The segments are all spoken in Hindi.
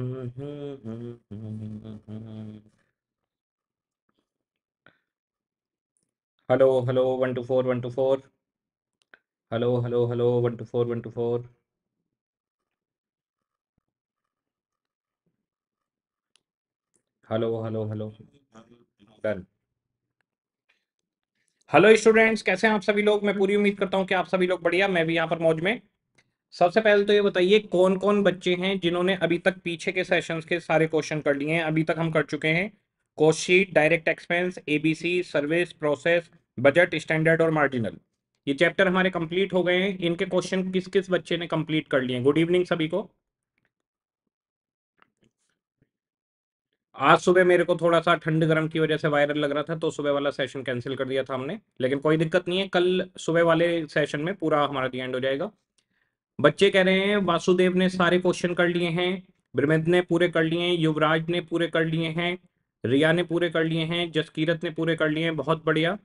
Hello hello one two four one two four hello hello hello one two four one two four hello hello hello done hello students कैसे हैं आप सभी लोग मैं पूरी उम्मीद करता हूं कि आप सभी लोग बढ़िया मैं भी यहां पर मौज में सबसे पहले तो ये बताइए कौन कौन बच्चे हैं जिन्होंने अभी तक पीछे के सेशंस के सारे क्वेश्चन कर लिए हैं अभी तक हम कर चुके हैं cost sheet direct expense ABC service process budget standard और मार्जिनल ये चैप्टर हमारे कंप्लीट हो गए हैं इनके क्वेश्चन किस किस बच्चे ने कंप्लीट कर लिए गुड इवनिंग सभी को आज सुबह मेरे को थोड़ा सा ठंड गर्म की वजह से वायरल लग रहा था तो सुबह वाला सेशन कैंसिल कर दिया था हमने लेकिन कोई दिक्कत नहीं है कल सुबह वाले सेशन में पूरा हमारा दी एंड हो जाएगा बच्चे कह रहे हैं वासुदेव ने सारे क्वेश्चन कर लिए हैं ब्रमेंद्र ने पूरे कर लिए हैं युवराज ने पूरे कर लिए हैं रिया ने पूरे कर लिए हैं जसकीरत ने पूरे कर लिए हैं बहुत बढ़िया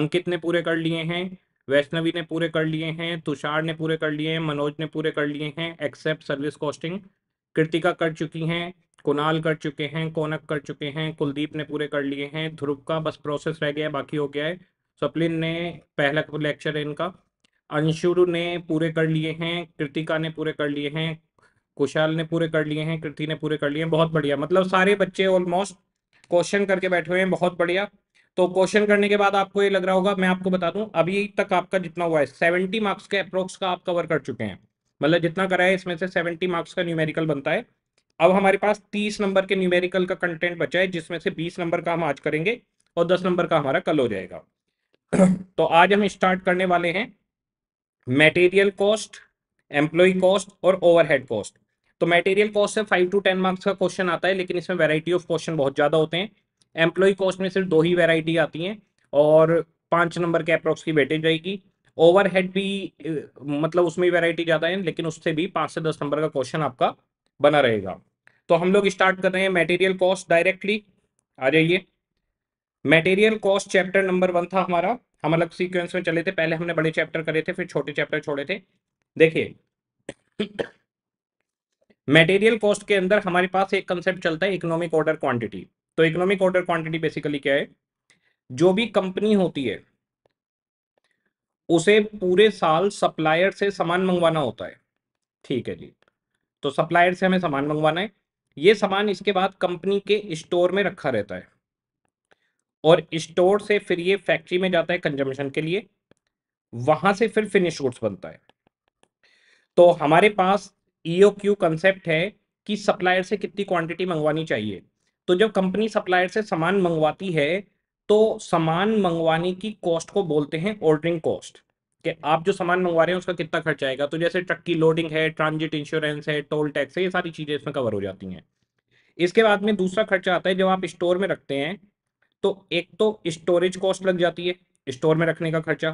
अंकित ने पूरे कर लिए हैं वैष्णवी ने पूरे कर लिए हैं तुषार ने पूरे कर लिए हैं मनोज ने पूरे कर लिए हैं एक्सेप्ट सर्विस कॉस्टिंग कृतिका कर चुकी हैं कुणाल कर चुके हैं कोनक कर चुके हैं कुलदीप ने पूरे कर लिए हैं ध्रुव का बस प्रोसेस रह गया बाकी हो गया है स्वप्लिन ने पहला लेक्चर है इनका अंशुरु ने पूरे कर लिए हैं कृतिका ने पूरे कर लिए हैं कुशाल ने पूरे कर लिए हैं कृति ने पूरे कर लिए हैं बहुत बढ़िया मतलब सारे बच्चे ऑलमोस्ट क्वेश्चन करके बैठे हुए हैं बहुत बढ़िया तो क्वेश्चन करने के बाद आपको ये लग रहा होगा मैं आपको बता दूं अभी तक आपका जितना हुआ है सेवेंटी मार्क्स के अप्रोक्स का आप कवर कर चुके हैं मतलब जितना करा है इसमें से सेवेंटी मार्क्स का न्यूमेरिकल बनता है अब हमारे पास तीस नंबर के न्यूमेरिकल का कंटेंट बचा है जिसमें से बीस नंबर का हम आज करेंगे और दस नंबर का हमारा कल हो जाएगा तो आज हम स्टार्ट करने वाले हैं मेटेरियल कॉस्ट एम्प्लॉय कॉस्ट और ओवरहेड कॉस्ट तो मेटेरियल कॉस्ट से फाइव टू टेन मार्क्स का क्वेश्चन आता है लेकिन इसमें वेराइटी ऑफ क्वेश्चन बहुत ज़्यादा होते हैं एम्प्लॉय कॉस्ट में सिर्फ दो ही वेराइटी आती हैं और पाँच नंबर के अप्रोक्स की बैठे जाएगी ओवरहेड भी मतलब उसमें वेराइटी ज़्यादा है लेकिन उससे भी पाँच से दस नंबर का क्वेश्चन आपका बना रहेगा तो हम लोग स्टार्ट कर रहे हैं मेटेरियल कॉस्ट डायरेक्टली आ जाइए material cost chapter number one था हमारा हम अलग सीक्वेंस में चले थे पहले हमने बड़े चैप्टर करे थे फिर छोटे चैप्टर छोड़े थे देखिए मटेरियल कॉस्ट के अंदर हमारे पास एक कंसेप्ट चलता है इकोनॉमिक ऑर्डर क्वांटिटी तो इकोनॉमिक ऑर्डर क्वांटिटी बेसिकली क्या है जो भी कंपनी होती है उसे पूरे साल सप्लायर से सामान मंगवाना होता है ठीक है जी तो सप्लायर से हमें सामान मंगवाना है ये सामान इसके बाद कंपनी के स्टोर में रखा रहता है और स्टोर से फिर ये फैक्ट्री में जाता है कंजम्पशन के लिए वहां से फिर फिनिश गुड्स बनता है तो हमारे पास ईओ क्यू कंसेप्ट है कि सप्लायर से कितनी क्वांटिटी मंगवानी चाहिए तो जब कंपनी सप्लायर से सामान मंगवाती है तो सामान मंगवाने की कॉस्ट को बोलते हैं ऑर्डरिंग कॉस्ट कि आप जो सामान मंगवा रहे हैं उसका कितना खर्च आएगा तो जैसे ट्रक की लोडिंग है ट्रांजिट इंश्योरेंस है टोल टैक्स है ये सारी चीज़ें इसमें कवर हो जाती हैं इसके बाद में दूसरा खर्चा आता है जब आप स्टोर में रखते हैं तो एक तो स्टोरेज कॉस्ट लग जाती है स्टोर में रखने का खर्चा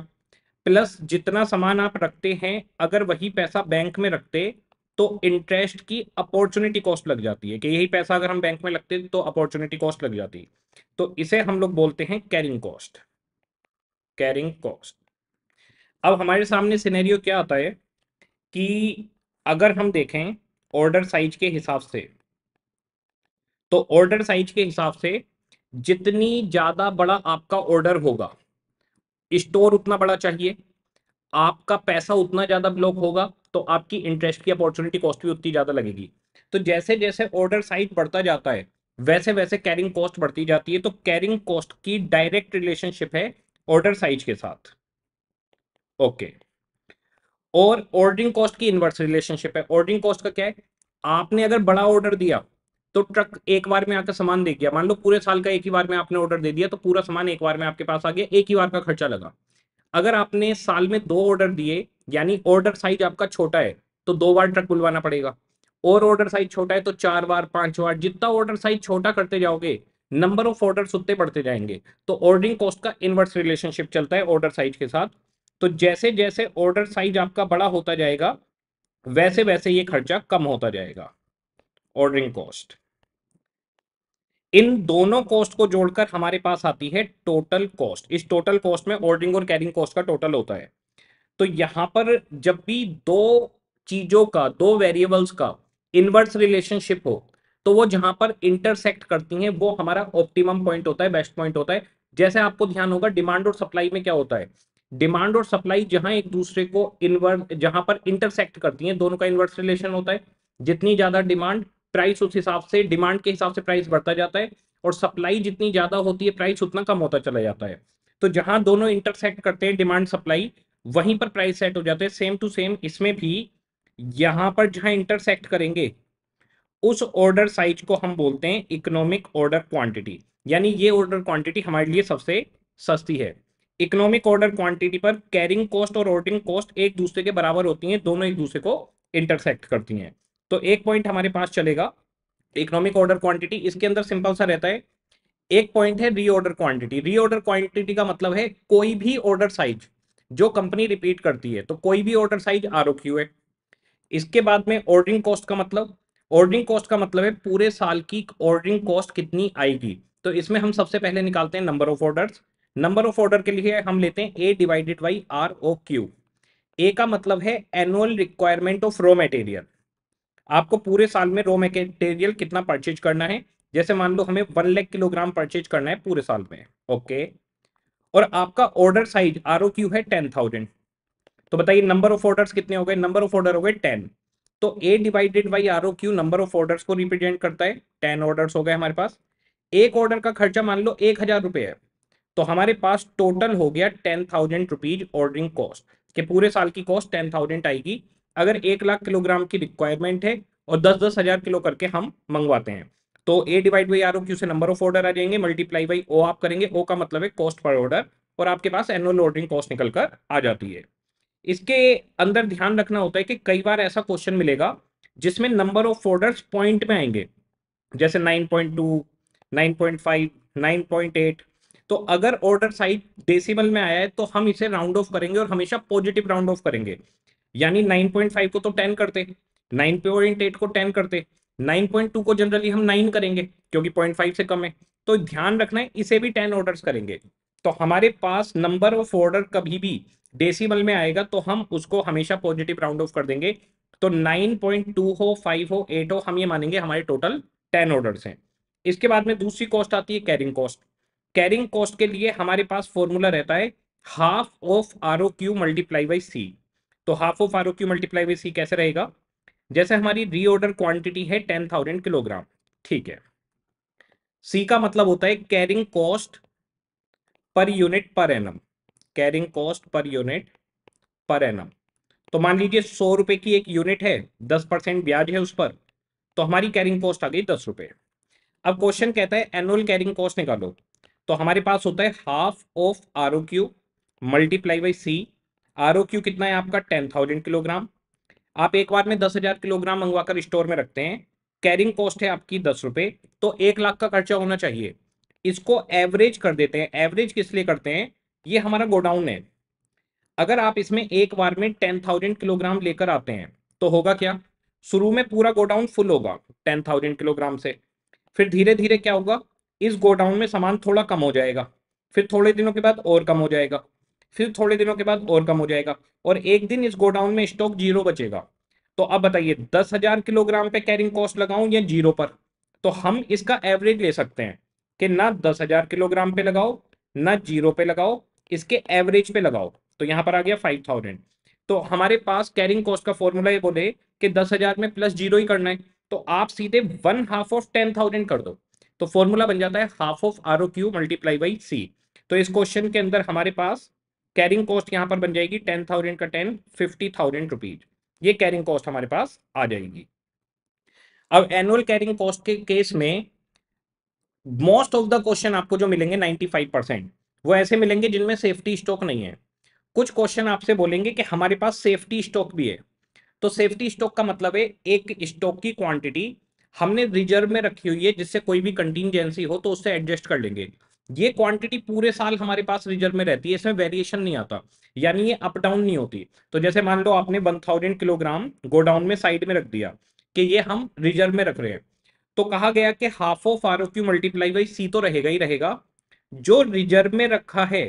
प्लस जितना सामान आप रखते हैं अगर वही पैसा बैंक में रखते तो इंटरेस्ट की अपॉर्चुनिटी कॉस्ट लग जाती है कि यही पैसा अगर हम बैंक में लगते तो अपॉर्चुनिटी कॉस्ट लग जाती तो इसे हम लोग बोलते हैं कैरिंग कॉस्ट कैरिंग कॉस्ट अब हमारे सामने सिनेरियो क्या आता है कि अगर हम देखें ऑर्डर साइज के हिसाब से तो ऑर्डर साइज के हिसाब से जितनी ज्यादा बड़ा आपका ऑर्डर होगा स्टोर उतना बड़ा चाहिए आपका पैसा उतना ज्यादा ब्लॉक होगा तो आपकी इंटरेस्ट की अपॉर्चुनिटी कॉस्ट भी उतनी ज्यादा लगेगी तो जैसे जैसे ऑर्डर साइज बढ़ता जाता है वैसे वैसे कैरिंग कॉस्ट बढ़ती जाती है तो कैरिंग कॉस्ट की डायरेक्ट रिलेशनशिप है ऑर्डर साइज के साथ ओके और ऑर्डरिंग कॉस्ट की इन्वर्स रिलेशनशिप है ऑर्डरिंग कॉस्ट का क्या है आपने अगर बड़ा ऑर्डर दिया तो ट्रक एक बार में आकर सामान दे गया मान लो पूरे साल का एक ही बार में आपने ऑर्डर दे दिया तो पूरा सामान एक बार में आपके पास आ गया एक ही बार का खर्चा लगा अगर आपने साल में दो ऑर्डर दिए यानी ऑर्डर साइज आपका छोटा है तो दो बार ट्रक बुलवाना पड़ेगा और ऑर्डर साइज छोटा है तो चार बार पांच बार जितना ऑर्डर साइज छोटा करते जाओगे नंबर ऑफ ऑर्डर उतने बढ़ते जाएंगे तो ऑर्डरिंग कॉस्ट का इनवर्स रिलेशनशिप चलता है ऑर्डर साइज के साथ तो जैसे जैसे ऑर्डर साइज आपका बड़ा होता जाएगा वैसे वैसे ये खर्चा कम होता जाएगा ऑर्डरिंग कॉस्ट इन दोनों कॉस्ट को जोड़कर हमारे पास आती है टोटल कॉस्ट इस टोटल कॉस्ट में ऑर्डरिंग और कैरिंग कॉस्ट का टोटल होता है तो यहां पर जब भी दो चीजों का दो वेरिएबल्स का इनवर्स रिलेशनशिप हो तो वो जहां पर इंटरसेक्ट करती हैं वो हमारा ऑप्टिमम पॉइंट होता है बेस्ट पॉइंट होता है जैसे आपको ध्यान होगा डिमांड और सप्लाई में क्या होता है डिमांड और सप्लाई जहां एक दूसरे को इनवर्स जहां पर इंटरसेक्ट करती हैं दोनों का इनवर्स रिलेशन होता है जितनी ज्यादा डिमांड प्राइस उस हिसाब से डिमांड के हिसाब से प्राइस बढ़ता जाता है और सप्लाई जितनी ज़्यादा होती है प्राइस उतना कम होता चला जाता है तो जहां दोनों इंटरसेक्ट करते हैं डिमांड सप्लाई वहीं पर प्राइस सेट हो जाते हैं सेम टू सेम इसमें भी यहां पर जहां इंटरसेक्ट करेंगे उस ऑर्डर साइज को हम बोलते हैं इकोनॉमिक ऑर्डर क्वांटिटी यानी ये ऑर्डर क्वांटिटी हमारे लिए सबसे सस्ती है इकोनॉमिक ऑर्डर क्वांटिटी पर कैरिंग कॉस्ट और ऑर्डरिंग कॉस्ट एक दूसरे के बराबर होती हैं दोनों एक दूसरे को इंटरसेक्ट करती हैं तो एक पॉइंट हमारे पास चलेगा इकोनॉमिक ऑर्डर क्वांटिटी इसके अंदर सिंपल सा रहता है एक पॉइंट है रीऑर्डर क्वांटिटी रीऑर्डर क्वांटिटी का मतलब है कोई भी ऑर्डर साइज जो कंपनी रिपीट करती है तो कोई भी ऑर्डर साइज आर है इसके बाद में ऑर्डरिंग कॉस्ट का मतलब ऑर्डरिंग कॉस्ट का मतलब है पूरे साल की ऑर्डरिंग कॉस्ट कितनी आएगी तो इसमें हम सबसे पहले निकालते हैं number of order number of order के लिए हम लेते हैं A divided by R O Q A का मतलब है annual requirement of raw material आपको पूरे साल में रॉ मटेरियल कितना परचेज करना है जैसे मान लो हमें वन लेख किलोग्राम परचेज करना है पूरे साल में ओके और आपका order size R O Q है टेन थाउजेंड तो बताइए नंबर ऑफ ऑर्डर कितने हो गए नंबर ऑफ ऑर्डर हो गए टेन तो A divided by R O Q number of order को रिप्रेजेंट करता है टेन ऑर्डर हो गए हमारे पास एक ऑर्डर का खर्चा मान लो एक हजार रुपए है तो हमारे पास टोटल हो गया ten thousand rupees ordering cost के पूरे साल की कॉस्ट टेन थाउजेंड आएगी अगर एक लाख किलोग्राम की रिक्वायरमेंट है और दस दस हजार किलो करके हम मंगवाते हैं तो A divide by R O Q से नंबर ऑफ ऑर्डर आ जाएंगे मल्टीप्लाई बाई ओ आप करेंगे ओ का मतलब है कॉस्ट पर ऑर्डर और आपके पास एनुअल ऑर्डरिंग कॉस्ट निकल कर आ जाती है इसके अंदर ध्यान रखना होता है कि कई बार ऐसा क्वेश्चन मिलेगा जिसमें नंबर ऑफ ऑर्डर्स पॉइंट में आएंगे जैसे 9.2, 9.5, 9.8 तो अगर ऑर्डर साइज डेसिमल में आया है तो हम इसे राउंड ऑफ करेंगे और हमेशा पॉजिटिव राउंड ऑफ करेंगे यानी 9.5 को तो 10 करते 9 पॉइंट एट को 10 करते 9.2 को जनरली हम 9 करेंगे क्योंकि 0.5 से कम है तो ध्यान रखना है इसे भी 10 ऑर्डर्स करेंगे तो हमारे पास नंबर ऑफ ऑर्डर कभी भी डेसिमल में आएगा तो हम उसको हमेशा पॉजिटिव राउंड ऑफ कर देंगे तो 9.2 हो 5 हो 8 हो हम ये मानेंगे हमारे टोटल 10 ऑर्डर्स हैं इसके बाद में दूसरी कॉस्ट आती है कैरिंग कॉस्ट कैरिंग कॉस्ट के लिए हमारे पास फॉर्मूला रहता है half of R O Q multiply by C तो half of R O Q multiply by C कैसे रहेगा जैसे हमारी रीऑर्डर क्वांटिटी है टेन थाउजेंड किलोग्राम ठीक है सी का मतलब होता है carrying cost per unit per annum carrying cost per unit per annum तो मान लीजिए सौ रुपए की एक यूनिट है दस परसेंट ब्याज है उस पर तो हमारी कैरिंग कॉस्ट आ गई दस रुपए अब क्वेश्चन कहता है एनुअल कैरिंग कॉस्ट निकालो तो हमारे पास होता है half of R O Q multiply by C R कितना है आपका टेन थाउजेंड किलोग्राम आप एक बार में दस हजार किलोग्राम मंगवाकर स्टोर में रखते हैं कैरिंग कॉस्ट है आपकी दस रुपए तो एक लाख का खर्चा होना चाहिए इसको एवरेज कर देते हैं एवरेज किस लिए करते हैं ये हमारा गोडाउन है अगर आप इसमें एक बार में टेन थाउजेंड किलोग्राम लेकर आते हैं तो होगा क्या शुरू में पूरा गोडाउन फुल होगा टेन थाउजेंड किलोग्राम से फिर धीरे धीरे क्या होगा इस गोडाउन में सामान थोड़ा कम हो जाएगा फिर थोड़े दिनों के बाद और कम हो जाएगा फिर थोड़े दिनों के बाद और कम हो जाएगा और एक दिन इस गोडाउन में स्टॉक जीरो बचेगा तो अब बताइए दस हजार किलोग्राम पे कैरिंग कॉस्ट लगाऊं या जीरो पर तो हम इसका एवरेज ले सकते हैं कि ना दस हजार किलोग्राम पे लगाओ ना जीरो पे लगाओ इसके एवरेज पे लगाओ तो यहां पर आ गया फाइव थाउजेंड तो हमारे पास कैरिंग कॉस्ट का फॉर्मूला ये बोले कि दस हजार में प्लस जीरो ही करना है तो आप सीधे one half of ten thousand कर दो तो फॉर्मूला बन जाता है half of R O Q multiply by C तो इस क्वेश्चन के अंदर हमारे पास कैरिंग कॉस्ट यहाँ पर बन जाएगी टेन थाउजेंड का टेन फिफ्टी थाउजेंड रुपीज ये कैरिंग कॉस्ट हमारे पास आ जाएगी अब एनुअल कैरिंग कॉस्ट के केस में मोस्ट ऑफ द क्वेश्चन आपको जो मिलेंगे फाइव परसेंट वो ऐसे मिलेंगे जिनमें सेफ्टी स्टॉक नहीं है कुछ क्वेश्चन आपसे बोलेंगे कि हमारे पास सेफ्टी स्टॉक भी है तो सेफ्टी स्टॉक का मतलब है एक स्टॉक की क्वांटिटी हमने रिजर्व में रखी हुई है जिससे कोई भी कंटीजेंसी हो तो उससे एडजस्ट कर लेंगे ये क्वांटिटी पूरे साल हमारे पास रिजर्व में रहती है इसमें वेरिएशन नहीं आता यानी ये अप डाउन नहीं होती तो जैसे मान लो आपने वन थाउजेंड किलोग्राम गोडाउन में साइड में रख दिया कि ये हम रिजर्व में रख रहे हैं तो कहा गया कि half of R Q multiply by C तो रहेगा ही रहेगा जो रिजर्व में रखा है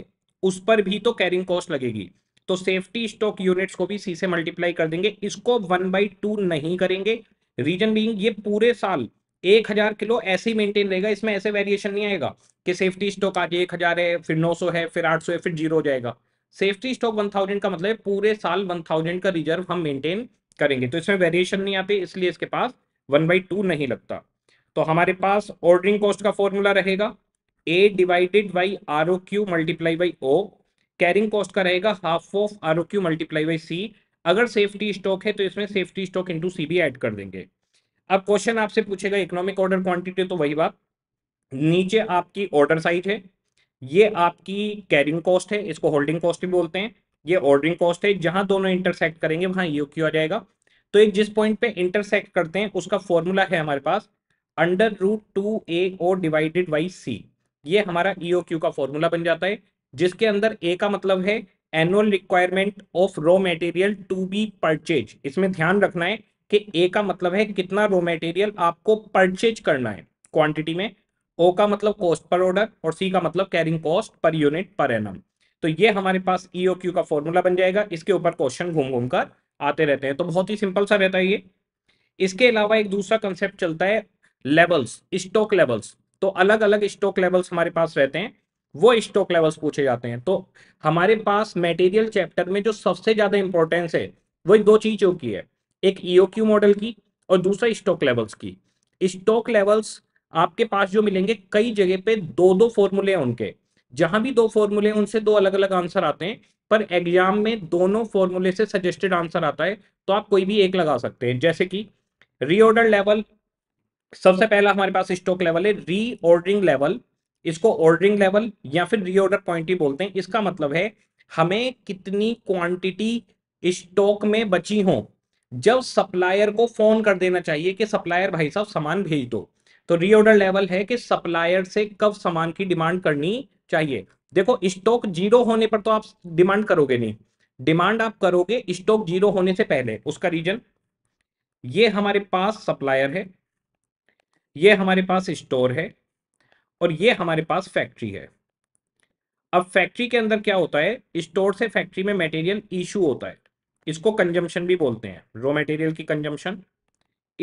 उस पर भी तो कैरिंग कॉस्ट लगेगी तो सेफ्टी स्टॉक यूनिट्स को भी सी से मल्टीप्लाई कर देंगे इसको वन बाई टू नहीं करेंगे रीजन बींग ये पूरे साल एक हजार किलो ऐसे ही मेंटेन रहेगा इसमें ऐसे वेरिएशन नहीं आएगा कि सेफ्टी स्टॉक आज एक हजार है फिर नौ सौ है फिर आठ सौ है फिर जीरो हो जाएगा सेफ्टी स्टॉक वन थाउजेंड का मतलब पूरे साल वन थाउजेंड का रिजर्व हम मेंटेन करेंगे तो इसमें वेरिएशन नहीं आते इसलिए इसके पास वन बाई टू नहीं लगता तो हमारे पास ऑर्डरिंग कॉस्ट का फॉर्मूला रहेगा A divided by R O Q multiply by O carrying cost का रहेगा half of R O Q multiply by C अगर सेफ्टी स्टॉक है तो इसमें सेफ्टी स्टॉक इंटू सी भी एड कर देंगे अब क्वेश्चन आपसे पूछेगा इकोनॉमिक ऑर्डर क्वांटिटी तो वही बात नीचे आपकी ऑर्डर साइज है ये आपकी कैरिंग कॉस्ट है इसको होल्डिंग कॉस्ट भी बोलते हैं ये ऑर्डरिंग कॉस्ट है जहां दोनों इंटरसेक्ट करेंगे वहां यू क्यू आ जाएगा तो एक जिस पॉइंट पे इंटरसेक्ट करते हैं उसका फॉर्मूला है हमारे पास under root two A O divided by C ये हमारा ईओ e क्यू का फॉर्मूला बन जाता है जिसके अंदर ए का मतलब है annual requirement of raw material to be purchase इसमें ध्यान रखना है कि ए का मतलब है कितना रॉ मटेरियल आपको परचेज करना है क्वांटिटी में ओ का मतलब कॉस्ट पर ऑर्डर और सी का मतलब carrying cost per unit per an तो ये हमारे पास ई e क्यू का फॉर्मूला बन जाएगा इसके ऊपर क्वेश्चन घूम घूम कर आते रहते हैं तो बहुत ही सिंपल सा रहता है ये इसके अलावा एक दूसरा कंसेप्ट चलता है लेवल्स स्टॉक लेवल्स तो अलग अलग स्टॉक लेवल्स हमारे पास रहते हैं वो स्टॉक लेवल्स पूछे जाते हैं तो हमारे पास मेटेरियल चैप्टर में जो सबसे ज्यादा इंपॉर्टेंस है वो दो चीजों की है एक ईओक्यू e मॉडल की और दूसरा स्टॉक लेवल्स की स्टॉक लेवल्स आपके पास जो मिलेंगे कई जगह पे दो दो फॉर्मूले हैं उनके जहां भी दो फॉर्मूले हैं उनसे दो अलग अलग आंसर आते हैं पर एग्जाम में दोनों फॉर्मूले से सजेस्टेड आंसर आता है तो आप कोई भी एक लगा सकते हैं जैसे कि रीऑर्डर लेवल सबसे पहला हमारे पास स्टॉक लेवल है रीऑर्डरिंग लेवल इसको ऑर्डरिंग लेवल या फिर रीऑर्डर पॉइंट ही बोलते हैं इसका मतलब है हमें कितनी क्वांटिटी स्टॉक में बची हो जब सप्लायर को फोन कर देना चाहिए कि सप्लायर भाई साहब सामान भेज दो तो रीऑर्डर लेवल है कि सप्लायर से कब सामान की डिमांड करनी चाहिए देखो स्टॉक जीरो होने पर तो आप डिमांड करोगे नहीं डिमांड आप करोगे स्टॉक जीरो होने से पहले उसका रीजन ये हमारे पास सप्लायर है ये हमारे पास स्टोर है और ये हमारे पास फैक्ट्री है अब फैक्ट्री के अंदर क्या होता है स्टोर से फैक्ट्री में मटेरियल इशू होता है इसको कंजम्पशन भी बोलते हैं रॉ मटेरियल की कंजम्पशन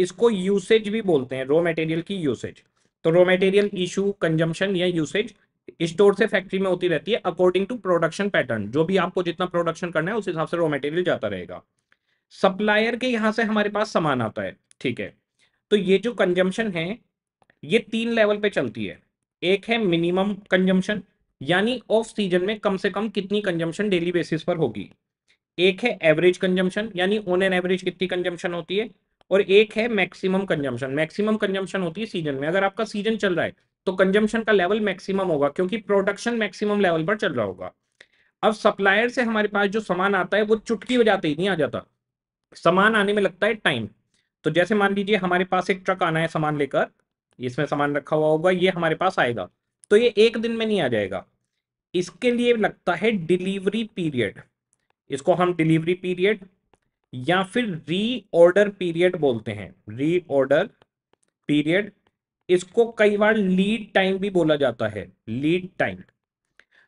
इसको यूसेज भी बोलते हैं रॉ मटेरियल की यूसेज तो रॉ मटेरियल इशू कंजम्पशन या यूसेज स्टोर से फैक्ट्री में होती रहती है अकॉर्डिंग टू प्रोडक्शन पैटर्न जो भी आपको जितना प्रोडक्शन करना है उस हिसाब से रॉ मटेरियल जाता रहेगा सप्लायर के यहाँ से हमारे पास सामान आता है ठीक है तो ये जो कंजम्पशन है ये तीन लेवल पे चलती है एक है मिनिमम कंजम्पशन यानी ऑफ सीजन में कम से कम कितनी कंजम्पशन डेली बेसिस पर होगी एक है एवरेज कंजम्पशन यानी ऑन एन एवरेज कितनी कंजम्पशन होती है और एक है मैक्सिमम कंजम्पशन मैक्सिमम कंजम्पशन होती है सीजन में अगर आपका सीजन चल रहा है तो कंजम्पशन का लेवल मैक्सिमम होगा क्योंकि प्रोडक्शन मैक्सिमम लेवल पर चल रहा होगा अब सप्लायर से हमारे पास जो सामान आता है वो चुटकी बजाते ही नहीं आ जाता सामान आने में लगता है टाइम तो जैसे मान लीजिए हमारे पास एक ट्रक आना है सामान लेकर इसमें सामान रखा हुआ होगा ये हमारे पास आएगा तो ये एक दिन में नहीं आ जाएगा इसके लिए लगता है डिलीवरी पीरियड इसको हम डिलीवरी पीरियड या फिर रीऑर्डर पीरियड बोलते हैं रीऑर्डर पीरियड इसको कई बार लीड टाइम भी बोला जाता है लीड टाइम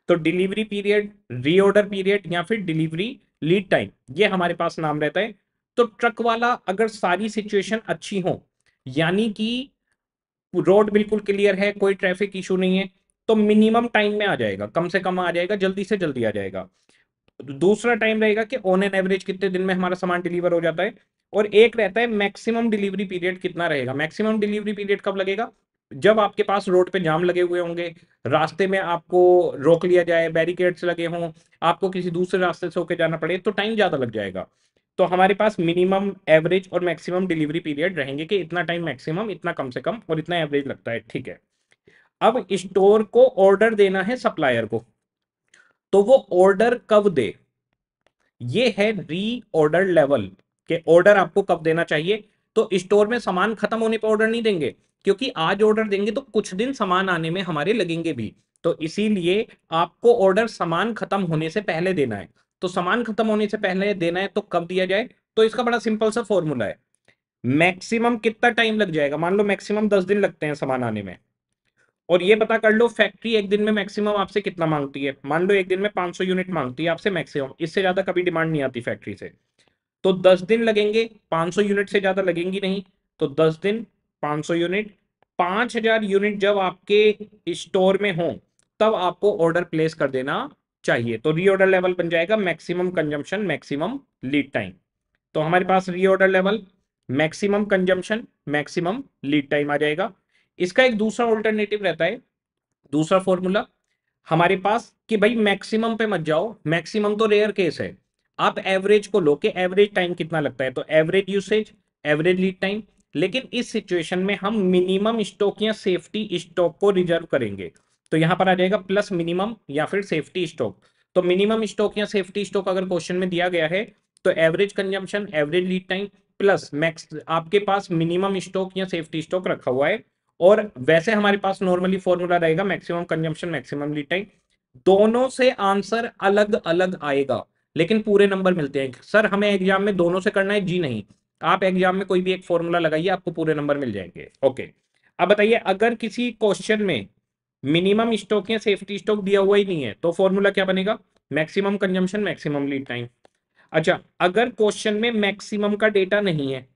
तो डिलीवरी पीरियड रीऑर्डर पीरियड या फिर डिलीवरी लीड टाइम ये हमारे पास नाम रहता है तो ट्रक वाला अगर सारी सिचुएशन अच्छी हो यानी कि रोड बिल्कुल क्लियर है कोई ट्रैफिक इशू नहीं है तो मिनिमम टाइम में आ जाएगा कम से कम आ जाएगा जल्दी से जल्दी आ जाएगा दूसरा टाइम रहेगा कि ऑन एन एवरेज कितने दिन में हमारा सामान डिलीवर हो जाता है और एक रहता है मैक्सिमम डिलीवरी पीरियड कितना रहेगा मैक्सिमम डिलीवरी पीरियड कब लगेगा जब आपके पास रोड पे जाम लगे हुए होंगे रास्ते में आपको रोक लिया जाए बैरिकेड्स लगे हों आपको किसी दूसरे रास्ते से होकर जाना पड़े तो टाइम ज़्यादा लग जाएगा तो हमारे पास मिनिमम एवरेज और मैक्सिमम डिलीवरी पीरियड रहेंगे कि इतना टाइम मैक्सिमम इतना कम से कम और इतना एवरेज लगता है ठीक है अब स्टोर को ऑर्डर देना है सप्लायर को तो वो ऑर्डर कब दे ये है री ऑर्डर लेवल के ऑर्डर आपको कब देना चाहिए तो स्टोर में सामान खत्म होने पर ऑर्डर नहीं देंगे क्योंकि आज ऑर्डर देंगे तो कुछ दिन सामान आने में हमारे लगेंगे भी तो इसीलिए आपको ऑर्डर सामान खत्म होने से पहले देना है तो सामान खत्म होने से पहले देना है तो कब दिया जाए तो इसका बड़ा सिंपल सा फॉर्मूला है मैक्सिमम कितना टाइम लग जाएगा मान लो मैक्सिमम दस दिन लगते हैं सामान आने में और ये पता कर लो फैक्ट्री एक दिन में मैक्सिमम आपसे कितना मांगती है मान लो एक दिन में 500 यूनिट मांगती है आपसे मैक्सिमम इससे ज़्यादा कभी डिमांड नहीं आती फैक्ट्री से तो 10 दिन लगेंगे 500 यूनिट से ज़्यादा लगेंगी नहीं तो 10 दिन 500 यूनिट 5000 यूनिट जब आपके स्टोर में हो तब आपको ऑर्डर प्लेस कर देना चाहिए तो रीऑर्डर लेवल बन जाएगा maximum consumption maximum lead time तो हमारे पास reorder level maximum consumption maximum lead time आ जाएगा इसका एक दूसरा ऑल्टरनेटिव रहता है दूसरा फॉर्मूला हमारे पास कि भाई मैक्सिमम पे मत जाओ मैक्सिमम तो रेयर केस है आप एवरेज को लो कि एवरेज टाइम कितना लगता है तो average usage average lead time लेकिन इस सिचुएशन में हम मिनिमम स्टॉक या सेफ्टी स्टॉक को रिजर्व करेंगे तो यहां पर आ जाएगा प्लस मिनिमम या फिर सेफ्टी स्टॉक तो मिनिमम स्टॉक या सेफ्टी स्टॉक अगर क्वेश्चन में दिया गया है तो average consumption average lead time plus max आपके पास मिनिमम स्टॉक या सेफ्टी स्टॉक रखा हुआ है और वैसे हमारे पास नॉर्मली फॉर्मूला रहेगा maximum consumption maximum lead time दोनों से आंसर अलग अलग आएगा लेकिन पूरे नंबर मिलते हैं सर हमें एग्जाम में दोनों से करना है जी नहीं आप एग्जाम में कोई भी एक फॉर्मूला लगाइए आपको पूरे नंबर मिल जाएंगे ओके अब बताइए अगर किसी क्वेश्चन में मिनिमम स्टॉक या सेफ्टी स्टॉक दिया हुआ ही नहीं है तो फॉर्मूला क्या बनेगा maximum consumption maximum lead time अच्छा अगर क्वेश्चन में मैक्सिमम का डेटा नहीं है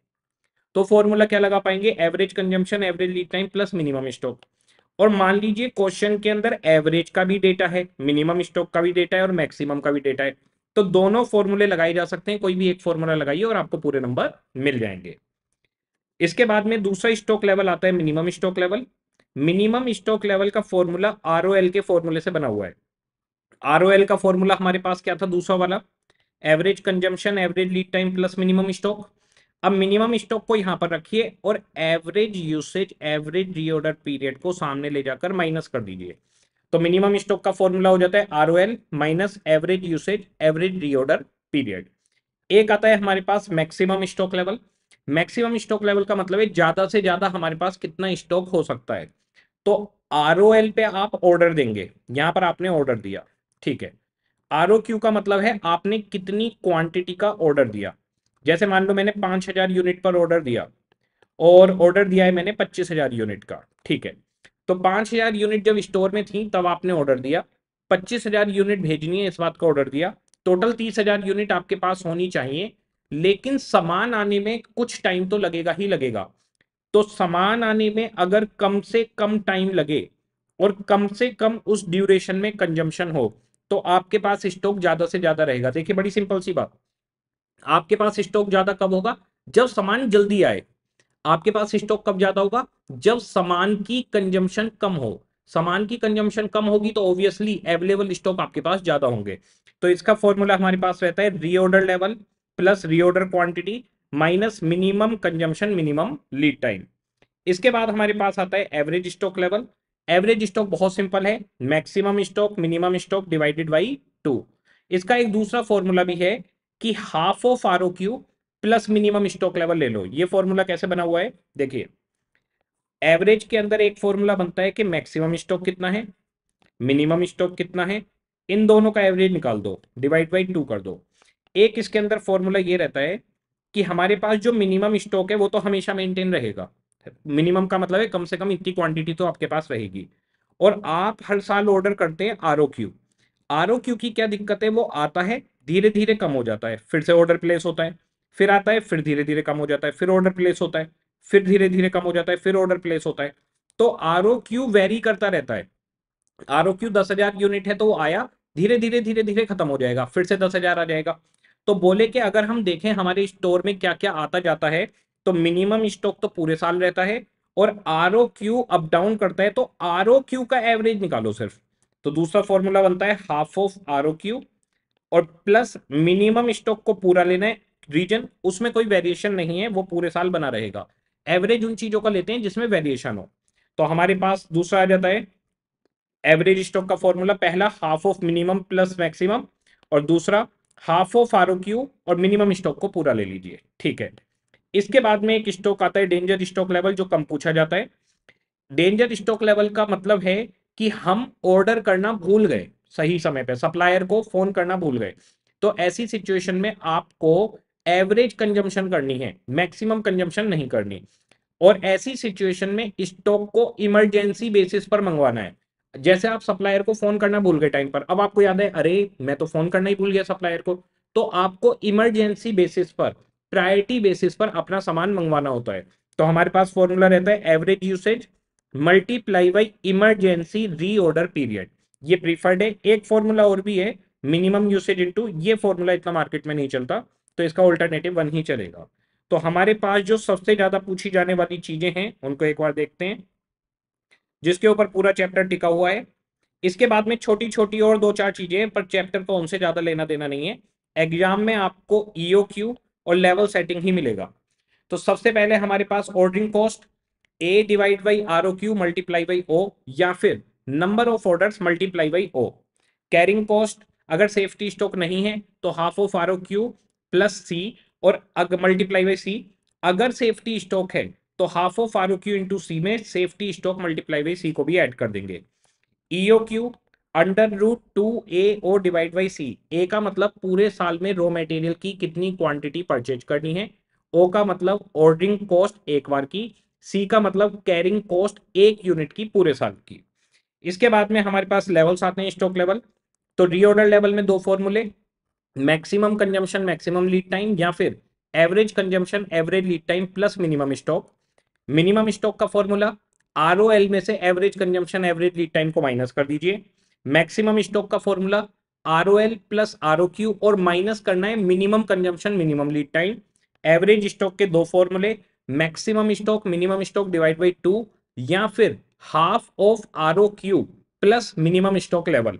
तो फॉर्मूला क्या लगा पाएंगे average consumption average lead time plus minimum stock और मान लीजिए क्वेश्चन के अंदर एवरेज का भी डेटा है मिनिमम स्टॉक का भी डेटा है और मैक्सिमम का भी डेटा है तो दोनों फॉर्मूले लगाए जा सकते हैं कोई भी एक फॉर्मूला लगाइए और आपको पूरे नंबर मिल जाएंगे इसके बाद में दूसरा स्टॉक लेवल आता है minimum stock level minimum stock level का फॉर्मूला आर के फॉर्मूले से बना हुआ है आर का फॉर्मूला हमारे पास क्या था दूसरा वाला average consumption average lead time plus minimum stock अब मिनिमम स्टॉक को यहां पर रखिए और average usage average reorder period को सामने ले जाकर माइनस कर दीजिए तो मिनिमम स्टॉक का फॉर्मूला हो जाता है R O L minus average usage average reorder period एक आता है हमारे पास maximum stock level maximum stock level का मतलब है ज्यादा से ज्यादा हमारे पास कितना स्टॉक हो सकता है तो आर पे आप ऑर्डर देंगे यहां पर आपने ऑर्डर दिया ठीक है आर का मतलब है आपने कितनी क्वांटिटी का ऑर्डर दिया जैसे मान लो मैंने पांच हजार यूनिट पर ऑर्डर दिया और ऑर्डर दिया है मैंने पच्चीस हजार यूनिट का ठीक है तो पांच हजार यूनिट जब स्टोर में थी तब आपने ऑर्डर दिया पच्चीस हजार यूनिट भेजनी है इस बात का ऑर्डर दिया टोटल तीस हजार यूनिट आपके पास होनी चाहिए लेकिन सामान आने में कुछ टाइम तो लगेगा ही लगेगा तो सामान आने में अगर कम से कम टाइम लगे और कम से कम उस ड्यूरेशन में कंजम्पशन हो तो आपके पास स्टॉक ज्यादा से ज्यादा रहेगा देखिए बड़ी सिंपल सी बात आपके पास स्टॉक ज्यादा कब होगा जब सामान जल्दी आए आपके पास स्टॉक कब ज्यादा होगा जब सामान की कंजम्पशन कम हो सामान की कंजम्पशन कम होगी तो ऑब्वियसली अवेलेबल स्टॉक आपके पास ज्यादा होंगे तो इसका फॉर्मूला हमारे पास रहता है reorder level plus reorder quantity minus minimum consumption minimum lead time इसके बाद हमारे पास आता है average stock level average stock बहुत सिंपल है maximum stock minimum stock divided by two इसका एक दूसरा फॉर्मूला भी है कि half of R O Q plus minimum stock level ले लो ये फॉर्मूला कैसे बना हुआ है देखिए एवरेज के अंदर एक फॉर्मूला बनता है कि मैक्सिमम स्टॉक कितना है मिनिमम स्टॉक कितना है इन दोनों का एवरेज निकाल दो डिवाइड बाई टू कर दो एक इसके अंदर फॉर्मूला ये रहता है कि हमारे पास जो मिनिमम स्टॉक है वो तो हमेशा मेंटेन रहेगा मिनिमम का मतलब है कम से कम इतनी क्वांटिटी तो आपके पास रहेगी और आप हर साल ऑर्डर करते हैं R O Q R O Q की क्या दिक्कत है वो आता है धीरे धीरे कम हो जाता है फिर से ऑर्डर प्लेस होता है फिर आता है फिर धीरे धीरे कम हो जाता है फिर ऑर्डर प्लेस होता है फिर धीरे धीरे कम हो जाता है फिर ऑर्डर प्लेस होता है तो आर ओ क्यू वेरी करता रहता है आर ओ क्यू दस हजार यूनिट है तो वो आया धीरे धीरे धीरे धीरे खत्म हो जाएगा फिर से दस हजार आ जाएगा तो बोले कि अगर हम देखें हमारे स्टोर में क्या क्या आता जाता है तो मिनिमम स्टॉक तो पूरे साल रहता है और R O Q up down करता है तो आर ओ क्यू का एवरेज निकालो सिर्फ तो दूसरा फॉर्मूला बनता है half of R O Q और प्लस मिनिमम स्टॉक को पूरा लेना है रीजन उसमें कोई वेरिएशन नहीं है वो पूरे साल बना रहेगा एवरेज उन चीजों का लेते हैं जिसमें वेरिएशन हो तो हमारे पास दूसरा आ जाता है एवरेज स्टॉक का फॉर्मूला पहला half of minimum plus maximum और दूसरा हाफ ऑफ आर और मिनिमम स्टॉक को पूरा ले लीजिए ठीक है इसके बाद में एक स्टॉक आता है डेंजर स्टॉक लेवल जो कम पूछा जाता है डेंजर स्टॉक लेवल का मतलब है कि हम ऑर्डर करना भूल गए सही समय पे सप्लायर को फोन करना भूल गए तो ऐसी सिचुएशन में आपको एवरेज कंजम्पशन करनी है मैक्सिमम कंजम्पशन नहीं करनी और ऐसी सिचुएशन में स्टॉक को इमरजेंसी बेसिस पर मंगवाना है जैसे आप सप्लायर को फोन करना भूल गए टाइम पर अब आपको याद है अरे मैं तो फोन करना ही भूल गया सप्लायर को तो आपको इमरजेंसी बेसिस पर प्रायोरिटी बेसिस पर अपना सामान मंगवाना होता है तो हमारे पास फॉर्मूला रहता है average usage multiply by emergency reorder period ये प्रीफर्ड है एक फॉर्मूला और भी है मिनिमम यूसेज इंटू ये फॉर्मूला इतना मार्केट में नहीं चलता तो इसका ऑल्टरनेटिव वन ही चलेगा तो हमारे पास जो सबसे ज्यादा पूछी जाने वाली चीजें हैं उनको एक बार देखते हैं जिसके ऊपर पूरा चैप्टर टिका हुआ है इसके बाद में छोटी छोटी और दो चार चीजें हैं पर चैप्टर तो उनसे ज्यादा लेना देना नहीं है एग्जाम में आपको ईओ क्यू और लेवल सेटिंग ही मिलेगा तो सबसे पहले हमारे पास ordering cost A divide by R O Q multiply by O या फिर number of orders multiply by O carrying cost अगर सेफ्टी स्टॉक नहीं है तो half of R O Q plus C और मल्टीप्लाई बाई सी अगर सेफ्टी स्टॉक है तो half of R O Q into C में safety stock multiply by C को भी ऐड कर देंगे E O Q under root two A O divide by C A का मतलब पूरे साल में रॉ मटेरियल की कितनी क्वांटिटी परचेज करनी है ओ का मतलब ऑर्डरिंग कॉस्ट एक बार की सी का मतलब कैरिंग कॉस्ट एक यूनिट की पूरे साल की इसके बाद में हमारे पास लेवल्स आते हैं स्टॉक लेवल तो रीऑर्डर लेवल में दो फॉर्मूले maximum consumption maximum lead time या फिर average consumption average lead time plus minimum stock minimum stock का फॉर्मूला आर में से average consumption average lead time को माइनस कर दीजिए मैक्सिमम स्टॉक का फॉर्मूला आर प्लस आर और माइनस करना है minimum consumption minimum lead time average stock के दो फॉर्मूले maximum stock minimum stock divide by to या फिर half of R O Q plus minimum stock level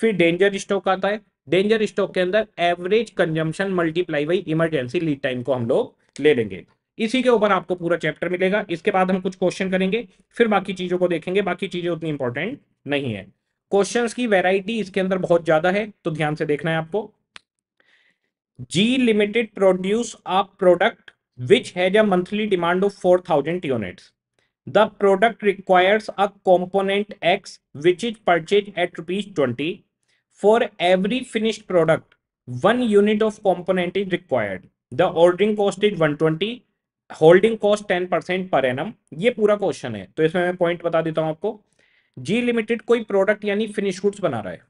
फिर डेंजर स्टॉक आता है डेंजर स्टॉक के अंदर average consumption multiply by emergency lead time को हम लोग ले लेंगे इसी के ऊपर आपको पूरा चैप्टर मिलेगा इसके बाद हम कुछ क्वेश्चन करेंगे फिर बाकी चीजों को देखेंगे बाकी चीजें उतनी इंपॉर्टेंट नहीं है क्वेश्चन की वेराइटी इसके अंदर बहुत ज्यादा है तो ध्यान से देखना है आपको G Limited produce a product which has a monthly demand of four thousand units the product requires a component x which is purchased at rupees 20 for every finished product one unit of component is required the ordering cost is 120 holding cost ten percent per annum ये पूरा क्वेश्चन है तो इसमें मैं पॉइंट बता देता हूं आपको जी लिमिटेड कोई प्रोडक्ट यानी फिनिश गुड्स बना रहा है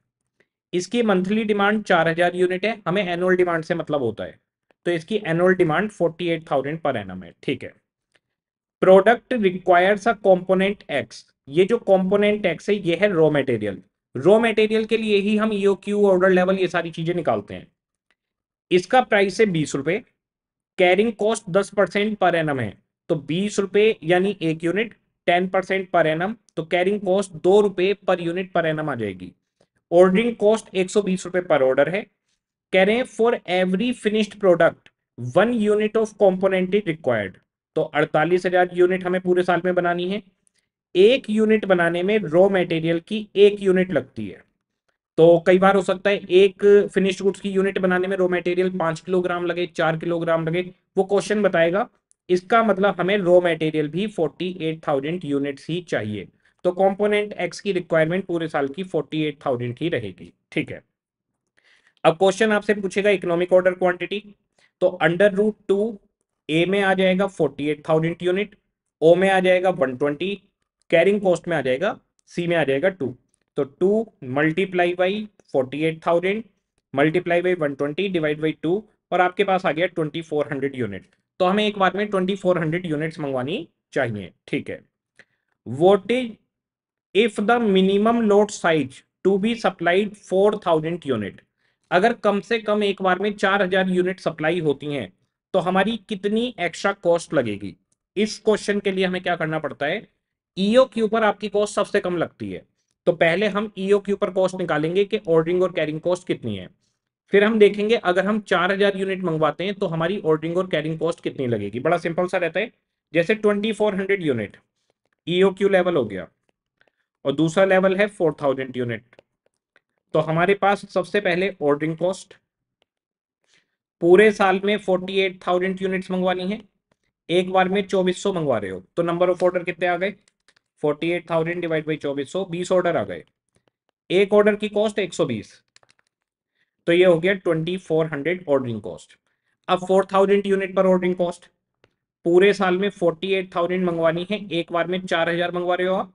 इसकी मंथली डिमांड चार हजार यूनिट है हमें एनुअल डिमांड से मतलब होता है तो इसकी annual demand forty eight thousand per annum है ठीक है product requires a component X ये जो कॉम्पोनेंट एक्स है ये है रॉ मटेरियल रॉ मटेरियल के लिए ही हम ईओ क्यू ऑर्डर लेवल ये सारी चीजें निकालते हैं इसका प्राइस है बीस रुपए कैरिंग कॉस्ट दस परसेंट पर एनम है तो बीस रुपए यानी एक unit ten percent per annum तो कैरिंग कॉस्ट दो रुपए पर यूनिट पर एनम आ जाएगी ऑर्डरिंग कॉस्ट एक सौ बीस रुपए पर ऑर्डर है कह रहे हैं for every finished product one unit of component is required तो अड़तालीस हजार यूनिट हमें पूरे साल में बनानी है एक यूनिट बनाने में रॉ मटेरियल की एक यूनिट लगती है तो कई बार हो सकता है एक फिनिश्ड गुड्स की यूनिट बनाने में रॉ मटेरियल पांच किलोग्राम लगे चार किलोग्राम लगे वो क्वेश्चन बताएगा इसका मतलब हमें रॉ मटेरियल भी फोर्टी एट थाउजेंड यूनिट्स ही चाहिए तो कॉम्पोनेंट एक्स की रिक्वायरमेंट पूरे साल की फोर्टी एट थाउजेंड ही रहेगी ठीक है अब क्वेश्चन आपसे पूछेगा इकोनॉमिक ऑर्डर क्वांटिटी तो अंडर रूट टू ए में आ जाएगा forty eight thousand unit O में आ जाएगा वन ट्वेंटी कैरिंग कॉस्ट में आ जाएगा सी में आ जाएगा टू तो two multiply by forty eight thousand multiply by one twenty divide by two और आपके पास आ गया ट्वेंटी फोर हंड्रेड यूनिट तो हमें एक बार में ट्वेंटी फोर हंड्रेड यूनिट्स मंगवानी चाहिए ठीक है is if the minimum load size to be supplied four thousand unit अगर कम से कम एक बार में चार हजार यूनिट सप्लाई होती हैं तो हमारी कितनी एक्स्ट्रा कॉस्ट लगेगी इस क्वेश्चन के लिए हमें क्या करना पड़ता है ईओ e के ऊपर आपकी कॉस्ट सबसे कम लगती है तो पहले हम ईओ के ऊपर कॉस्ट निकालेंगे कि ऑर्डरिंग और कैरिंग कॉस्ट कितनी है फिर हम देखेंगे अगर हम 4000 यूनिट मंगवाते हैं तो हमारी ऑर्डरिंग और कैरिंग कॉस्ट कितनी लगेगी बड़ा सिंपल सा रहता है जैसे 2400 यूनिट क्यू लेवल हो गया और दूसरा लेवल है 4000 यूनिट तो हमारे पास सबसे पहले ऑर्डरिंग कॉस्ट पूरे साल में फोर्टी एट थाउजेंड यूनिट मंगवानी है एक बार में चौबीस सौ मंगवा रहे हो तो नंबर ऑफ ऑर्डर कितने आ गए forty eight thousand divide by चौबीस सौ बीस ऑर्डर आ गए एक ऑर्डर की कॉस्ट एक सौ बीस तो ये हो गया twenty four hundred ordering cost अब फोर थाउजेंड यूनिट पर ऑर्डरिंग कॉस्ट पूरे साल में फोर्टी एट थाउजेंड मंगवानी है एक बार में चार हजार मंगवा रहे हो आप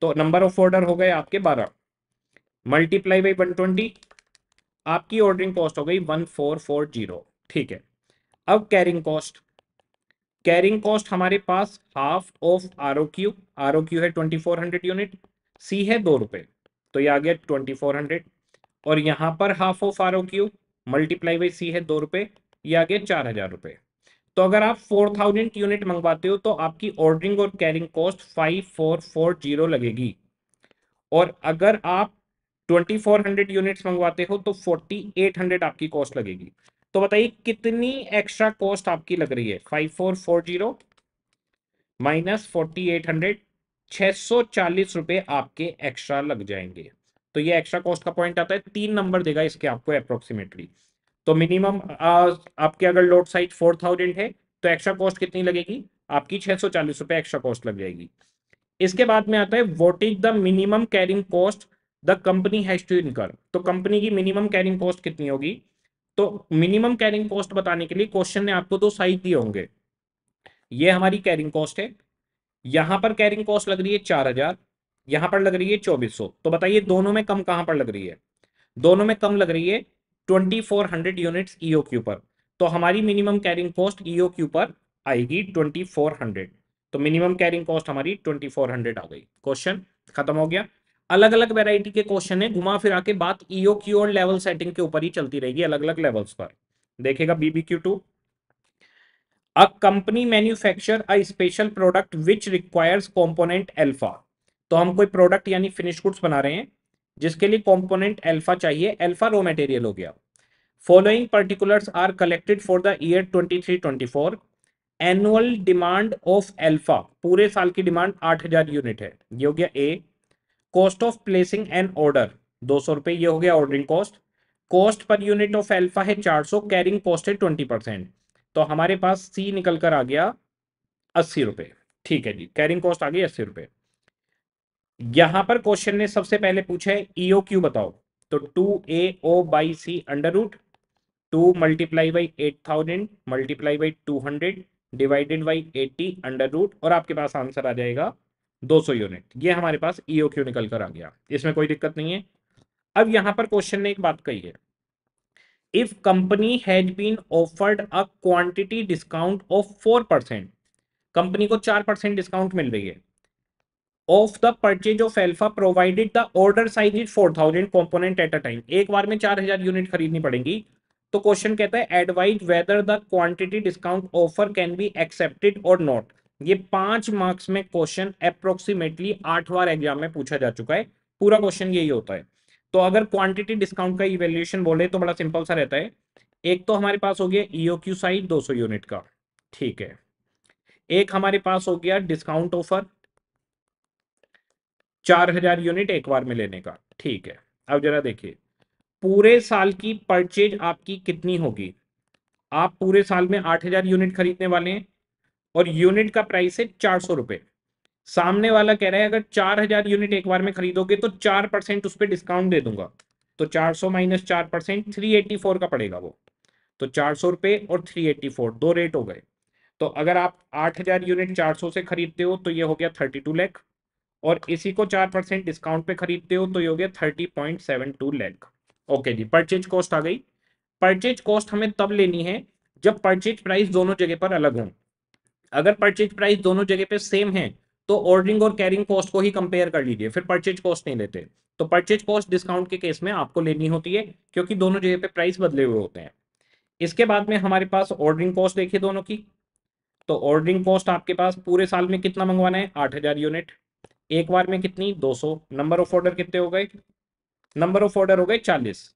तो नंबर ऑफ ऑर्डर हो गए आपके बारह मल्टीप्लाई बाई वन ट्वेंटी आपकी ऑर्डरिंग कॉस्ट हो गई वन फोर फोर जीरो ठीक है अब कैरिंग कॉस्ट कैरिंग कॉस्ट हमारे पास half of R O Q R O Q है twenty four hundred unit C है दो रुपए तो ये आ गया ट्वेंटी फोर हंड्रेड और यहां पर half of R O Q multiply by C है दो रुपए ये आ गया चार हज़ार रुपए तो अगर आप फोर थाउजेंड यूनिट मंगवाते हो तो आपकी ऑर्डरिंग और carrying cost five four four zero लगेगी और अगर आप 2400 यूनिट्स मंगवाते हो तो 4800 आपकी कॉस्ट लगेगी तो बताइए कितनी एक्स्ट्रा कॉस्ट आपकी लग रही है 5440 माइनस 4800 640 रुपए आपके एक्स्ट्रा लग जाएंगे तो ये एक्स्ट्रा कॉस्ट का पॉइंट आता है तीन नंबर देगा इसके आपको अप्रोक्सीमेटली तो मिनिमम आपके अगर लोड साइज 4000 है तो एक्स्ट्रा कॉस्ट कितनी लगेगी आपकी चालीस रुपए एक्स्ट्रा कॉस्ट लग जाएगी इसके बाद में आता है what is the minimum carrying cost the company has to incur तो कंपनी की मिनिमम कैरिंग कॉस्ट कितनी होगी तो मिनिमम कैरिंग कॉस्ट बताने के लिए क्वेश्चन ने आपको दो साइड दिए होंगे ये हमारी कैरिंग कॉस्ट है यहां पर कैरिंग कॉस्ट लग रही है चार हजार यहां पर लग रही है चौबीस सौ तो बताइए दोनों में कम कहां पर लग रही है दोनों में कम लग रही है twenty four hundred unit E O e Q पर तो हमारी minimum carrying cost E O e Q पर आएगी ट्वेंटी फोर हंड्रेड तो मिनिमम कैरिंग कॉस्ट हमारी ट्वेंटी फोर हंड्रेड आ गई क्वेश्चन खत्म हो गया अलग अलग वेराइटी के क्वेश्चन है घुमा फिरा के बात ईओ e क्यू और लेवल सेटिंग के ऊपर ही चलती रहेगी अलग अलग लेवल्स पर देखेगा BBQ two a company manufacture a special product which requires component alpha तो हम कोई प्रोडक्ट यानी फिनिश गुड्स बना रहे हैं जिसके लिए कॉम्पोनेंट एल्फा चाहिए एल्फा रो मटेरियल हो गया following particulars are collected for the year twenty three twenty four annual demand of alpha पूरे साल की डिमांड आठ हजार यूनिट है ये हो गया A cost of placing an order दो सौ रुपए ये हो गया ordering cost cost per unit of alpha है चार सौ कैरिंग कॉस्ट है ट्वेंटी परसेंट तो हमारे पास सी निकल कर आ गया अस्सी रुपए ठीक है जी कैरिंग कॉस्ट आ गई अस्सी रुपए यहां पर क्वेश्चन ने सबसे पहले पूछा है ईओ e क्यू बताओ तो two A O by C under root two multiply by eight thousand multiply by two hundred divided by eighty under root और आपके पास आंसर आ जाएगा 200 यूनिट ये हमारे पास ईओ e क्यू निकल कर आ गया इसमें कोई दिक्कत नहीं है अब यहां पर क्वेश्चन ने एक बात कही है if company has been offered a quantity discount of four percent company को चार परसेंट डिस्काउंट मिल रही है off the purchase of alpha provided the order size is four thousand component at a time एक बार में चार हजार यूनिट खरीदनी पड़ेगी तो क्वेश्चन कहता है advise whether the quantity discount offer can be accepted और नॉट ये पांच मार्क्स में क्वेश्चन अप्रोक्सीमेटली आठ बार एग्जाम में पूछा जा चुका है पूरा क्वेश्चन यही होता है तो अगर क्वांटिटी डिस्काउंट का इवेल्युएशन बोले तो बड़ा सिंपल सा रहता है एक तो हमारे पास हो गया ईओ क्यू साइड सौ यूनिट का ठीक है एक हमारे पास हो गया डिस्काउंट ऑफर चार हजार यूनिट एक बार में लेने का ठीक है अब जरा देखिए पूरे साल की परचेज आपकी कितनी होगी आप पूरे साल में आठ हजार यूनिट खरीदने वाले हैं और यूनिट का प्राइस है चार सौ रुपए सामने वाला कह रहा है अगर चार हजार यूनिट एक बार में खरीदोगे तो चार परसेंट उस पर डिस्काउंट दे दूंगा तो चार सौ माइनस चार परसेंट थ्री एट्टी फोर का पड़ेगा वो तो चार सौ रुपए और थ्री एट्टी फोर दो रेट हो गए तो अगर आप आठ हजार यूनिट चार सौ से खरीदते हो तो ये हो गया थर्टी टू लैख और इसी को चार परसेंट डिस्काउंट पे खरीदते हो तो ये हो गया thirty point seven two lakh okay जी परचेज कॉस्ट आ गई परचेज कॉस्ट हमें तब लेनी है जब परचेज प्राइस दोनों जगह पर अलग हों अगर परचेज प्राइस दोनों जगह पे सेम है तो ऑर्डरिंग और कैरिंग कॉस्ट को ही कंपेयर कर लीजिए फिर परचेज कॉस्ट नहीं लेते तो परचेज कॉस्ट डिस्काउंट के केस में आपको लेनी होती है क्योंकि दोनों जगह पे प्राइस बदले हुए होते हैं इसके बाद में हमारे पास ऑर्डरिंग कॉस्ट देखिए दोनों की तो ऑर्डरिंग कॉस्ट आपके पास पूरे साल में कितना मंगवाना है आठ हजार यूनिट एक बार में कितनी दो सौ नंबर ऑफ ऑर्डर कितने हो गए नंबर ऑफ ऑर्डर हो गए चालीस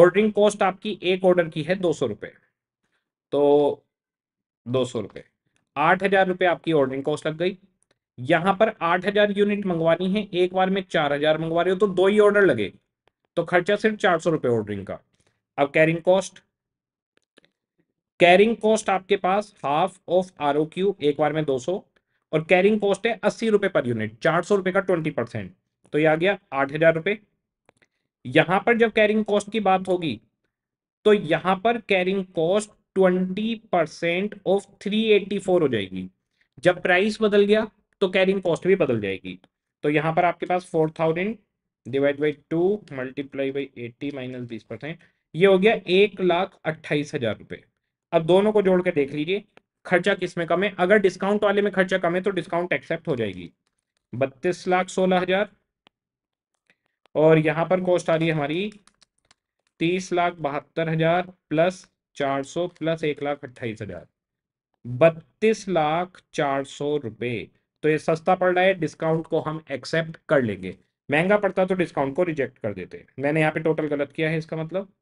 ऑर्डरिंग कॉस्ट आपकी एक ऑर्डर की है दो सौ रुपए तो दो सौ रुपये आठ हजार रुपए आपकी ऑर्डरिंग कॉस्ट लग गई यहां पर आठ हजार यूनिट मंगवानी है एक बार में चार हजार मंगवा रहे हो तो दो ही ऑर्डर लगे तो खर्चा सिर्फ चार सौ रुपए ऑर्डरिंग का अब कैरिंग कॉस्ट कैरिंग कॉस्ट आपके पास half of R O Q एक बार में दो सौ और कैरिंग कॉस्ट है अस्सी रुपए पर यूनिट चार सौ रुपए का ट्वेंटी परसेंट तो यह आ गया आठ हजार रुपए यहां पर जब कैरिंग कॉस्ट की बात होगी तो यहां पर carrying cost twenty percent of three eighty four हो जाएगी जब प्राइस बदल गया तो कैरिंग कॉस्ट भी बदल जाएगी तो यहाँ पर आपके पास four thousand divide by two multiply by eighty minus बीस परसेंट ये हो गया एक लाख अट्ठाईस हजार रुपये अब दोनों को जोड़ के देख लीजिए खर्चा किस में कम है अगर डिस्काउंट वाले में खर्चा कम है तो डिस्काउंट एक्सेप्ट हो जाएगी बत्तीस लाख सोलह हजार और यहाँ पर कॉस्ट आ रही है हमारी तीस लाख बहत्तर हजार प्लस चार सौ प्लस एक लाख अट्ठाईस हजार बत्तीस लाख चार सौ रुपए तो ये सस्ता पड़ रहा है डिस्काउंट को हम एक्सेप्ट कर लेंगे महंगा पड़ता तो डिस्काउंट को रिजेक्ट कर देते मैंने यहाँ पे टोटल गलत किया है इसका मतलब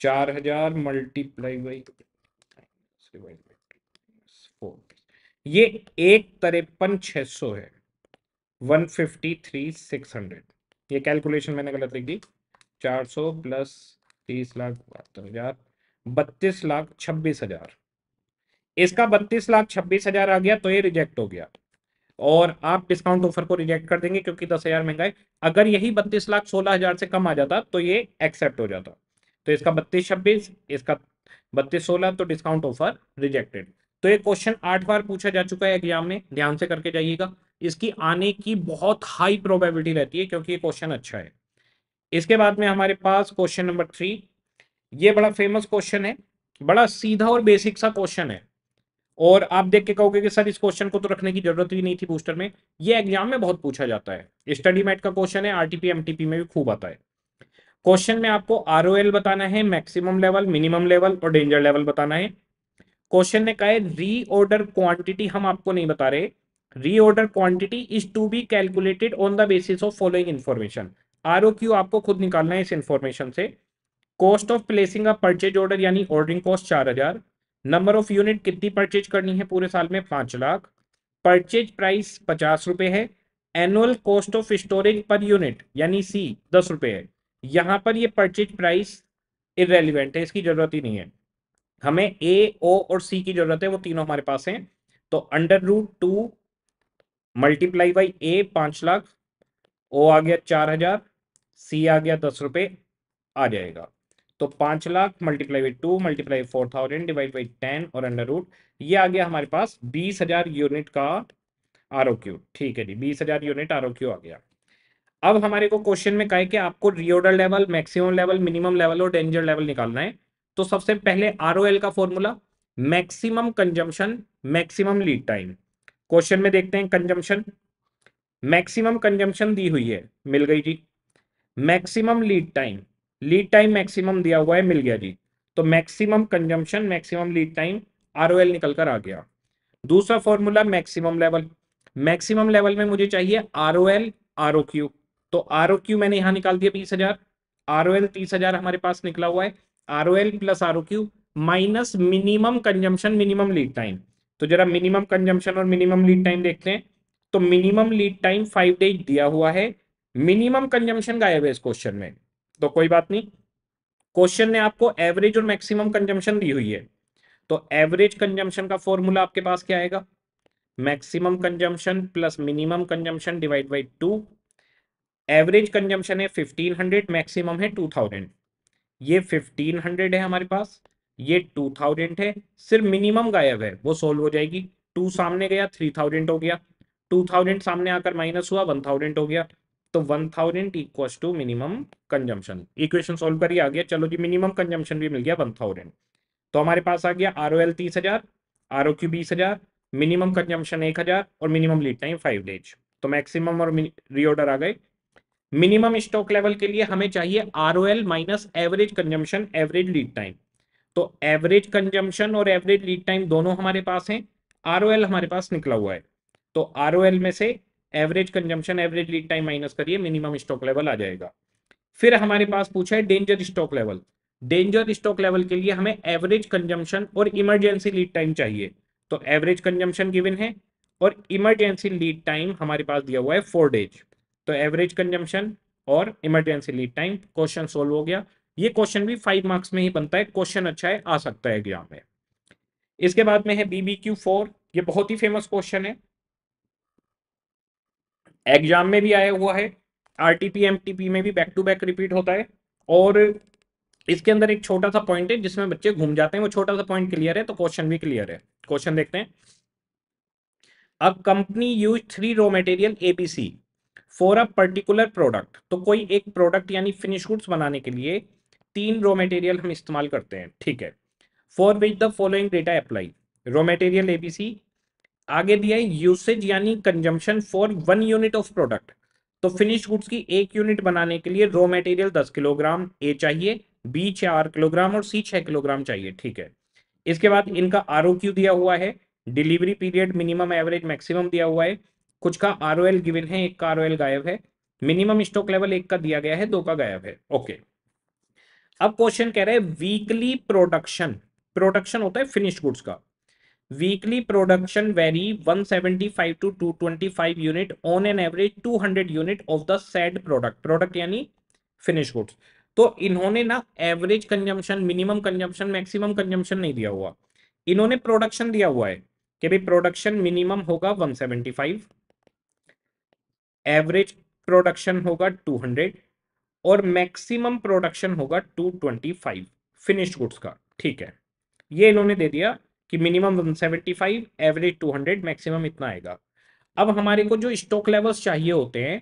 चार हजार मल्टीप्लाई बाई ये एक तरेपन छह सौ है one fifty three six hundred ये कैलकुलेशन मैंने गलत लिख दी चार सौ प्लस तीस लाख बहत्तर तो हजार बत्तीस लाख छब्बीस हजार इसका बत्तीस लाख छब्बीस हजार आ गया तो ये रिजेक्ट हो गया और आप डिस्काउंट ऑफर को रिजेक्ट कर देंगे क्योंकि दस हजार महंगा है अगर यही बत्तीस लाख सोलह हजार से कम आ जाता तो ये एक्सेप्ट हो जाता तो इसका बत्तीस छब्बीस इसका बत्तीस सोलह तो डिस्काउंट ऑफर रिजेक्टेड तो ये क्वेश्चन आठ बार पूछा जा चुका है एग्जाम में ध्यान से करके जाइएगा इसकी आने की बहुत हाई प्रोबेबिलिटी रहती है क्योंकि ये क्वेश्चन अच्छा है इसके बाद में हमारे पास क्वेश्चन नंबर थ्री ये बड़ा फेमस क्वेश्चन है बड़ा सीधा और बेसिक सा क्वेश्चन है और आप देख के कहोगे कि सर इस क्वेश्चन को तो रखने की जरूरत ही नहीं थी बूस्टर में ये एग्जाम में बहुत पूछा जाता है स्टडी मैट का क्वेश्चन है आरटीपी एमटीपी में भी खूब आता है क्वेश्चन में आपको आर बताना है मैक्सिमम लेवल मिनिमम लेवल और डेंजर लेवल बताना है क्वेश्चन ने कहा है रीऑर्डर क्वांटिटी हम आपको नहीं बता रहे reorder quantity is to be calculated on the basis of following information R आपको खुद निकालना है इस इन्फॉर्मेशन से cost of placing a purchase order यानी ऑर्डरिंग कॉस्ट चार हजार नंबर ऑफ यूनिट कितनी परचेज करनी है पूरे साल में पांच लाख परचेज प्राइस पचास रुपए है annual cost of storage per unit यानी सी दस रुपए है यहाँ पर ये परचेज प्राइस इरेलीवेंट है इसकी जरूरत ही नहीं है हमें ए ओ और सी की जरूरत है वो तीनों हमारे पास हैं तो under root two multiply by A पांच लाख ओ आ गया चार हजार सी आ गया दस रुपए आ जाएगा तो पांच lakh multiply by two multiply four thousand divide by ten और अंडर रूट ये आ गया हमारे पास बीस हजार यूनिट का आर ठीक है जी बीस हजार यूनिट आर आ गया अब हमारे को क्वेश्चन में कहे कि आपको reorder level maximum level minimum level और डेंजर लेवल निकालना है तो सबसे पहले आर का formula maximum consumption maximum lead time question में देखते हैं कंजम्पशन मैक्सिमम कंजम्पशन दी हुई है मिल गई जी maximum lead time lead time maximum दिया हुआ है मिल गया जी तो maximum consumption maximum lead time R O निकल कर आ गया दूसरा formula maximum level maximum level में मुझे चाहिए R O L R O Q तो आर ओ क्यू मैंने यहां निकाल दिया बीस हजार आर ओ एल तीस हजार हमारे पास निकला हुआ है R O L plus R O Q minus minimum consumption minimum lead time तो जरा मिनिमम कंजम्पशन और मिनिमम लीड टाइम देखते हैं तो minimum lead time five days दिया हुआ है मिनिमम कंजम्पशन गायब है इस क्वेश्चन में तो कोई बात नहीं क्वेश्चन ने आपको एवरेज और मैक्सिमम कंजम्पशन दी हुई है तो एवरेज कंजम्पशन का फॉर्मूला आपके पास क्या आएगा maximum consumption plus minimum consumption divide by two average consumption है 1500 मैक्सिमम है 2000 ये 1500 है हमारे पास ये टू थाउजेंड है सिर्फ मिनिमम गायब है वो सोल्व हो जाएगी टू सामने गया थ्री थाउजेंड हो गया टू थाउजेंड सामने आकर माइनस हुआ वन थाउजेंड हो गया तो one thousand equal to minimum consumption equation solve करिए आ गया चलो जी मिनिमम कंजम्पशन भी मिल गया वन थाउजेंड तो हमारे पास आ गया आर ओ एल तीस हजार आर ओ क्यू बीस हजार मिनिमम कंजम्पशन एक हजार और minimum lead time five days तो मैक्सिमम और रीऑर्डर आ गए मिनिमम स्टॉक लेवल के लिए हमें चाहिए R O L minus average consumption average lead time तो एवरेज कंजम्पशन और एवरेज लीड टाइम दोनों हमारे पास हैं आर हमारे पास निकला हुआ है तो आर में से average consumption average lead time minus करिए मिनिमम स्टॉक लेवल आ जाएगा फिर हमारे पास पूछा है danger stock level danger stock level के लिए हमें एवरेज कंजम्पशन और इमरजेंसी लीड टाइम चाहिए तो एवरेज कंजम्पशन गिवन है और इमरजेंसी लीड टाइम हमारे पास दिया हुआ है फोर डेज तो एवरेज कंजम्पशन और emergency lead time question solve हो गया ये क्वेश्चन भी फाइव मार्क्स में ही बनता है क्वेश्चन अच्छा है आ सकता है एग्जाम में इसके बाद में है बीबी क्यू फोर ये बहुत ही फेमस क्वेश्चन है एग्जाम में भी आया हुआ है आरटीपी एमटीपी में भी बैक टू बैक रिपीट होता है और इसके अंदर एक छोटा सा पॉइंट है जिसमें बच्चे घूम जाते हैं वो छोटा सा पॉइंट क्लियर है तो क्वेश्चन भी क्लियर है क्वेश्चन देखते हैं a company use three raw material ABC for a particular product तो कोई एक प्रोडक्ट यानी फिनिश गुड्स बनाने के लिए तीन रॉ मटेरियल हम इस्तेमाल करते हैं ठीक है for which the following data apply raw material ABC आगे दिया है यूसेज यानी consumption for one unit of product तो फिनिश गुड्स की एक यूनिट बनाने के लिए रॉ मटेरियल दस किलोग्राम ए चाहिए बी चार किलोग्राम और सी छह किलोग्राम चाहिए ठीक है इसके बाद इनका आर दिया हुआ है delivery period minimum average maximum दिया हुआ है कुछ का आर गिवन है एक का आर गायब है मिनिमम स्टॉक लेवल एक का दिया गया है दो का गायब है ओके okay. अब क्वेश्चन कह रहे हैं वीकली प्रोडक्शन प्रोडक्शन होता है फिनिश गुड्स का weekly production vary 175 to 225 unit on an average 200 unit of the said product product यानी फिनिश गुड्स तो इन्होंने ना average consumption minimum consumption maximum consumption नहीं दिया हुआ इन्होंने प्रोडक्शन दिया हुआ है कि भाई प्रोडक्शन मिनिमम होगा 175 एवरेज प्रोडक्शन होगा 200 और मैक्सिमम प्रोडक्शन होगा 225 फिनिश्ड गुड्स का ठीक है ये इन्होंने दे दिया कि मिनिमम 175 एवरेज 200 मैक्सिमम इतना आएगा अब हमारे को जो स्टॉक लेवल्स चाहिए होते हैं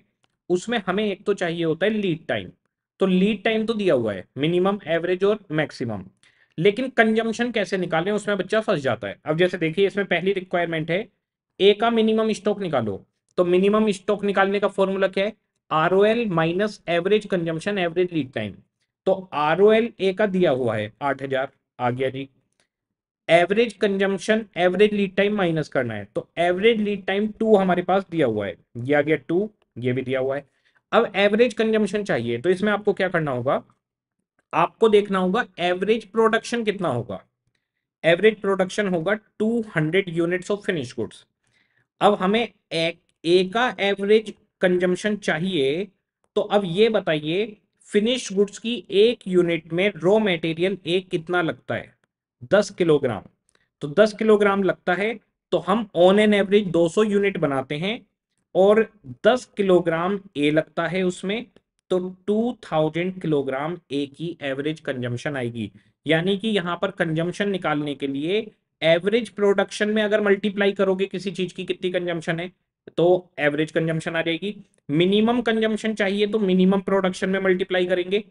उसमें हमें एक तो चाहिए होता है लीड टाइम तो लीड टाइम तो दिया हुआ है मिनिमम एवरेज और मैक्सिमम लेकिन कंजम्पशन कैसे निकाले उसमें बच्चा फंस जाता है अब जैसे देखिए इसमें पहली रिक्वायरमेंट है ए का मिनिमम स्टॉक निकालो तो मिनिमम स्टॉक निकालने का फॉर्मूला क्या है R O L minus average consumption average lead time तो आर ओ एल ए का दिया हुआ है आठ हजार आ गया जी average consumption average lead time minus करना है तो एवरेज लीड टाइम टू हमारे पास दिया हुआ है ये आ गया टू ये भी दिया हुआ है अब एवरेज कंजम्पशन चाहिए तो इसमें आपको क्या करना होगा आपको देखना होगा एवरेज प्रोडक्शन कितना होगा एवरेज प्रोडक्शन होगा 200 यूनिट्स ऑफ फिनिश गुड्स अब हमें ए, का एवरेज कंजम्पशन चाहिए तो अब ये बताइए फिनिश गुड्स की एक यूनिट में रॉ मटेरियल एक कितना लगता है दस किलोग्राम तो दस किलोग्राम लगता है तो हम ऑन एन एवरेज 200 यूनिट बनाते हैं और दस किलोग्राम ए लगता है उसमें तो 2000 किलोग्राम ए की एवरेज कंजम्पशन आएगी यानी कि यहां पर कंजम्पशन निकालने के लिए एवरेज प्रोडक्शन में अगर मल्टीप्लाई करोगे किसी चीज की कितनी कंजम्पशन है तो एवरेज कंजम्पशन आ जाएगी मिनिमम कंजम्पशन चाहिए तो मिनिमम प्रोडक्शन में मल्टीप्लाई करेंगे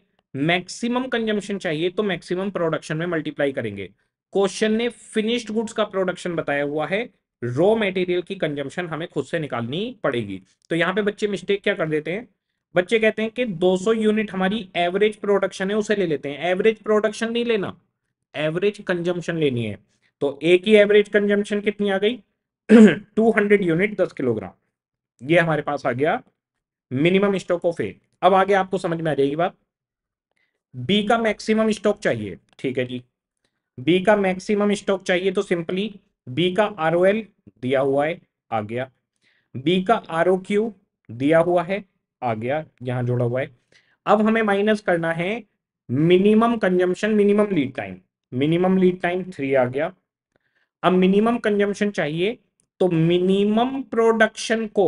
मैक्सिमम कंजम्पशन चाहिए तो मैक्सिमम प्रोडक्शन में मल्टीप्लाई करेंगे क्वेश्चन ने फिनिश्ड गुड्स का प्रोडक्शन बताया हुआ है रॉ मटेरियल की कंजम्पशन हमें खुद से निकालनी पड़ेगी तो यहाँ पे बच्चे मिस्टेक क्या कर देते हैं बच्चे कहते हैं कि 200 यूनिट हमारी एवरेज प्रोडक्शन है उसे ले लेते हैं एवरेज प्रोडक्शन नहीं लेना एवरेज कंजम्पशन लेनी है तो एक ही एवरेज कंजम्पशन कितनी आ गई टू हंड्रेड यूनिट दस किलोग्राम ये हमारे पास आ गया मिनिमम स्टॉक ऑफ ए अब आगे आपको समझ में आ जाएगी बात बी का मैक्सिमम स्टॉक चाहिए ठीक है जी बी का मैक्सिमम स्टॉक चाहिए तो सिंपली बी का आर दिया हुआ है आ गया बी का आर दिया हुआ है आ गया यहां जोड़ा हुआ है अब हमें माइनस करना है minimum consumption minimum lead time minimum lead time three आ गया अब मिनिमम कंजम्पशन चाहिए तो मिनिमम प्रोडक्शन को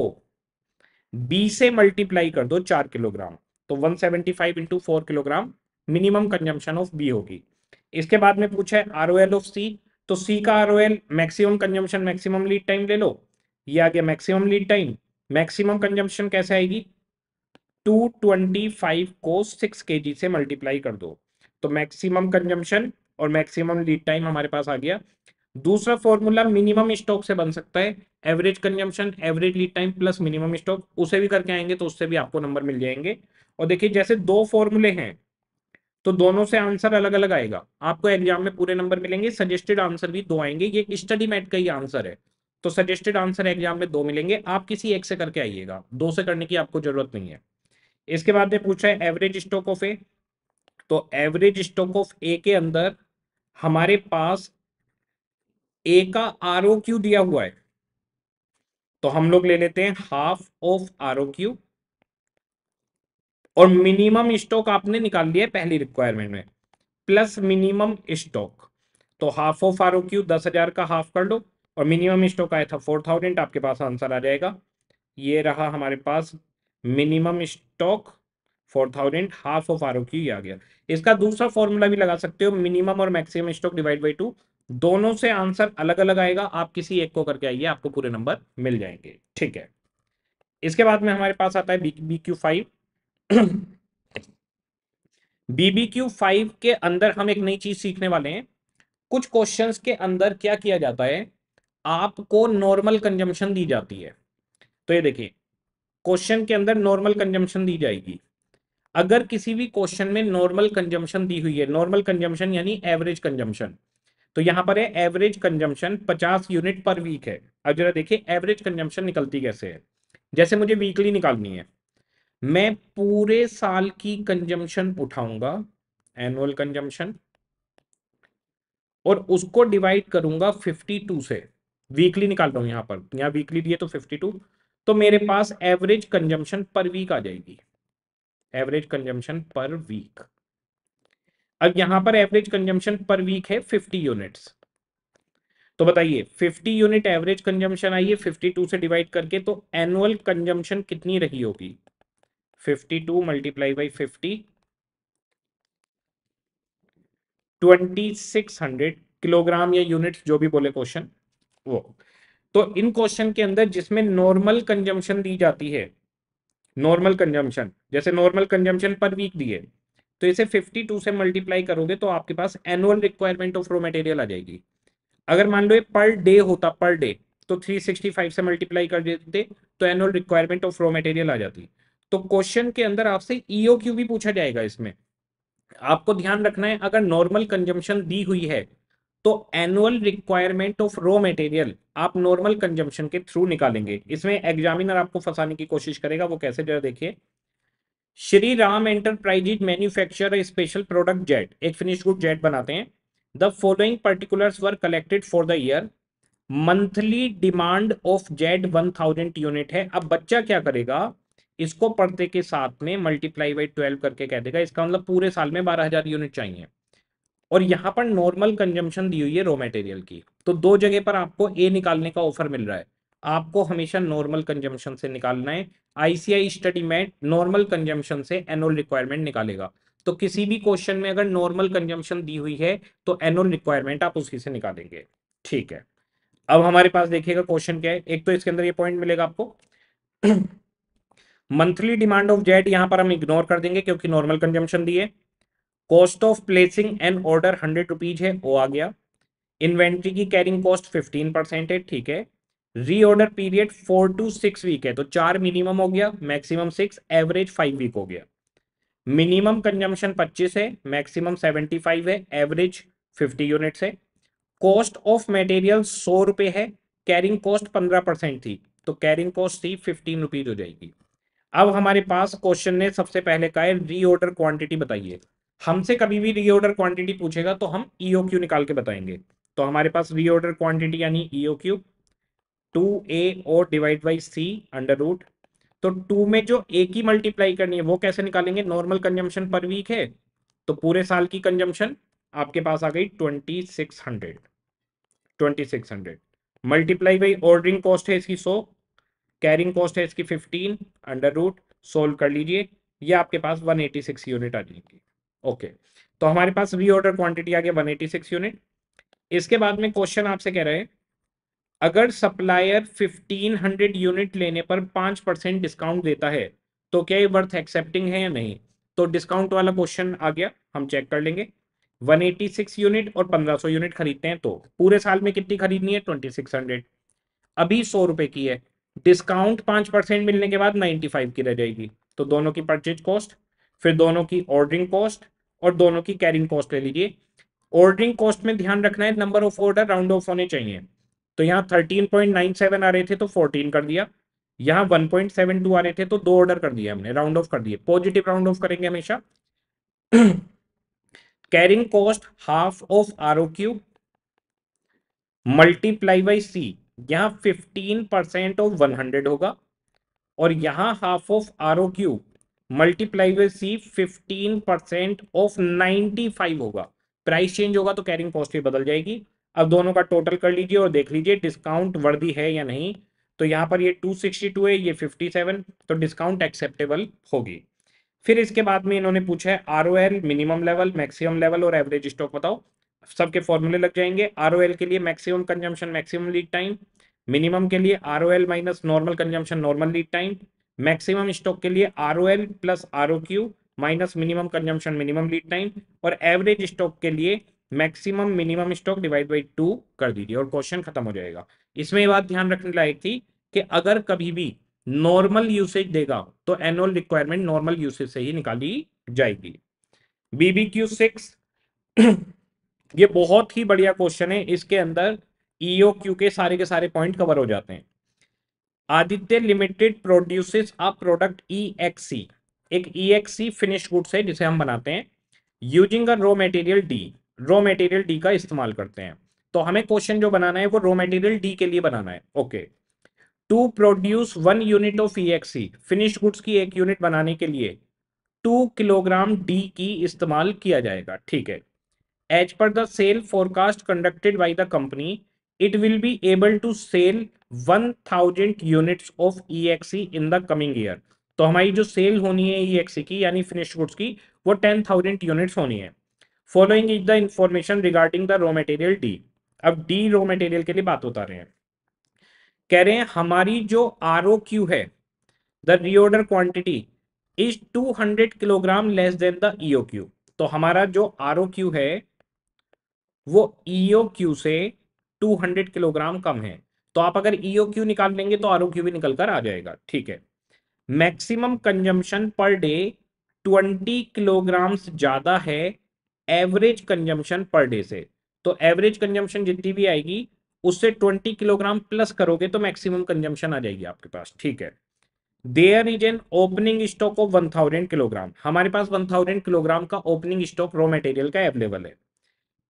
बी से मल्टीप्लाई कर दो चार किलोग्राम तो 175 seventy five into four kilogram minimum consumption of B होगी इसके बाद में पूछा है R O L of C तो सी का R O L maximum consumption maximum lead time ले लो ये आ गया maximum lead time maximum consumption कैसे आएगी 225 को 6 के से मल्टीप्लाई कर दो तो मैक्सिमम कंजम्पशन और मैक्सिमम लीड टाइम हमारे पास आ गया दूसरा फॉर्मूला मिनिमम स्टॉक से बन सकता है average consumption average lead time plus minimum stock उसे भी करके आएंगे तो उससे भी आपको नंबर मिल जाएंगे और देखिए जैसे दो फॉर्मूले हैं तो दोनों से आंसर अलग अलग आएगा आपको एग्जाम में पूरे नंबर मिलेंगे सजेस्टेड आंसर भी दो आएंगे ये स्टडी मैट का ही आंसर है तो सजेस्टेड आंसर एग्जाम में दो मिलेंगे आप किसी एक से करके आइएगा दो से करने की आपको जरूरत नहीं है इसके बाद में पूछा है एवरेज स्टॉक ऑफ ए तो एवरेज स्टॉक ऑफ ए के अंदर हमारे पास ए का आर ओ क्यू दिया हुआ है तो हम लोग ले लेते हैं half of R O Q और मिनिमम स्टॉक आपने निकाल दिया पहली रिक्वायरमेंट में प्लस मिनिमम स्टॉक तो half of R O Q दस हजार का हाफ कर लो और मिनिमम स्टॉक आया था फोर थाउजेंड आपके पास आंसर आ जाएगा ये रहा हमारे पास minimum stock four thousand half of R O Q आ गया इसका दूसरा फॉर्मूला भी लगा सकते हो मिनिमम और maximum stock divide by two दोनों से आंसर अलग अलग आएगा आप किसी एक को करके आइए आपको पूरे नंबर मिल जाएंगे ठीक है इसके बाद में हमारे पास आता है B Q five B Q five के अंदर हम एक नई चीज सीखने वाले हैं कुछ क्वेश्चंस के अंदर क्या किया जाता है आपको नॉर्मल कंजम्पशन दी जाती है तो ये देखिए क्वेश्चन के अंदर नॉर्मल कंजम्पशन दी जाएगी अगर किसी भी क्वेश्चन में नॉर्मल कंजम्पशन दी हुई है नॉर्मल कंजम्पशन यानी एवरेज कंजम्पशन तो यहाँ पर है average consumption 50 unit per week है अब जरा देखिए एवरेज कंजम्पशन निकलती कैसे है जैसे मुझे वीकली निकालनी है मैं पूरे साल की कंजम्पशन उठाऊंगा एनुअल कंजम्पशन और उसको डिवाइड करूंगा 52 से वीकली निकाल रहा हूं यहां पर यहां वीकली दिए तो 52 तो मेरे पास एवरेज कंजम्पशन पर वीक आ जाएगी एवरेज कंजम्पशन पर वीक अब यहां पर एवरेज कंजम्पशन पर वीक है 50 यूनिट्स तो बताइए 50 यूनिट एवरेज कंजम्पशन आई है 52 से डिवाइड करके तो एनुअल कंजम्पशन कितनी रही होगी 52 to multiply by fifty twenty six hundred kilogram या यूनिट्स जो भी बोले क्वेश्चन वो तो इन क्वेश्चन के अंदर जिसमें नॉर्मल कंजम्पशन दी जाती है नॉर्मल कंजम्पशन जैसे नॉर्मल कंजम्पशन पर वीक दिए तो इसे 52 से मल्टीप्लाई करोगे तो आपके पास annual requirement of raw material आ जाएगी अगर मान लो ये पर डे होता पर डे तो 365 से मल्टीप्लाई कर देते तो annual requirement of raw material आ जाती तो क्वेश्चन के अंदर आपसे ईओ e क्यू भी पूछा जाएगा इसमें आपको ध्यान रखना है अगर नॉर्मल कंजम्पशन दी हुई है तो annual requirement of raw material आप नॉर्मल कंजम्पशन के थ्रू निकालेंगे इसमें एग्जामिनर आपको फंसाने की कोशिश करेगा वो कैसे जरा देखिए Shri Ram enterprises manufacture special product Z एक फिनिश गुड जेट बनाते हैं the following particulars were collected for the year monthly demand of Z one thousand unit है अब बच्चा क्या करेगा इसको पढ़ते के साथ में मल्टीप्लाई बाई ट्वेल्व करके कह देगा इसका मतलब पूरे साल में बारह हजार यूनिट चाहिए और यहाँ पर नॉर्मल कंजम्पशन दी हुई है रॉ मटेरियल की तो दो जगह पर आपको ए निकालने का ऑफर मिल रहा है आपको हमेशा नॉर्मल कंजम्पशन से निकालना है आईसीआई स्टडी में नॉर्मल कंजम्पशन से एनुअल रिक्वायरमेंट निकालेगा तो किसी भी क्वेश्चन में अगर नॉर्मल कंजम्पशन दी हुई है तो एनुअल रिक्वायरमेंट आप उसी से निकालेंगे ठीक है अब हमारे पास देखिएगा क्वेश्चन क्या है एक तो इसके अंदर ये पॉइंट मिलेगा आपको मंथली डिमांड ऑफ जेट यहां पर हम इग्नोर कर देंगे क्योंकि नॉर्मल कंजम्पशन दी है cost of placing an order hundred rupees है वो आ गया इन्वेंट्री की कैरिंग कॉस्ट फिफ्टीन परसेंट है ठीक है reorder period four to six week है तो चार मिनिमम हो गया maximum six average five week हो गया मिनिमम कंजम्पशन पच्चीस है मैक्सिमम सेवेंटी फाइव है एवरेज फिफ्टी यूनिट्स है कॉस्ट ऑफ मटेरियल सौ रुपए है कैरिंग कॉस्ट पंद्रह परसेंट थी तो कैरिंग कॉस्ट थी फिफ्टीन रुपीज हो जाएगी अब हमारे पास क्वेश्चन ने सबसे पहले कहा है रीऑर्डर क्वांटिटी बताइए हमसे कभी भी रीऑर्डर क्वांटिटी पूछेगा तो हम ईओ e क्यू निकाल के बताएंगे तो हमारे पास रीऑर्डर क्वांटिटी यानी EO e Q two A और divide by C under root तो टू में जो ए की मल्टीप्लाई करनी है वो कैसे निकालेंगे नॉर्मल कंजम्पशन पर वीक है तो पूरे साल की कंजम्पशन आपके पास आ गई twenty six hundred twenty six hundred multiply by ordering cost है इसकी सो कैरिंग कॉस्ट है इसकी फिफ्टीन अंडर रूट सोल्व कर लीजिए ये आपके पास वन एटी सिक्स यूनिट आ जाएंगी ओके तो हमारे पास री ऑर्डर क्वान्टिटी आ गया वन एटी सिक्स यूनिट इसके बाद में क्वेश्चन आपसे कह रहे हैं अगर सप्लायर 1500 यूनिट लेने पर पांच परसेंट डिस्काउंट देता है तो क्या ये वर्थ एक्सेप्टिंग है या नहीं तो डिस्काउंट वाला क्वेश्चन आ गया हम चेक कर लेंगे 186 यूनिट और 1500 यूनिट खरीदते हैं तो पूरे साल में कितनी खरीदनी है 2600 अभी सौ रुपए की है डिस्काउंट पांच परसेंट मिलने के बाद 95 की रह जाएगी तो दोनों की परचेज कॉस्ट फिर दोनों की ऑर्डरिंग कॉस्ट और दोनों की कैरिंग कॉस्ट ले लीजिए ऑर्डरिंग कॉस्ट में ध्यान रखना है number of order round off होने चाहिए तो यहाँ थर्टीन पॉइंट नाइन सेवन आ रहे थे तो फोर्टीन कर दिया यहाँ वन पॉइंट सेवन टू आ रहे थे तो दो ऑर्डर कर दिए हमने राउंड ऑफ कर दिए पॉजिटिव राउंड ऑफ करेंगे हमेशा carrying cost half of R O Q multiply by C यहाँ fifteen percent of one hundred होगा और यहाँ half of R O Q multiply by C fifteen percent of ninety five होगा प्राइस चेंज होगा तो कैरिंग कॉस्ट भी बदल जाएगी अब दोनों का टोटल कर लीजिए और देख लीजिए डिस्काउंट वर्दी है या नहीं तो यहाँ पर ये टू सिक्सटी टू है ये फिफ्टी सेवन तो डिस्काउंट एक्सेप्टेबल होगी फिर इसके बाद में इन्होंने पूछा है R O L minimum level maximum level और एवरेज स्टॉक बताओ सबके फॉर्मूले लग जाएंगे आर ओ एल के लिए maximum consumption maximum lead time minimum के लिए R O L minus normal consumption normal lead time maximum stock के लिए R O L plus R O Q minus minimum consumption minimum lead time और एवरेज स्टॉक के लिए maximum minimum stock divide by two कर दीजिए और क्वेश्चन खत्म हो जाएगा इसमें ये बात ध्यान रखने लायक थी कि अगर कभी भी नॉर्मल यूसेज देगा तो एनुअल रिक्वायरमेंट नॉर्मल यूसेज से ही निकाली जाएगी बीबी क्यू सिक्स ये बहुत ही बढ़िया क्वेश्चन है इसके अंदर ईओ e क्यू के सारे के सारे पॉइंट कवर हो जाते हैं Aditya limited produces a product E एक ई फिनिश गुड्स है जिसे हम बनाते हैं using a raw material D raw material D का इस्तेमाल करते हैं तो हमें क्वेश्चन जो बनाना है वो रॉ मेटीरियल डी के लिए बनाना है okay to produce one unit of E एक्सी फिनिश गुड्स की एक यूनिट बनाने के लिए टू किलोग्राम डी की इस्तेमाल किया जाएगा ठीक है as per the sale forecast conducted by the company it will be able to sell one thousand unit of E EXE in the coming year तो हमारी जो सेल होनी है ई e EXE की यानी फिनिश गुड्स की वो टेन थाउजेंड यूनिट्स होनी है following is the information regarding the raw material D अब डी रॉ मटेरियल के लिए बात होता रहे हैं कह रहे हैं हमारी जो आर ओ क्यू है the reorder quantity is 200 kilogram less than the E O Q हमारा जो आर ओ क्यू है वो ईओ e क्यू से 200 किलोग्राम कम है तो आप अगर ईओ e क्यू निकाल लेंगे तो आर ओ क्यू भी निकल कर आ जाएगा ठीक है maximum consumption per day 20 kilogram ज्यादा है एवरेज कंजम्पशन पर डे से तो एवरेज कंजम्पशन जितनी भी आएगी उससे 20 किलोग्राम प्लस करोगे तो मैक्सिमम कंजम्पशन आ जाएगी आपके पास ठीक है there is an opening stock of thousand kilogram हमारे पास थाउजेंड किलोग्राम का ओपनिंग स्टॉक रॉ मटेरियल का अवेलेबल है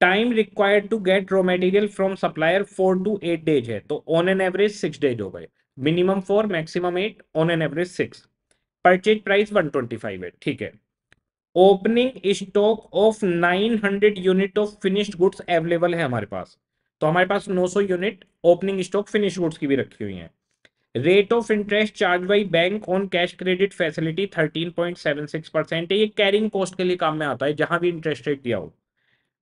time required to get raw material from supplier four to eight days है तो on an average six days हो गए minimum four maximum eight on an average six purchase price one twenty five है ठीक है opening stock of 900 unit of finished goods available है हमारे पास तो हमारे पास 900 unit opening stock finished goods की भी रखी हुई है rate of interest charge by bank on cash credit facility 13.76 percent है ये कैरिंग कॉस्ट के लिए काम में आता है जहां भी इंटरेस्ट रेट दिया हो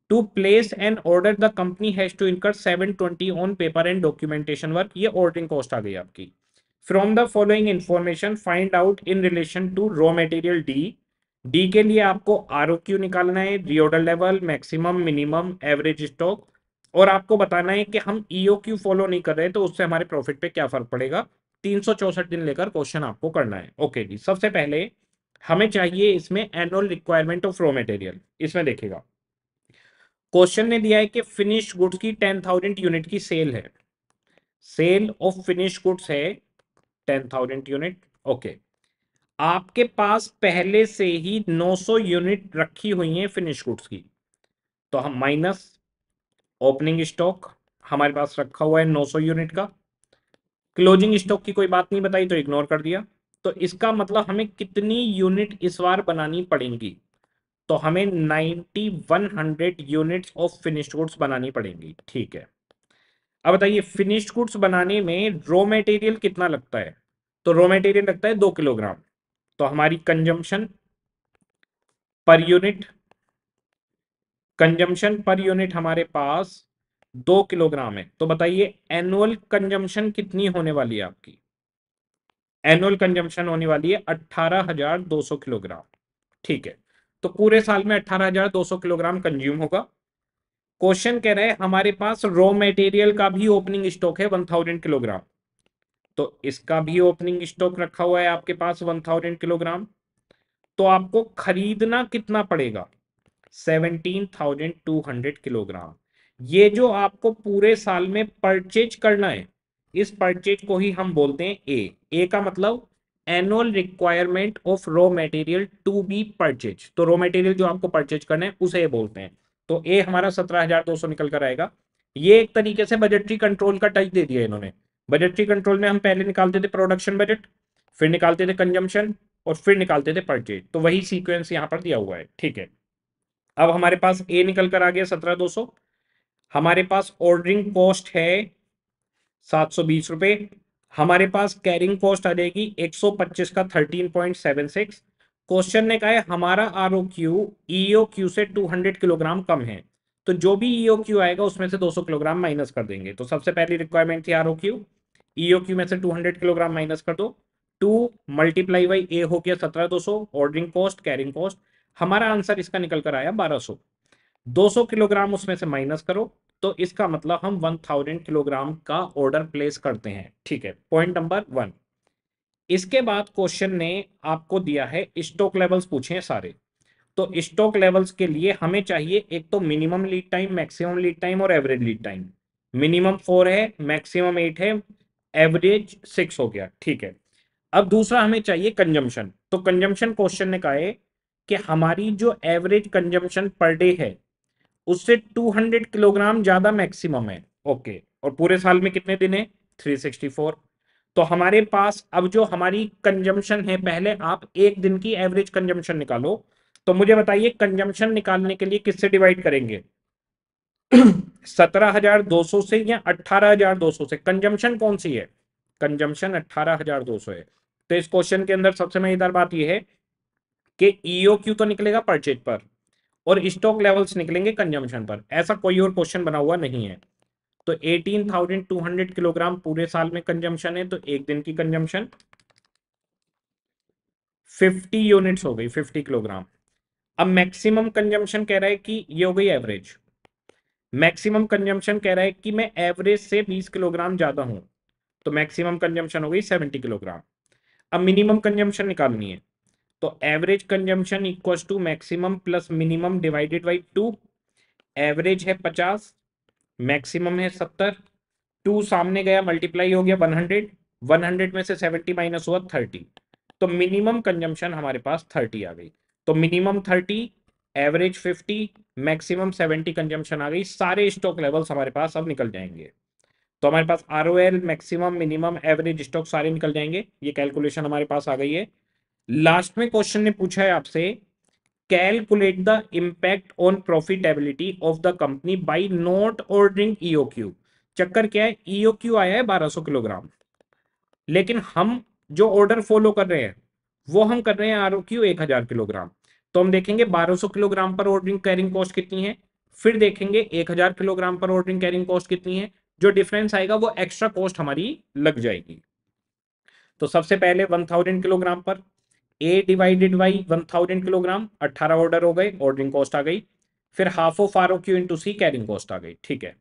to place and order the company has to incur 720 on paper and documentation work ये ऑर्डरिंग कॉस्ट आ गई आपकी from the following information find out in relation to raw material D D के लिए आपको आर ओ क्यू निकालना है reorder level maximum minimum average stock और आपको बताना है कि हम ईओ क्यू फॉलो नहीं कर रहे तो उससे हमारे प्रॉफिट पे क्या फर्क पड़ेगा तीन दिन लेकर क्वेश्चन आपको करना है ओके जी सबसे पहले हमें चाहिए इसमें annual requirement of raw material इसमें देखेगा क्वेश्चन ने दिया है कि फिनिश गुड्स की टेन थाउजेंड यूनिट की सेल है सेल ऑफ फिनिश गुड्स है टेन थाउजेंड यूनिट ओके आपके पास पहले से ही 900 यूनिट रखी हुई हैं फिनिश गुड्स की तो हम माइनस ओपनिंग स्टॉक हमारे पास रखा हुआ है 900 यूनिट का क्लोजिंग स्टॉक की कोई बात नहीं बताई तो इग्नोर कर दिया तो इसका मतलब हमें कितनी यूनिट इस बार बनानी पड़ेंगी तो हमें 9100 यूनिट्स ऑफ फिनिश गुड्स बनानी पड़ेंगी ठीक है अब बताइए फिनिश्ड गुड्स बनाने में रॉ मटेरियल कितना लगता है तो रॉ मेटेरियल लगता है दो किलोग्राम तो हमारी consumption per unit consumption per unit हमारे पास दो किलोग्राम है तो बताइए एनुअल कंजम्पशन कितनी होने वाली है आपकी एनुअल कंजम्पशन होने वाली है अट्ठारह हजार दो सौ किलोग्राम ठीक है तो पूरे साल में अट्ठारह हजार दो सौ किलोग्राम कंज्यूम होगा क्वेश्चन कह रहे हैं हमारे पास रॉ मटेरियल का भी ओपनिंग स्टॉक है वन थाउजेंड किलोग्राम तो इसका भी ओपनिंग स्टॉक रखा हुआ है आपके पास वन थाउजेंड किलोग्राम तो आपको खरीदना कितना पड़ेगा seventeen thousand two hundred kilogram ये जो आपको पूरे साल में परचेज करना है इस परचेज को ही हम बोलते हैं ए ए का मतलब annual requirement of raw material to be purchase तो रॉ मटेरियल जो आपको परचेज करना है उसे बोलते हैं तो ए हमारा सत्रह हजार दो सौ निकल कर आएगा ये एक तरीके से बजटरी कंट्रोल का टच दे दिया इन्होंने बजटरी कंट्रोल में हम पहले निकालते थे प्रोडक्शन बजट फिर निकालते थे कंजम्पशन और फिर निकालते थे परचेज तो वही सीक्वेंस यहाँ पर दिया हुआ है ठीक है अब हमारे पास ए निकल कर आ गया सत्रह दो सौ हमारे पास ऑर्डरिंग कॉस्ट है सात सौ बीस रुपए हमारे पास कैरिंग कॉस्ट आ जाएगी एक सौ पच्चीस का thirteen point seven six question ने कहा है हमारा R O Q E O Q से टू हंड्रेड किलोग्राम कम है तो जो भी ईओ e क्यू आएगा उसमें से 200 किलोग्राम माइनस कर देंगे तो सबसे पहली रिक्वायरमेंट थी R O Q E O Q में से 200 किलोग्राम माइनस कर दो टू मल्टीप्लाई बाई ए हो गया सत्रह दो सौ ऑर्डरिंग कॉस्ट कैरिंग कॉस्ट हमारा आंसर इसका निकल कर आया बारह सौ दो सौ किलोग्राम उसमें से माइनस करो तो इसका मतलब हम वन थाउजेंड किलोग्राम का ऑर्डर प्लेस करते हैं ठीक है पॉइंट नंबर वन इसके बाद क्वेश्चन ने आपको दिया है स्टॉक लेवल्स पूछे हैं सारे तो स्टॉक लेवल्स के लिए हमें चाहिए एक तो minimum lead time maximum lead time और average lead time minimum four है मैक्सिमम एट है एवरेज सिक्स हो गया ठीक है अब दूसरा हमें चाहिए कंजम्पशन तो कंजम्पशन क्वेश्चन ने कहा है कि हमारी जो एवरेज कंजम्पशन पर डे है उससे 200 किलोग्राम ज़्यादा मैक्सिमम है ओके और पूरे साल में कितने दिन है 364 तो हमारे पास अब जो हमारी कंजम्पशन है पहले आप एक दिन की एवरेज कंजम्पशन निकालो तो मुझे बताइए कंजम्पशन निकालने के लिए किससे डिवाइड करेंगे सत्रह हजार दो सौ से या अठारह हजार दो सौ से कंजम्पशन कौन सी है कंजम्पशन अठारह हजार दो सौ है तो इस क्वेश्चन के अंदर सबसे मजेदार बात यह है कि ईओ e क्यू तो निकलेगा परचेज पर और स्टॉक लेवल्स निकलेंगे कंजम्पशन पर ऐसा कोई और क्वेश्चन बना हुआ नहीं है तो 18,200 किलोग्राम पूरे साल में कंजम्पशन है तो एक दिन की कंजम्पशन 50 यूनिट्स हो गई 50 किलोग्राम अब मैक्सिमम कंजम्पशन कह रहा है कि ये हो गई एवरेज मैक्सिमम कंजम्पशन कह रहा है कि मैं एवरेज से 20 किलोग्राम ज़्यादा हूं तो मैक्सिमम कंजम्पशन हो गई 70 किलोग्राम अब मिनिमम कंजम्पशन निकालनी है तो average consumption equals to maximum plus minimum divided by two average है 50 मैक्सिमम है 70 टू सामने गया मल्टीप्लाई हो गया 100 100 में से 70 माइनस हुआ 30 तो मिनिमम कंजम्पशन हमारे पास 30 आ गई तो minimum thirty average fifty maximum seventy consumption आ गई सारे स्टॉक लेवल्स हमारे पास अब निकल जाएंगे तो हमारे पास R O L maximum minimum average stock सारे निकल जाएंगे ये कैलकुलेशन हमारे पास आ गई है लास्ट में क्वेश्चन ने पूछा है आपसे calculate the impact on profitability of the company by not ordering E O Q चक्कर क्या है ईओ e क्यू आया है 1200 किलोग्राम लेकिन हम जो ऑर्डर फॉलो कर रहे हैं वो हम कर रहे हैं आर ओ क्यू एक हजार किलोग्राम तो हम देखेंगे 1200 किलोग्राम पर ऑर्डरिंग कैरिंग कॉस्ट कितनी है फिर देखेंगे 1000 किलोग्राम पर ऑर्डरिंग कैरिंग कॉस्ट कितनी है जो डिफरेंस आएगा वो एक्स्ट्रा कॉस्ट हमारी लग जाएगी तो सबसे पहले 1000 किलोग्राम पर A divided by 1000 kilogram 18 order हो गए ऑर्डरिंग कॉस्ट आ गई फिर half of R O Q into C carrying cost आ गई ठीक है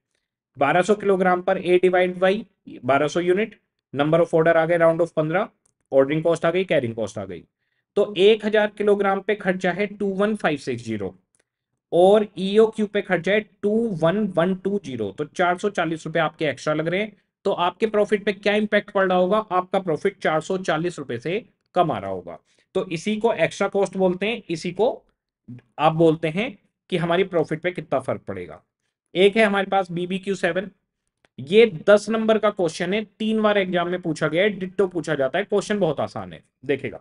1200 किलोग्राम पर ए डिवाइड बाई सौ यूनिट नंबर ऑफ ऑर्डर आ गए राउंड ऑफ पंद्रह ऑर्डरिंग कॉस्ट आ गई कैरिंग कॉस्ट आ गई तो एक हजार किलोग्राम पे खर्चा है two one five six zero और ईओ e क्यू पे खर्चा है two one one two zero तो चार सौ चालीस रुपए आपके एक्स्ट्रा लग रहे हैं तो आपके प्रॉफिट पे क्या इंपैक्ट पड़ रहा होगा आपका प्रॉफिट चार सौ चालीस रुपए से कम आ रहा होगा तो इसी को एक्स्ट्रा कॉस्ट बोलते हैं इसी को आप बोलते हैं कि हमारी प्रॉफिट पे कितना फर्क पड़ेगा एक है हमारे पास बीबी क्यू सेवन ये दस नंबर का क्वेश्चन है तीन बार एग्जाम में पूछा गया है डिट्टो पूछा जाता है क्वेश्चन बहुत आसान है देखेगा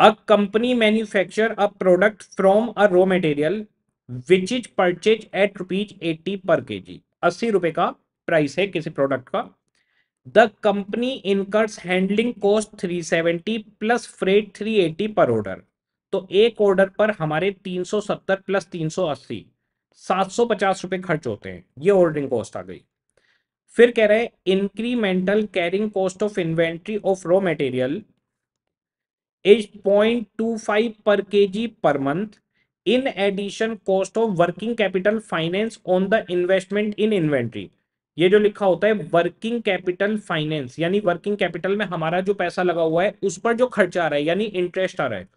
a company manufacture a product from a raw material which is purchase at rupees eighty per K जी अस्सी रुपए का प्राइस है किसी प्रोडक्ट का the company incurs handling cost three seventy plus freight three eighty per order तो एक ऑर्डर पर हमारे तीन सौ सत्तर प्लस तीन सौ अस्सी सात सौ पचास रुपए खर्च होते हैं ये होल्डिंग कॉस्ट आ गई फिर कह रहे हैं incremental carrying cost of inventory of raw material is point two five per K G per month in addition cost of working capital finance on the investment in inventory ये जो लिखा होता है वर्किंग कैपिटल फाइनेंस यानी वर्किंग कैपिटल में हमारा जो पैसा लगा हुआ है उस पर जो खर्चा आ रहा है यानी इंटरेस्ट आ रहा है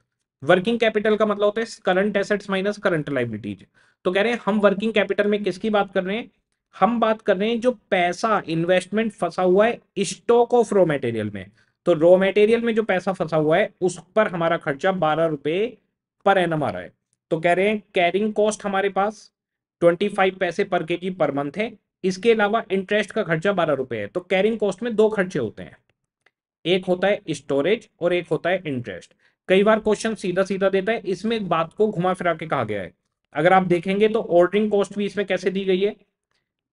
वर्किंग कैपिटल का मतलब होता है current assets minus current liabilities तो कह रहे हैं हम वर्किंग कैपिटल में किसकी बात कर रहे हैं हम बात कर रहे हैं जो पैसा इन्वेस्टमेंट फंसा हुआ है स्टॉक ऑफ रॉ मेटेरियल में तो रॉ मेटेरियल में जो पैसा फंसा हुआ है उस पर हमारा खर्चा बारह रुपए पर एन आ रहा है तो कह रहे हैं कैरिंग कॉस्ट हमारे पास ट्वेंटी फाइव पैसे पर के जी पर मंथ है इसके अलावा इंटरेस्ट का खर्चा बारह रुपए है तो कैरिंग कॉस्ट में दो खर्चे होते हैं एक होता है स्टोरेज और एक होता है इंटरेस्ट कई बार क्वेश्चन सीधा सीधा देता है इसमें बात को घुमा फिरा के कहा गया है अगर आप देखेंगे तो ऑर्डरिंग कॉस्ट भी इसमें कैसे दी गई है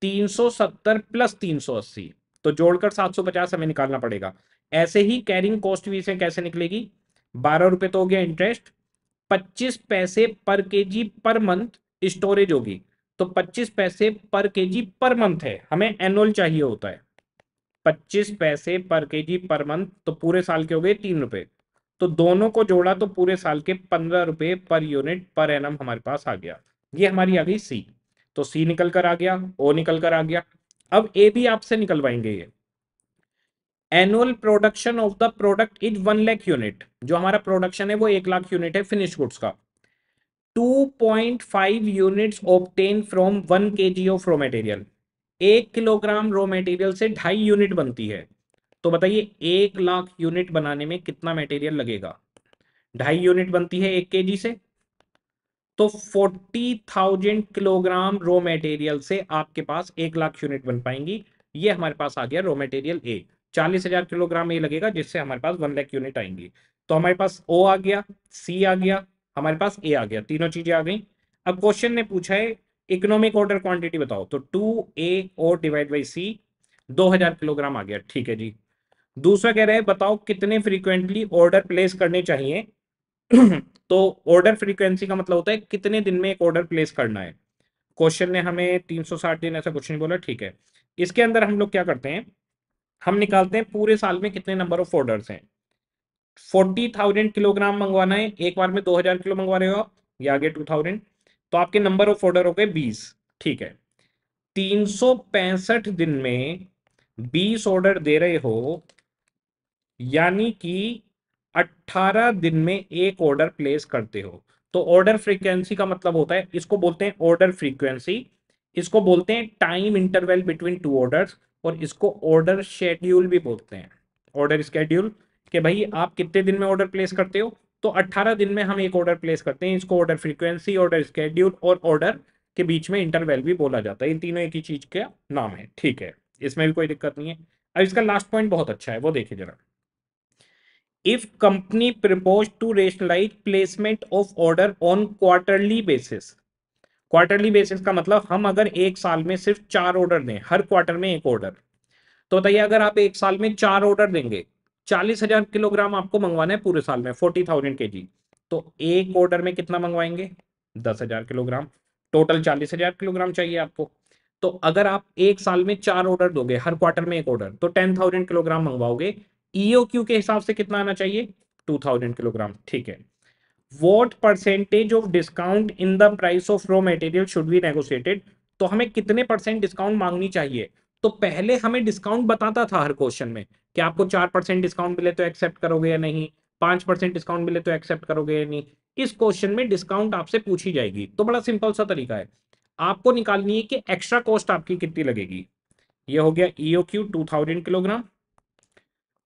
370 प्लस 380 तो जोड़कर 750 हमें निकालना पड़ेगा ऐसे ही कैरिंग कॉस्ट भी इसमें कैसे निकलेगी बारह रुपए तो हो गया इंटरेस्ट पच्चीस पैसे पर K G per month storage होगी तो पच्चीस पैसे पर के जी पर मंथ है हमें एनुअल चाहिए होता है पच्चीस पैसे पर के जी पर मंथ तो पूरे साल के हो गए तीन रुपए तो दोनों को जोड़ा तो पूरे साल के पंद्रह रुपए पर यूनिट पर एन हमारे पास आ गया ये हमारी आ गई सी तो सी निकल कर आ गया ओ निकल कर आ गया अब ए भी आपसे निकलवाएंगे ये annual production of the product is one lakh unit जो हमारा प्रोडक्शन है वो एक लाख यूनिट है फिनिश गुड्स का 2.5 unit obtain from one K G of raw material एक किलोग्राम रॉ मेटेरियल से ढाई यूनिट बनती है तो बताइए एक लाख यूनिट बनाने में कितना मटेरियल लगेगा ढाई यूनिट बनती है एक केजी से तो forty thousand kilogram raw material से आपके पास एक लाख यूनिट बन पाएंगी ये हमारे पास आ गया रो मटेरियल ए चालीस हजार किलोग्राम ये लगेगा जिससे हमारे पास वन लाख यूनिट आएंगी तो हमारे पास ओ आ गया सी आ गया हमारे पास ए आ गया तीनों चीजें आ गई अब क्वेश्चन ने पूछा है इकोनॉमिक ऑर्डर क्वांटिटी बताओ तो two A O divide by C दो हजार किलोग्राम आ गया ठीक है जी दूसरा कह रहे हैं बताओ कितने फ्रीक्वेंटली ऑर्डर प्लेस करने चाहिए तो ऑर्डर फ्रीक्वेंसी का मतलब होता है कितने दिन में एक ऑर्डर प्लेस करना है क्वेश्चन ने हमें 360 दिन ऐसा कुछ नहीं बोला ठीक है इसके अंदर हम लोग क्या करते हैं हम निकालते हैं पूरे साल में कितने नंबर ऑफ ऑर्डर्स हैं फोर्टी थाउजेंड किलोग्राम मंगवाना है एक बार में दो हजार किलो मंगवा रहे हो आप या आगे टू थाउजेंड तो आपके नंबर ऑफ ऑर्डर हो गए बीस ठीक है तीन सौ पैंसठ दिन में बीस ऑर्डर दे रहे हो यानी कि 18 दिन में एक ऑर्डर प्लेस करते हो तो ऑर्डर फ्रीक्वेंसी का मतलब होता है इसको बोलते हैं ऑर्डर फ्रीक्वेंसी इसको बोलते हैं time interval between two orders और इसको ऑर्डर शेड्यूल भी बोलते हैं ऑर्डर स्केड्यूल के भाई आप कितने दिन में ऑर्डर प्लेस करते हो तो 18 दिन में हम एक ऑर्डर प्लेस करते हैं इसको ऑर्डर फ्रीक्वेंसी ऑर्डर स्केड्यूल और ऑर्डर के बीच में इंटरवल भी बोला जाता है इन तीनों एक ही चीज़ का नाम है ठीक है इसमें भी कोई दिक्कत नहीं है अब इसका लास्ट पॉइंट बहुत अच्छा है वो देखिए जरा if company proposed to rationalize placement of order on quarterly basis quarterly basis का मतलब हम अगर एक साल में सिर्फ चार ऑर्डर दें हर क्वार्टर में एक ऑर्डर तो बताइए अगर आप एक साल में चार ऑर्डर देंगे चालीस हजार किलोग्राम आपको मंगवाना है पूरे साल में फोर्टी थाउजेंड के जी तो एक ऑर्डर में कितना मंगवाएंगे दस हजार किलोग्राम टोटल चालीस हजार किलोग्राम चाहिए आपको तो अगर आप एक साल में चार ऑर्डर दोगे हर क्वार्टर में एक ऑर्डर तो टेन थाउजेंड किलोग्राम मंगवाओगे ईओ e क्यू के हिसाब से कितना आना चाहिए 2000 किलोग्राम ठीक है what percentage of discount in the price of raw material should be negotiated तो हमें कितने परसेंट डिस्काउंट मांगनी चाहिए तो पहले हमें डिस्काउंट बताता था हर क्वेश्चन में कि आपको चार परसेंट डिस्काउंट मिले तो एक्सेप्ट करोगे या नहीं पांच परसेंट डिस्काउंट मिले तो एक्सेप्ट करोगे या नहीं इस क्वेश्चन में डिस्काउंट आपसे पूछी जाएगी तो बड़ा सिंपल सा तरीका है आपको निकालनी है कि एक्स्ट्रा कॉस्ट आपकी कितनी लगेगी ये हो गया E O Q two thousand kilogram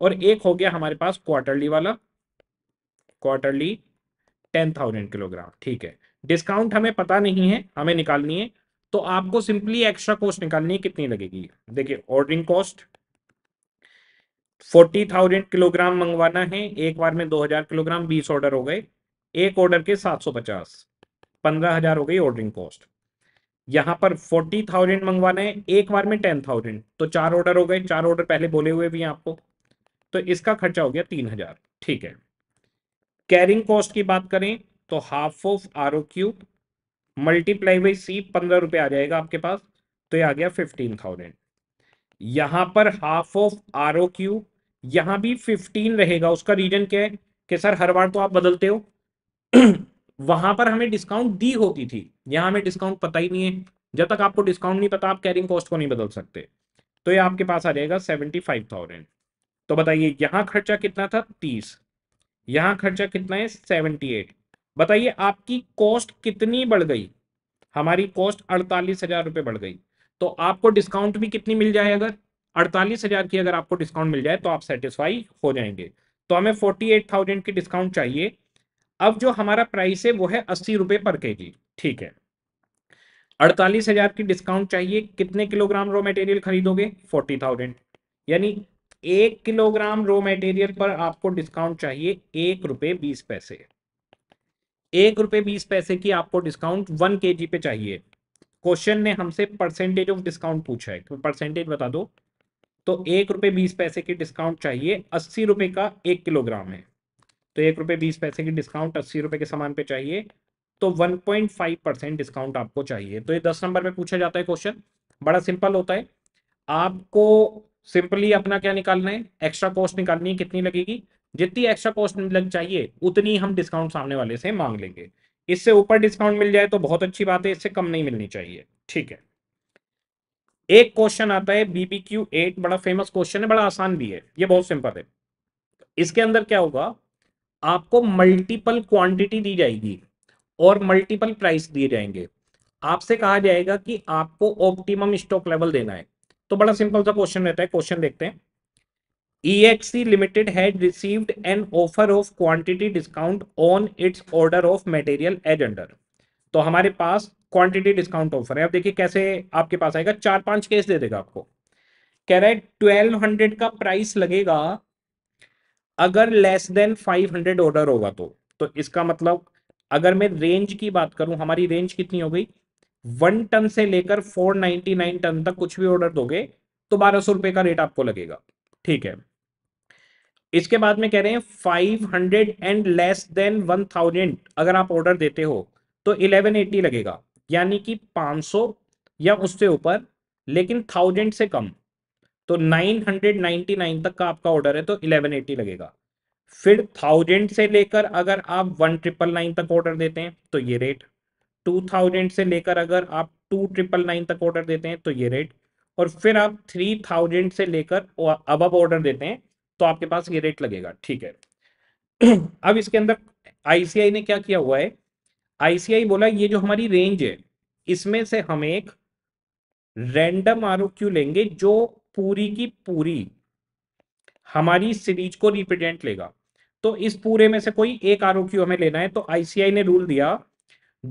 और एक हो गया हमारे पास क्वार्टरली वाला क्वार्टरली टेन थाउजेंड किलोग्राम ठीक है डिस्काउंट हमें पता नहीं है हमें निकालनी है तो आपको सिंपली एक्स्ट्रा कॉस्ट निकालनी है कितनी लगेगी देखिए ordering cost forty thousand kilogram मंगवाना है एक बार में दो हजार किलोग्राम बीस ऑर्डर हो गए एक ऑर्डर के सात सौ पचास पंद्रह हजार हो गई ऑर्डरिंग कॉस्ट यहां पर फोर्टी थाउजेंड मंगवाना है एक बार में टेन थाउजेंड तो चार ऑर्डर हो गए चार ऑर्डर पहले बोले हुए भी आपको तो इसका खर्चा हो गया तीन हजार ठीक है कैरिंग कॉस्ट की बात करें तो half of R O cube multiply by C पंद्रह रुपए आ जाएगा आपके पास तो ये आ गया फिफ्टीन थाउजेंड यहां पर half of R O cube यहां भी फिफ्टीन रहेगा उसका रीजन क्या है कि सर हर बार तो आप बदलते हो वहां पर हमें डिस्काउंट दी होती थी यहां हमें डिस्काउंट पता ही नहीं है जब तक आपको डिस्काउंट नहीं पता आप कैरिंग कॉस्ट को नहीं बदल सकते तो ये आपके पास आ जाएगा सेवेंटी फाइव थाउजेंड तो बताइए यहां खर्चा कितना था तीस यहां खर्चा कितना है सेवनटी एट बताइए आपकी कॉस्ट कितनी बढ़ गई हमारी कॉस्ट अड़तालीस हजार रुपए बढ़ गई तो आपको डिस्काउंट भी कितनी मिल जाए अगर अड़तालीस हजार की अगर आपको डिस्काउंट मिल जाए तो आप सेटिस्फाई हो जाएंगे तो हमें फोर्टी एट थाउजेंड की डिस्काउंट चाहिए अब जो हमारा प्राइस है वो है अस्सी रुपए पर के जी ठीक है अड़तालीस हजार की डिस्काउंट चाहिए कितने किलोग्राम रॉ मटेरियल खरीदोगे फोर्टी थाउजेंड यानी एक किलोग्राम रो मटेरियल पर आपको डिस्काउंट चाहिए एक रुपए बीस पैसे एक रुपए बीस पैसे की आपको डिस्काउंट वन के पे चाहिए क्वेश्चन ने हमसे परसेंटेज ऑफ डिस्काउंट पूछा है तो परसेंटेज बता दो तो एक रुपए बीस पैसे की डिस्काउंट चाहिए अस्सी रुपए का एक किलोग्राम है तो एक रुपए बीस पैसे की डिस्काउंट अस्सी रुपए के सामान पे चाहिए तो one point five percent discount आपको चाहिए तो ये दस नंबर में पूछा जाता है क्वेश्चन बड़ा सिंपल होता है आपको सिंपली अपना क्या निकालना है एक्स्ट्रा कॉस्ट निकालनी है कितनी लगेगी जितनी एक्स्ट्रा कॉस्ट लग चाहिए उतनी हम डिस्काउंट सामने वाले से मांग लेंगे इससे ऊपर डिस्काउंट मिल जाए तो बहुत अच्छी बात है इससे कम नहीं मिलनी चाहिए ठीक है एक क्वेश्चन आता है बीबीक्यू एट बड़ा फेमस क्वेश्चन है बड़ा आसान भी है ये बहुत सिंपल है इसके अंदर क्या होगा आपको मल्टीपल क्वांटिटी दी जाएगी और मल्टीपल प्राइस दिए जाएंगे आपसे कहा जाएगा कि आपको ऑप्टिमम स्टॉक लेवल देना है तो बड़ा सिंपल सा क्वेश्चन रहता है क्वेश्चन देखते हैं EXC limited had received an offer of quantity discount on its order of material as under तो हमारे पास क्वांटिटी डिस्काउंट ऑफर है अब देखिए कैसे आपके पास आएगा चार पांच केस दे देगा आपको कह रहा है ट्वेल्व हंड्रेड का प्राइस लगेगा अगर less than five hundred order होगा तो तो इसका मतलब अगर मैं रेंज की बात करूं हमारी रेंज कितनी हो गई वन टन से लेकर फोर नाइनटी नाइन टन तक कुछ भी ऑर्डर दोगे तो बारह सौ रुपए का रेट आपको लगेगा ठीक है इसके बाद में कह रहे हैं five hundred and less than one thousand अगर आप ऑर्डर देते हो तो इलेवन एट्टी लगेगा यानी कि पांच सौ या उससे ऊपर लेकिन थाउजेंड से कम तो नाइन हंड्रेड नाइनटी नाइन तक का आपका ऑर्डर है तो इलेवन एट्टी लगेगा फिर थाउजेंड से लेकर अगर आप वन ट्रिपल नाइन तक ऑर्डर देते हैं तो ये रेट टू थाउजेंड से लेकर अगर आप टू ट्रिपल नाइन तक ऑर्डर देते हैं तो ये रेट और फिर आप थ्री थाउजेंड से लेकर अब ऑर्डर देते हैं तो आपके पास ये रेट लगेगा ठीक है अब इसके अंदर आईसीआई ने क्या किया हुआ है आईसीआई बोला ये जो हमारी रेंज है इसमें से हम एक रैंडम आर लेंगे जो पूरी की पूरी हमारी सीरीज को रिप्रेजेंट लेगा तो इस पूरे में से कोई एक आर हमें लेना है तो आईसीआई ने रूल दिया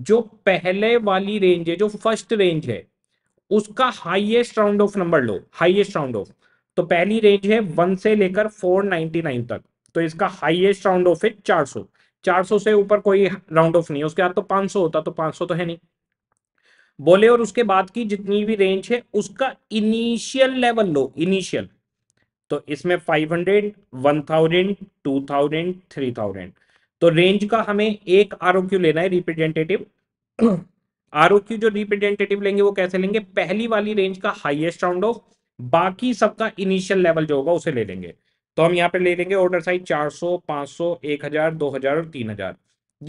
जो पहले वाली रेंज है जो फर्स्ट रेंज है उसका हाईएस्ट राउंड ऑफ नंबर लो हाईएस्ट राउंड ऑफ तो पहली रेंज है वन से लेकर फोर नाइनटी नाइन तक तो इसका हाईएस्ट राउंड ऑफ है चार सौ चार सौ से ऊपर कोई राउंड ऑफ नहीं है उसके बाद तो पांच सौ होता तो पांच सौ तो है नहीं बोले और उसके बाद की जितनी भी रेंज है उसका इनिशियल लेवल लो इनिशियल तो इसमें five hundred one thousand two thousand three thousand तो रेंज का हमें एक आर लेना है रिप्रेजेंटेटिव आर जो रिप्रेजेंटेटिव लेंगे वो कैसे लेंगे पहली वाली रेंज का हाइएस्ट राउंड ऑफ बाकी सबका इनिशियल लेवल जो होगा उसे ले लेंगे तो हम यहाँ पे ले लेंगे ऑर्डर साइज 400, 500, 1000, 2000 और 3000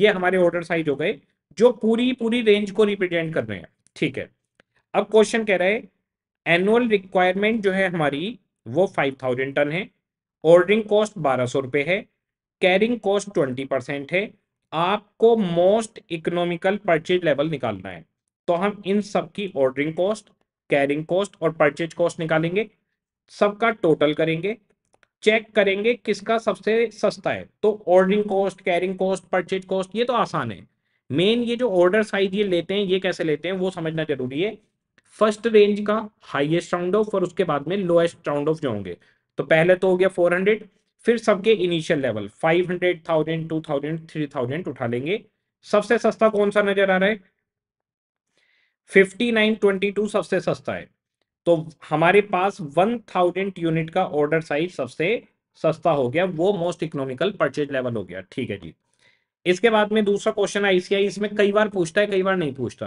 ये हमारे ऑर्डर साइज हो गए जो पूरी पूरी रेंज को रिप्रेजेंट कर रहे हैं ठीक है अब क्वेश्चन कह रहा है एनुअल रिक्वायरमेंट जो है हमारी वो 5000 टन है ऑर्डरिंग कॉस्ट बारह सौ है कैरिंग कॉस्ट ट्वेंटी परसेंट है आपको मोस्ट इकोनॉमिकल परचेज लेवल निकालना है तो हम इन सब की ऑर्डरिंग कॉस्ट कैरिंग कॉस्ट और परचेज कॉस्ट निकालेंगे सबका टोटल करेंगे चेक करेंगे किसका सबसे सस्ता है तो ordering cost carrying cost purchase cost ये तो आसान है मेन ये जो ऑर्डर साइज ये लेते हैं ये कैसे लेते हैं वो समझना जरूरी है फर्स्ट रेंज का हाईएस्ट राउंड ऑफ और उसके बाद में लोएस्ट राउंड ऑफ जो होंगे तो पहले तो हो गया 400 फिर सबके initial level five hundred thousand two thousand three thousand उठा लेंगे सबसे सस्ता कौन सा नजर आ रहा है फिफ्टी नाइन ट्वेंटी टू सबसे सस्ता है तो हमारे पास वन थाउजेंड यूनिट का ऑर्डर साइज सबसे सस्ता हो गया वो मोस्ट इकोनॉमिकल परचेज लेवल हो गया ठीक है जी इसके बाद में दूसरा क्वेश्चन आईसीआई इसमें कई बार पूछता है कई बार नहीं पूछता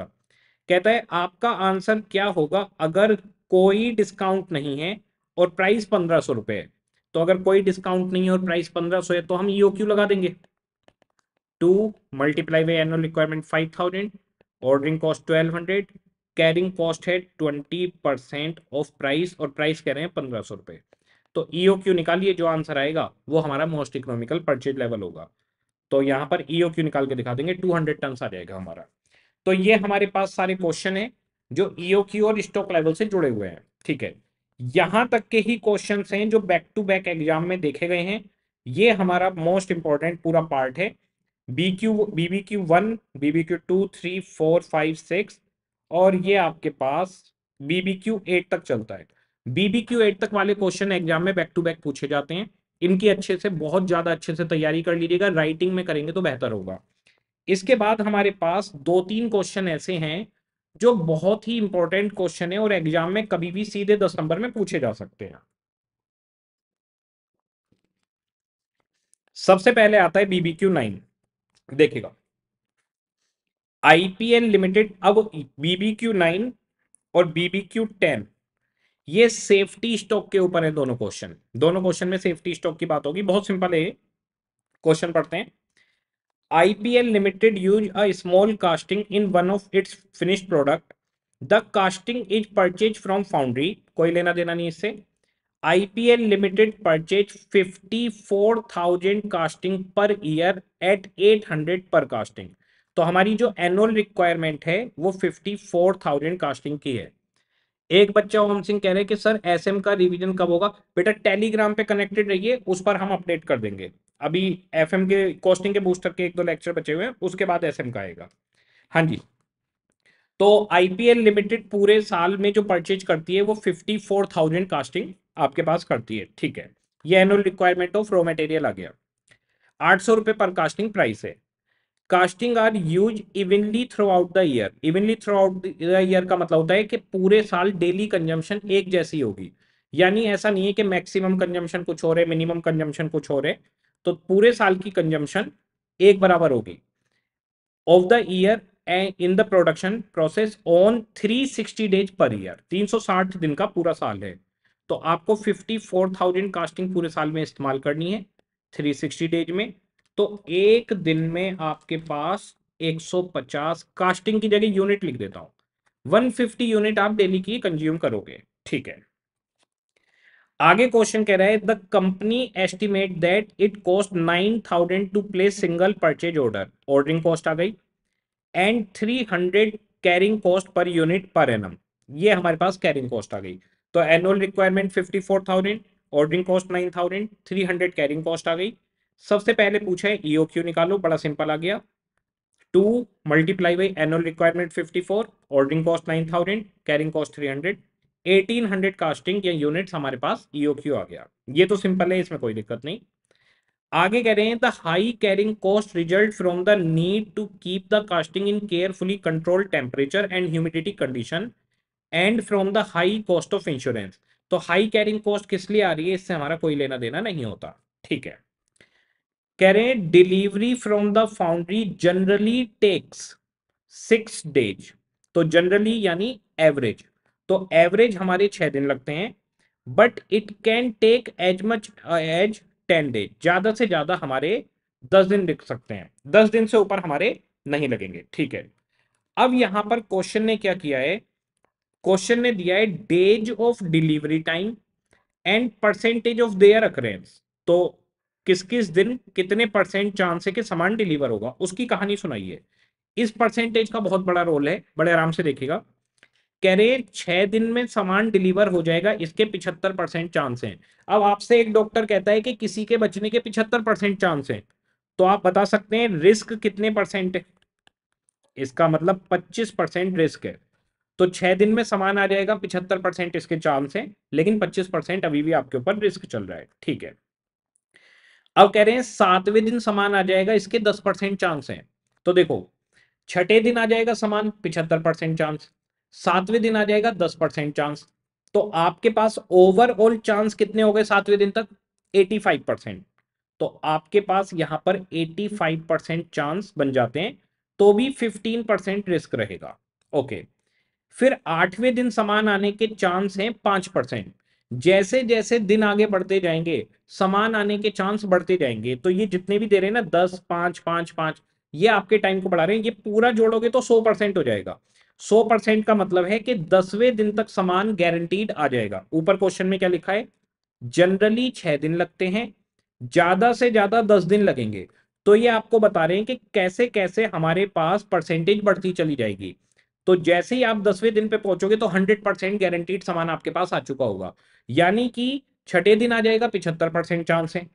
कहता है आपका आंसर क्या होगा अगर कोई डिस्काउंट नहीं है और प्राइस पंद्रह सौ रुपए है तो अगर कोई डिस्काउंट नहीं है और प्राइस पंद्रह सौ है तो हम क्यू e लगा देंगे two multiply by annual requirement five thousand ordering cost twelve hundred carrying cost है ट्वेंटी परसेंट ऑफ प्राइस और प्राइस कह रहे हैं पंद्रह सौ रुपए तो ईओ e क्यू निकालिए जो आंसर आएगा वो हमारा मोस्ट इकोनॉमिकल परचेज लेवल होगा तो यहाँ पर ईओ e क्यू निकाल के दिखा देंगे टू हंड्रेड टन आ जाएगा हमारा तो ये हमारे पास सारे क्वेश्चन है जो ईओ क्यू और स्टॉक लेवल से जुड़े हुए हैं ठीक है यहां तक के ही क्वेश्चन हैं जो बैक टू बैक एग्जाम में देखे गए हैं ये हमारा मोस्ट इंपॉर्टेंट पूरा पार्ट है B Q B B Q one B B Q two three four five six और ये आपके पास बीबी क्यू एट तक चलता है बीबी क्यू एट तक वाले क्वेश्चन एग्जाम में बैक टू बैक पूछे जाते हैं इनकी अच्छे से बहुत ज़्यादा अच्छे से तैयारी कर लीजिएगा राइटिंग में करेंगे तो बेहतर होगा इसके बाद हमारे पास दो तीन क्वेश्चन ऐसे हैं जो बहुत ही इंपॉर्टेंट क्वेश्चन है और एग्जाम में कभी भी सीधे दस नंबर में पूछे जा सकते हैं सबसे पहले आता है बीबीक्यू नाइन देखिएगा आईपीएल लिमिटेड अब बीबीक्यू नाइन और बीबीक्यू टेन ये सेफ्टी स्टॉक के ऊपर है दोनों क्वेश्चन दोनों क्वेश्चन में सेफ्टी स्टॉक की बात होगी बहुत सिंपल है क्वेश्चन पढ़ते हैं IPL Limited use a small casting in one of its finished product. The casting is purchased from foundry. कोई लेना देना नहीं इससे IPL Limited purchased 54,000 casting per year at 800 per casting. तो हमारी जो एनुअल रिक्वायरमेंट है वो 54,000 कास्टिंग की है एक बच्चा ओम सिंह कह रहे हैं कि सर एसएम का रिवीजन कब होगा बेटा टेलीग्राम पे कनेक्टेड रहिए उस पर हम अपडेट कर देंगे अभी एफ के कॉस्टिंग के बूस्टर के एक दो लेक्चर बचे हुए हैं उसके बाद एस का आएगा हाँ जी तो आईपीएल लिमिटेड पूरे साल में जो परचेज करती है वो फिफ्टी फोर थाउजेंड कास्टिंग आपके पास करती है ठीक है ये annual requirement of raw material आ गया आठ सौ रुपये पर कास्टिंग प्राइस है casting are use evenly throughout the year evenly throughout the year का मतलब होता है कि पूरे साल डेली कंजम्पशन एक जैसी होगी यानी ऐसा नहीं है कि मैक्सिमम कंजम्पशन कुछ हो रहे मिनिमम कंजम्पशन कुछ हो रहे तो पूरे साल की कंजम्पशन एक बराबर होगी of the year and in the production process on 360 days per year 360 दिन का पूरा साल है तो आपको 54,000 कास्टिंग पूरे साल में इस्तेमाल करनी है 360 डेज में तो एक दिन में आपके पास 150 कास्टिंग की जगह यूनिट लिख देता वन 150 यूनिट आप डेली की कंज्यूम करोगे ठीक है आगे क्वेश्चन कह रहा है the company estimate that it cost nine thousand to place single purchase order ordering cost आ गई and three hundred carrying cost per unit per annum ये हमारे पास कैरिंग कॉस्ट आ गई तो annual requirement fifty four thousand ordering cost nine thousand three hundred carrying cost आ गई सबसे पहले पूछा है ईओ e क्यू निकालो बड़ा सिंपल आ गया two multiply by annual requirement fifty four ordering cost nine thousand carrying cost three hundred 1800 casting या यूनिट्स हमारे पास ईओक्यू e आ गया ये तो सिंपल है इसमें कोई दिक्कत नहीं आगे कह रहे हैं the high carrying cost result from the need to keep the casting in carefully control temperature and humidity condition and from the high cost of insurance तो हाई कैरिंग कॉस्ट किस लिए आ रही है इससे हमारा कोई लेना देना नहीं होता ठीक है कह रहे हैं delivery from the foundry generally takes six days तो जनरली यानी एवरेज तो एवरेज हमारे छह दिन लगते हैं but it can take as much as ten days ज़्यादा से ज़्यादा हमारे दस दिन लिख सकते हैं दस दिन से ऊपर हमारे नहीं लगेंगे ठीक है अब यहां पर क्वेश्चन ने क्या किया है क्वेश्चन ने दिया है days of delivery time and percentage of their occurrences तो किस किस दिन कितने परसेंट चांस है कि सामान डिलीवर होगा उसकी कहानी सुनाइए इस परसेंटेज का बहुत बड़ा रोल है बड़े आराम से देखिएगा कह रहे छह दिन में सामान डिलीवर हो जाएगा इसके पिछहत्तर परसेंट चांस हैं अब आपसे एक डॉक्टर कहता है कि किसी के बचने के पिछहत्तर परसेंट चांस हैं तो आप बता सकते हैं रिस्क कितने परसेंट है इसका मतलब पच्चीस परसेंट रिस्क है तो छह दिन में सामान आ जाएगा पिछहत्तर परसेंट इसके चांस है लेकिन पच्चीस परसेंट अभी भी आपके ऊपर रिस्क चल रहा है ठीक है अब कह रहे हैं सातवें दिन सामान आ जाएगा इसके दस परसेंट चांस है तो देखो छठे दिन आ जाएगा सामान पिछहत्तर परसेंट चांस सातवें दिन आ जाएगा दस परसेंट चांस तो आपके पास ओवरऑल चांस कितने हो गए सातवें दिन तक एटी फाइव परसेंट तो आपके पास यहां पर एटी फाइव परसेंट चांस बन जाते हैं तो भी फिफ्टीन परसेंट रिस्क रहेगा ओके फिर आठवें दिन समान आने के चांस हैं पांच परसेंट जैसे जैसे दिन आगे बढ़ते जाएंगे समान आने के चांस बढ़ते जाएंगे तो ये जितने भी दे रहे हैं ना दस पांच पांच पांच ये आपके टाइम को बढ़ा रहे हैं ये पूरा जोड़ोगे तो सौ परसेंट हो जाएगा सौ परसेंट का मतलब है कि दसवें दिन तक सामान गारंटीड आ जाएगा ऊपर क्वेश्चन में क्या लिखा है जनरली छह दिन लगते हैं ज्यादा से ज्यादा दस दिन लगेंगे तो ये आपको बता रहे हैं कि कैसे कैसे हमारे पास परसेंटेज बढ़ती चली जाएगी तो जैसे ही आप दसवें दिन पे पहुंचोगे तो हंड्रेड परसेंट गारंटीड सामान आपके पास आ चुका होगा यानी कि छठे दिन आ जाएगा पिछहत्तर परसेंट चांस है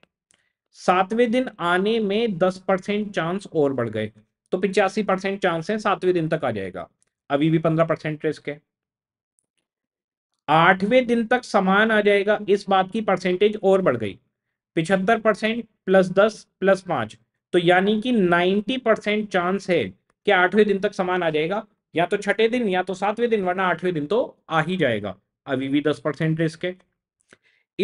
सातवें दिन आने में दस परसेंट चांस और बढ़ गए तो पिचासी परसेंट चांस है सातवें दिन तक आ जाएगा अभी भी पंद्रह परसेंट रिस्क है आठवें दिन तक समान आ जाएगा इस बात की परसेंटेज और बढ़ गई पिछहत्तर परसेंट प्लस दस प्लस पांच तो यानी कि नाइन्टी परसेंट चांस है कि आठवें दिन तक समान आ जाएगा या तो छठे दिन या तो सातवें दिन वरना आठवें दिन तो आ ही जाएगा अभी भी दस परसेंट रिस्क है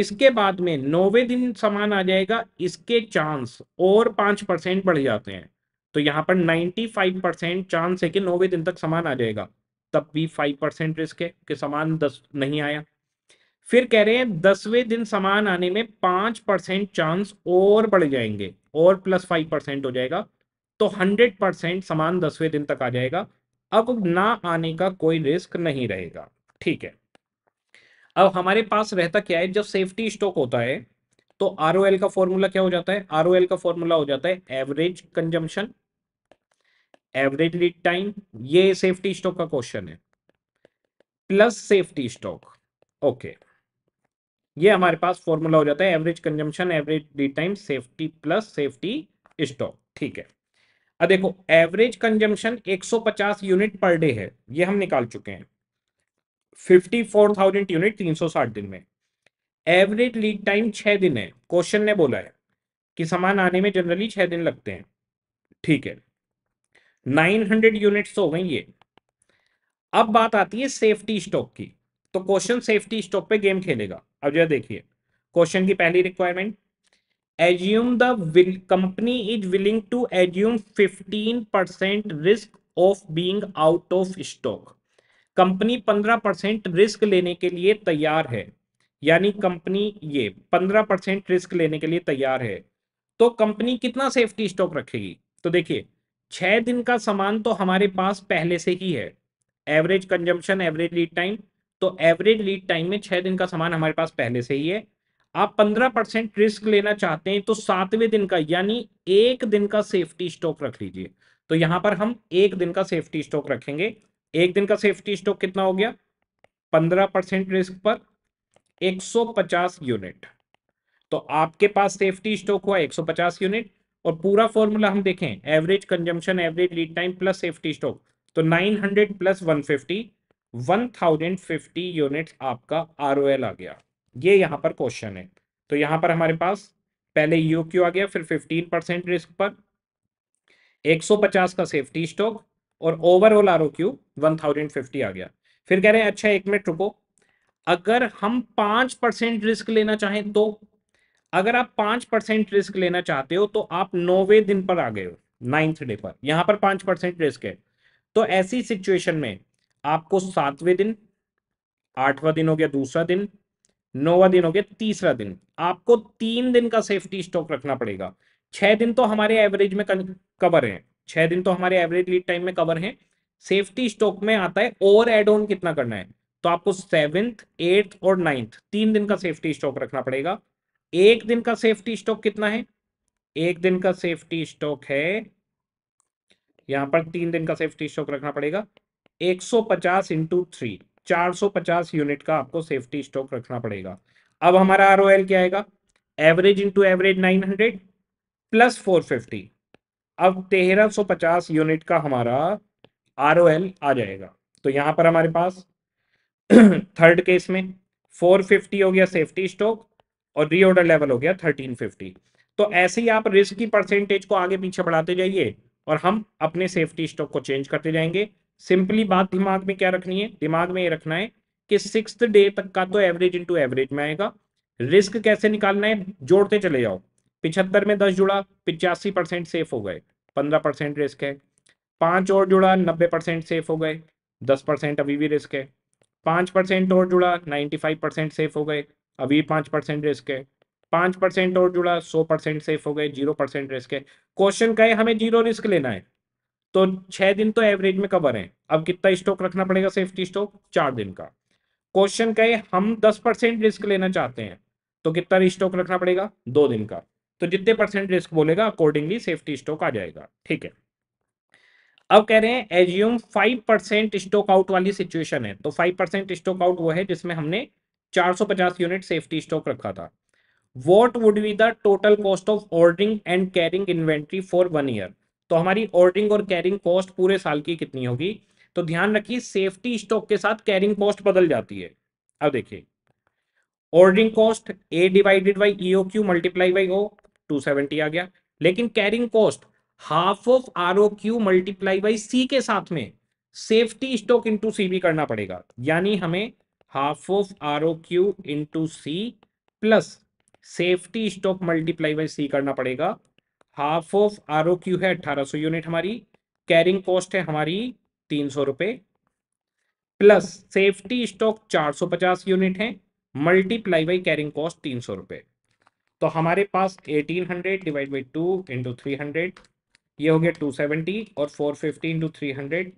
इसके बाद में नौवे दिन समान आ जाएगा इसके चांस और पांच परसेंट बढ़ जाते हैं तो यहाँ पर 95 परसेंट चांस है कि नौवे दिन तक सामान आ जाएगा तब भी 5 परसेंट रिस्क है कि सामान दस नहीं आया फिर कह रहे हैं दसवें दिन सामान आने में पांच परसेंट चांस और बढ़ जाएंगे और प्लस फाइव परसेंट हो जाएगा तो हंड्रेड परसेंट सामान दसवें दिन तक आ जाएगा अब ना आने का कोई रिस्क नहीं रहेगा ठीक है अब हमारे पास रहता क्या है जब सेफ्टी स्टॉक होता है तो आर का फॉर्मूला क्या हो जाता है आर का फॉर्मूला हो जाता है average consumption average lead time ये सेफ्टी स्टॉक का क्वेश्चन है प्लस सेफ्टी स्टॉक ओके ये हमारे पास फॉर्मूला हो जाता है average consumption average lead time safety plus safety stock ठीक है अब देखो average consumption 150 unit per day है ये हम निकाल चुके हैं 54,000 यूनिट 360 दिन में एवरेज लीड टाइम छह दिन है क्वेश्चन ने बोला है कि सामान आने में जनरली छह दिन लगते हैं ठीक है नाइन हंड्रेड यूनिट्स हो गई ये अब बात आती है सेफ्टी स्टॉक की तो क्वेश्चन सेफ्टी स्टॉक पे गेम खेलेगा अब जो देखिए क्वेश्चन की पहली requirement assume the company is willing to assume 15 percent risk of being out of stock company 15 percent risk लेने के लिए तैयार है यानी कंपनी ये पंद्रह परसेंट रिस्क लेने के लिए तैयार है तो कंपनी कितना सेफ्टी स्टॉक रखेगी तो देखिए छह दिन का सामान तो हमारे पास पहले से ही है average consumption average lead time तो एवरेज लीड टाइम में छह दिन का सामान हमारे पास पहले से ही है आप पंद्रह परसेंट रिस्क लेना चाहते हैं तो सातवें दिन का यानी एक दिन का सेफ्टी स्टॉक रख लीजिए तो यहां पर हम एक दिन का सेफ्टी स्टॉक रखेंगे एक दिन का सेफ्टी स्टॉक कितना हो गया पंद्रह परसेंट रिस्क पर 150 यूनिट तो आपके पास सेफ्टी स्टॉक हुआ 150 यूनिट और पूरा फॉर्मूला हम देखें average consumption average lead time plus safety stock तो 900 प्लस 150 1050 यूनिट्स आपका आर आ गया ये यहां पर क्वेश्चन है तो यहां पर हमारे पास पहले यू क्यू आ गया फिर 15 परसेंट रिस्क पर 150 का सेफ्टी स्टॉक और overall R O Q one आ गया फिर कह रहे हैं अच्छा एक मिनट रुको अगर हम पांच परसेंट रिस्क लेना चाहें तो अगर आप पांच परसेंट रिस्क लेना चाहते हो तो आप नौवे दिन पर आ गए हो नाइन्थ डे पर यहां पर पांच परसेंट रिस्क है तो ऐसी सिचुएशन में आपको सातवें दिन आठवां दिन हो गया दूसरा दिन नौवा दिन हो गया तीसरा दिन आपको तीन दिन का सेफ्टी स्टॉक रखना पड़ेगा छह दिन तो हमारे एवरेज में कवर है छह दिन तो हमारे एवरेज लीड टाइम में कवर है सेफ्टी स्टॉक में आता है ओवर एड ऑन कितना करना है तो आपको सेवेंथ एट्थ और नाइन्थ तीन दिन का सेफ्टी स्टॉक रखना पड़ेगा एक दिन का सेफ्टी स्टॉक कितना है एक दिन का सेफ्टी स्टॉक है यहां पर तीन दिन का सेफ्टी स्टॉक रखना पड़ेगा 150 सौ पचास इंटू थ्री चार यूनिट का आपको सेफ्टी स्टॉक रखना पड़ेगा अब हमारा आर क्या आएगा एवरेज इंटू एवरेज 900 प्लस 450 अब 1350 यूनिट का हमारा आर आ जाएगा तो यहां पर हमारे पास थर्ड केस में 450 हो गया सेफ्टी स्टॉक और रीऑर्डर लेवल हो गया 1350 तो ऐसे ही आप रिस्क की परसेंटेज को आगे पीछे बढ़ाते जाइए और हम अपने सेफ्टी स्टॉक को चेंज करते जाएंगे सिंपली बात दिमाग में क्या रखनी है दिमाग में ये रखना है कि सिक्स डे तक का तो एवरेज इंटू एवरेज में आएगा रिस्क कैसे निकालना है जोड़ते चले जाओ पिछहत्तर में दस जुड़ा पिचासी परसेंट सेफ हो गए पंद्रह परसेंट रिस्क है पांच और जुड़ा नब्बे परसेंट सेफ हो गए दस परसेंट अभी भी रिस्क है पाँच परसेंट और जुड़ा नाइन्टी फाइव परसेंट सेफ हो गए अभी पाँच परसेंट रिस्क है पाँच परसेंट और जुड़ा सौ परसेंट सेफ हो गए जीरो परसेंट रिस्क है क्वेश्चन का है हमें जीरो रिस्क लेना है तो छः दिन तो एवरेज में कवर है अब कितना स्टॉक रखना पड़ेगा सेफ्टी स्टॉक चार दिन का क्वेश्चन का है हम दस परसेंट रिस्क लेना चाहते हैं तो कितना स्टॉक रखना पड़ेगा दो दिन का तो जितने परसेंट रिस्क बोलेगा अकॉर्डिंगली सेफ्टी स्टॉक आ जाएगा ठीक है अब कह रहे हैं assume five percent stock out वाली सिचुएशन है तो फाइव परसेंट स्टॉक आउट वो है जिसमें हमने 450 यूनिट सेफ्टी स्टॉक रखा था what would be the total cost of ordering and carrying inventory for one year तो हमारी ऑर्डरिंग और कैरिंग कॉस्ट पूरे साल की कितनी होगी तो ध्यान रखिए सेफ्टी स्टॉक के साथ कैरिंग कॉस्ट बदल जाती है अब देखिए ordering cost A divided by E O Q multiply by O two seventy आ गया लेकिन carrying cost half of R O Q multiply by C के साथ में सेफ्टी स्टॉक इंटू सी भी करना पड़ेगा यानी हमें half of R O Q into C plus safety stock multiply by C करना पड़ेगा half of R O Q है अट्ठारह सौ यूनिट हमारी कैरिंग कॉस्ट है हमारी तीन सौ रुपये प्लस सेफ्टी स्टॉक चार सौ पचास यूनिट है मल्टीप्लाई बाई कैरिंग कॉस्ट तीन सौ रुपये तो हमारे पास eighteen hundred divide by two into three hundred ये हो गया 270 और 450 इंटू थ्री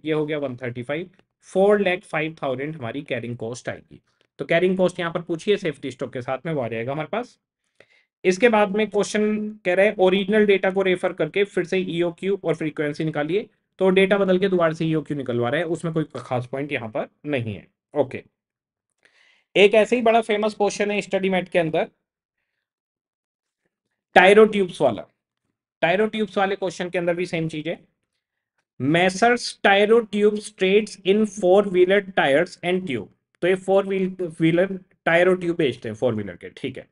ये हो गया 135 फोर लैख फाइव थाउजेंड हमारी कैरिंग कॉस्ट आएगी तो कैरिंग कॉस्ट यहाँ पर पूछिए सेफ्टी स्टॉक के साथ में वो आ जाएगा हमारे पास इसके बाद में क्वेश्चन कह रहे हैं ओरिजिनल डेटा को रेफर करके फिर से ईओक्यू e और फ्रीक्वेंसी निकालिए तो डेटा बदल के दोबारा से क्यू e निकलवा रहे हैं उसमें कोई खास पॉइंट यहाँ पर नहीं है ओके एक ऐसे ही बड़ा फेमस क्वेश्चन है स्टडी मेट के अंदर टायरो ट्यूब्स वाला टायरो ट्यूब्स वाले क्वेश्चन के अंदर भी सेम चीज है messrs Tyro tube straight in four wheeler tyres and tube तो ये four wheel wheeler Tyro tube बेचते हैं फोर व्हीलर के ठीक है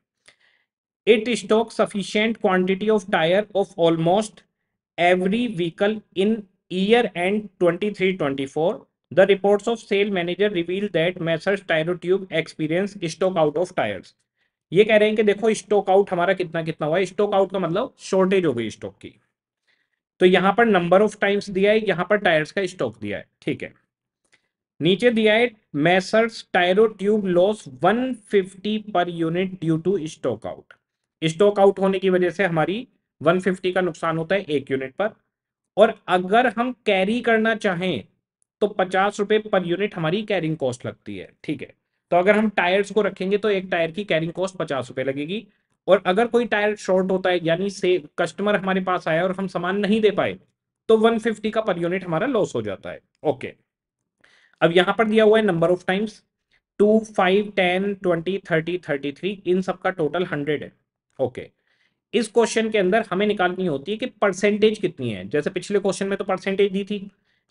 it stock sufficient quantity of tyre of almost every vehicle in year end 2324 the reports of sale manager reveal that messrs Tyro tube experience stock out of tyres ये कह रहे हैं कि देखो स्टॉक आउट हमारा कितना कितना हुआ स्टॉक आउट का मतलब शॉर्टेज हो गई स्टॉक की तो यहाँ पर नंबर ऑफ टाइम्स दिया है यहाँ पर टायर्स का स्टॉक दिया है ठीक है नीचे दिया है messrs Tyro tube loss 150 per unit due to stock out stock out होने की वजह से हमारी 150 का नुकसान होता है एक यूनिट पर और अगर हम कैरी करना चाहें तो पचास रुपए पर यूनिट हमारी कैरिंग कॉस्ट लगती है ठीक है तो अगर हम टायर्स को रखेंगे तो एक टायर की कैरिंग कॉस्ट पचास रुपए लगेगी और अगर कोई टायर शॉर्ट होता है यानी से कस्टमर हमारे पास आया और हम सामान नहीं दे पाए तो 150 का पर यूनिट हमारा लॉस हो जाता है ओके अब यहां पर दिया हुआ है number of times two five ten twenty thirty thirty three इन सब का टोटल हंड्रेड है ओके इस क्वेश्चन के अंदर हमें निकालनी होती है कि परसेंटेज कितनी है जैसे पिछले क्वेश्चन में तो परसेंटेज दी थी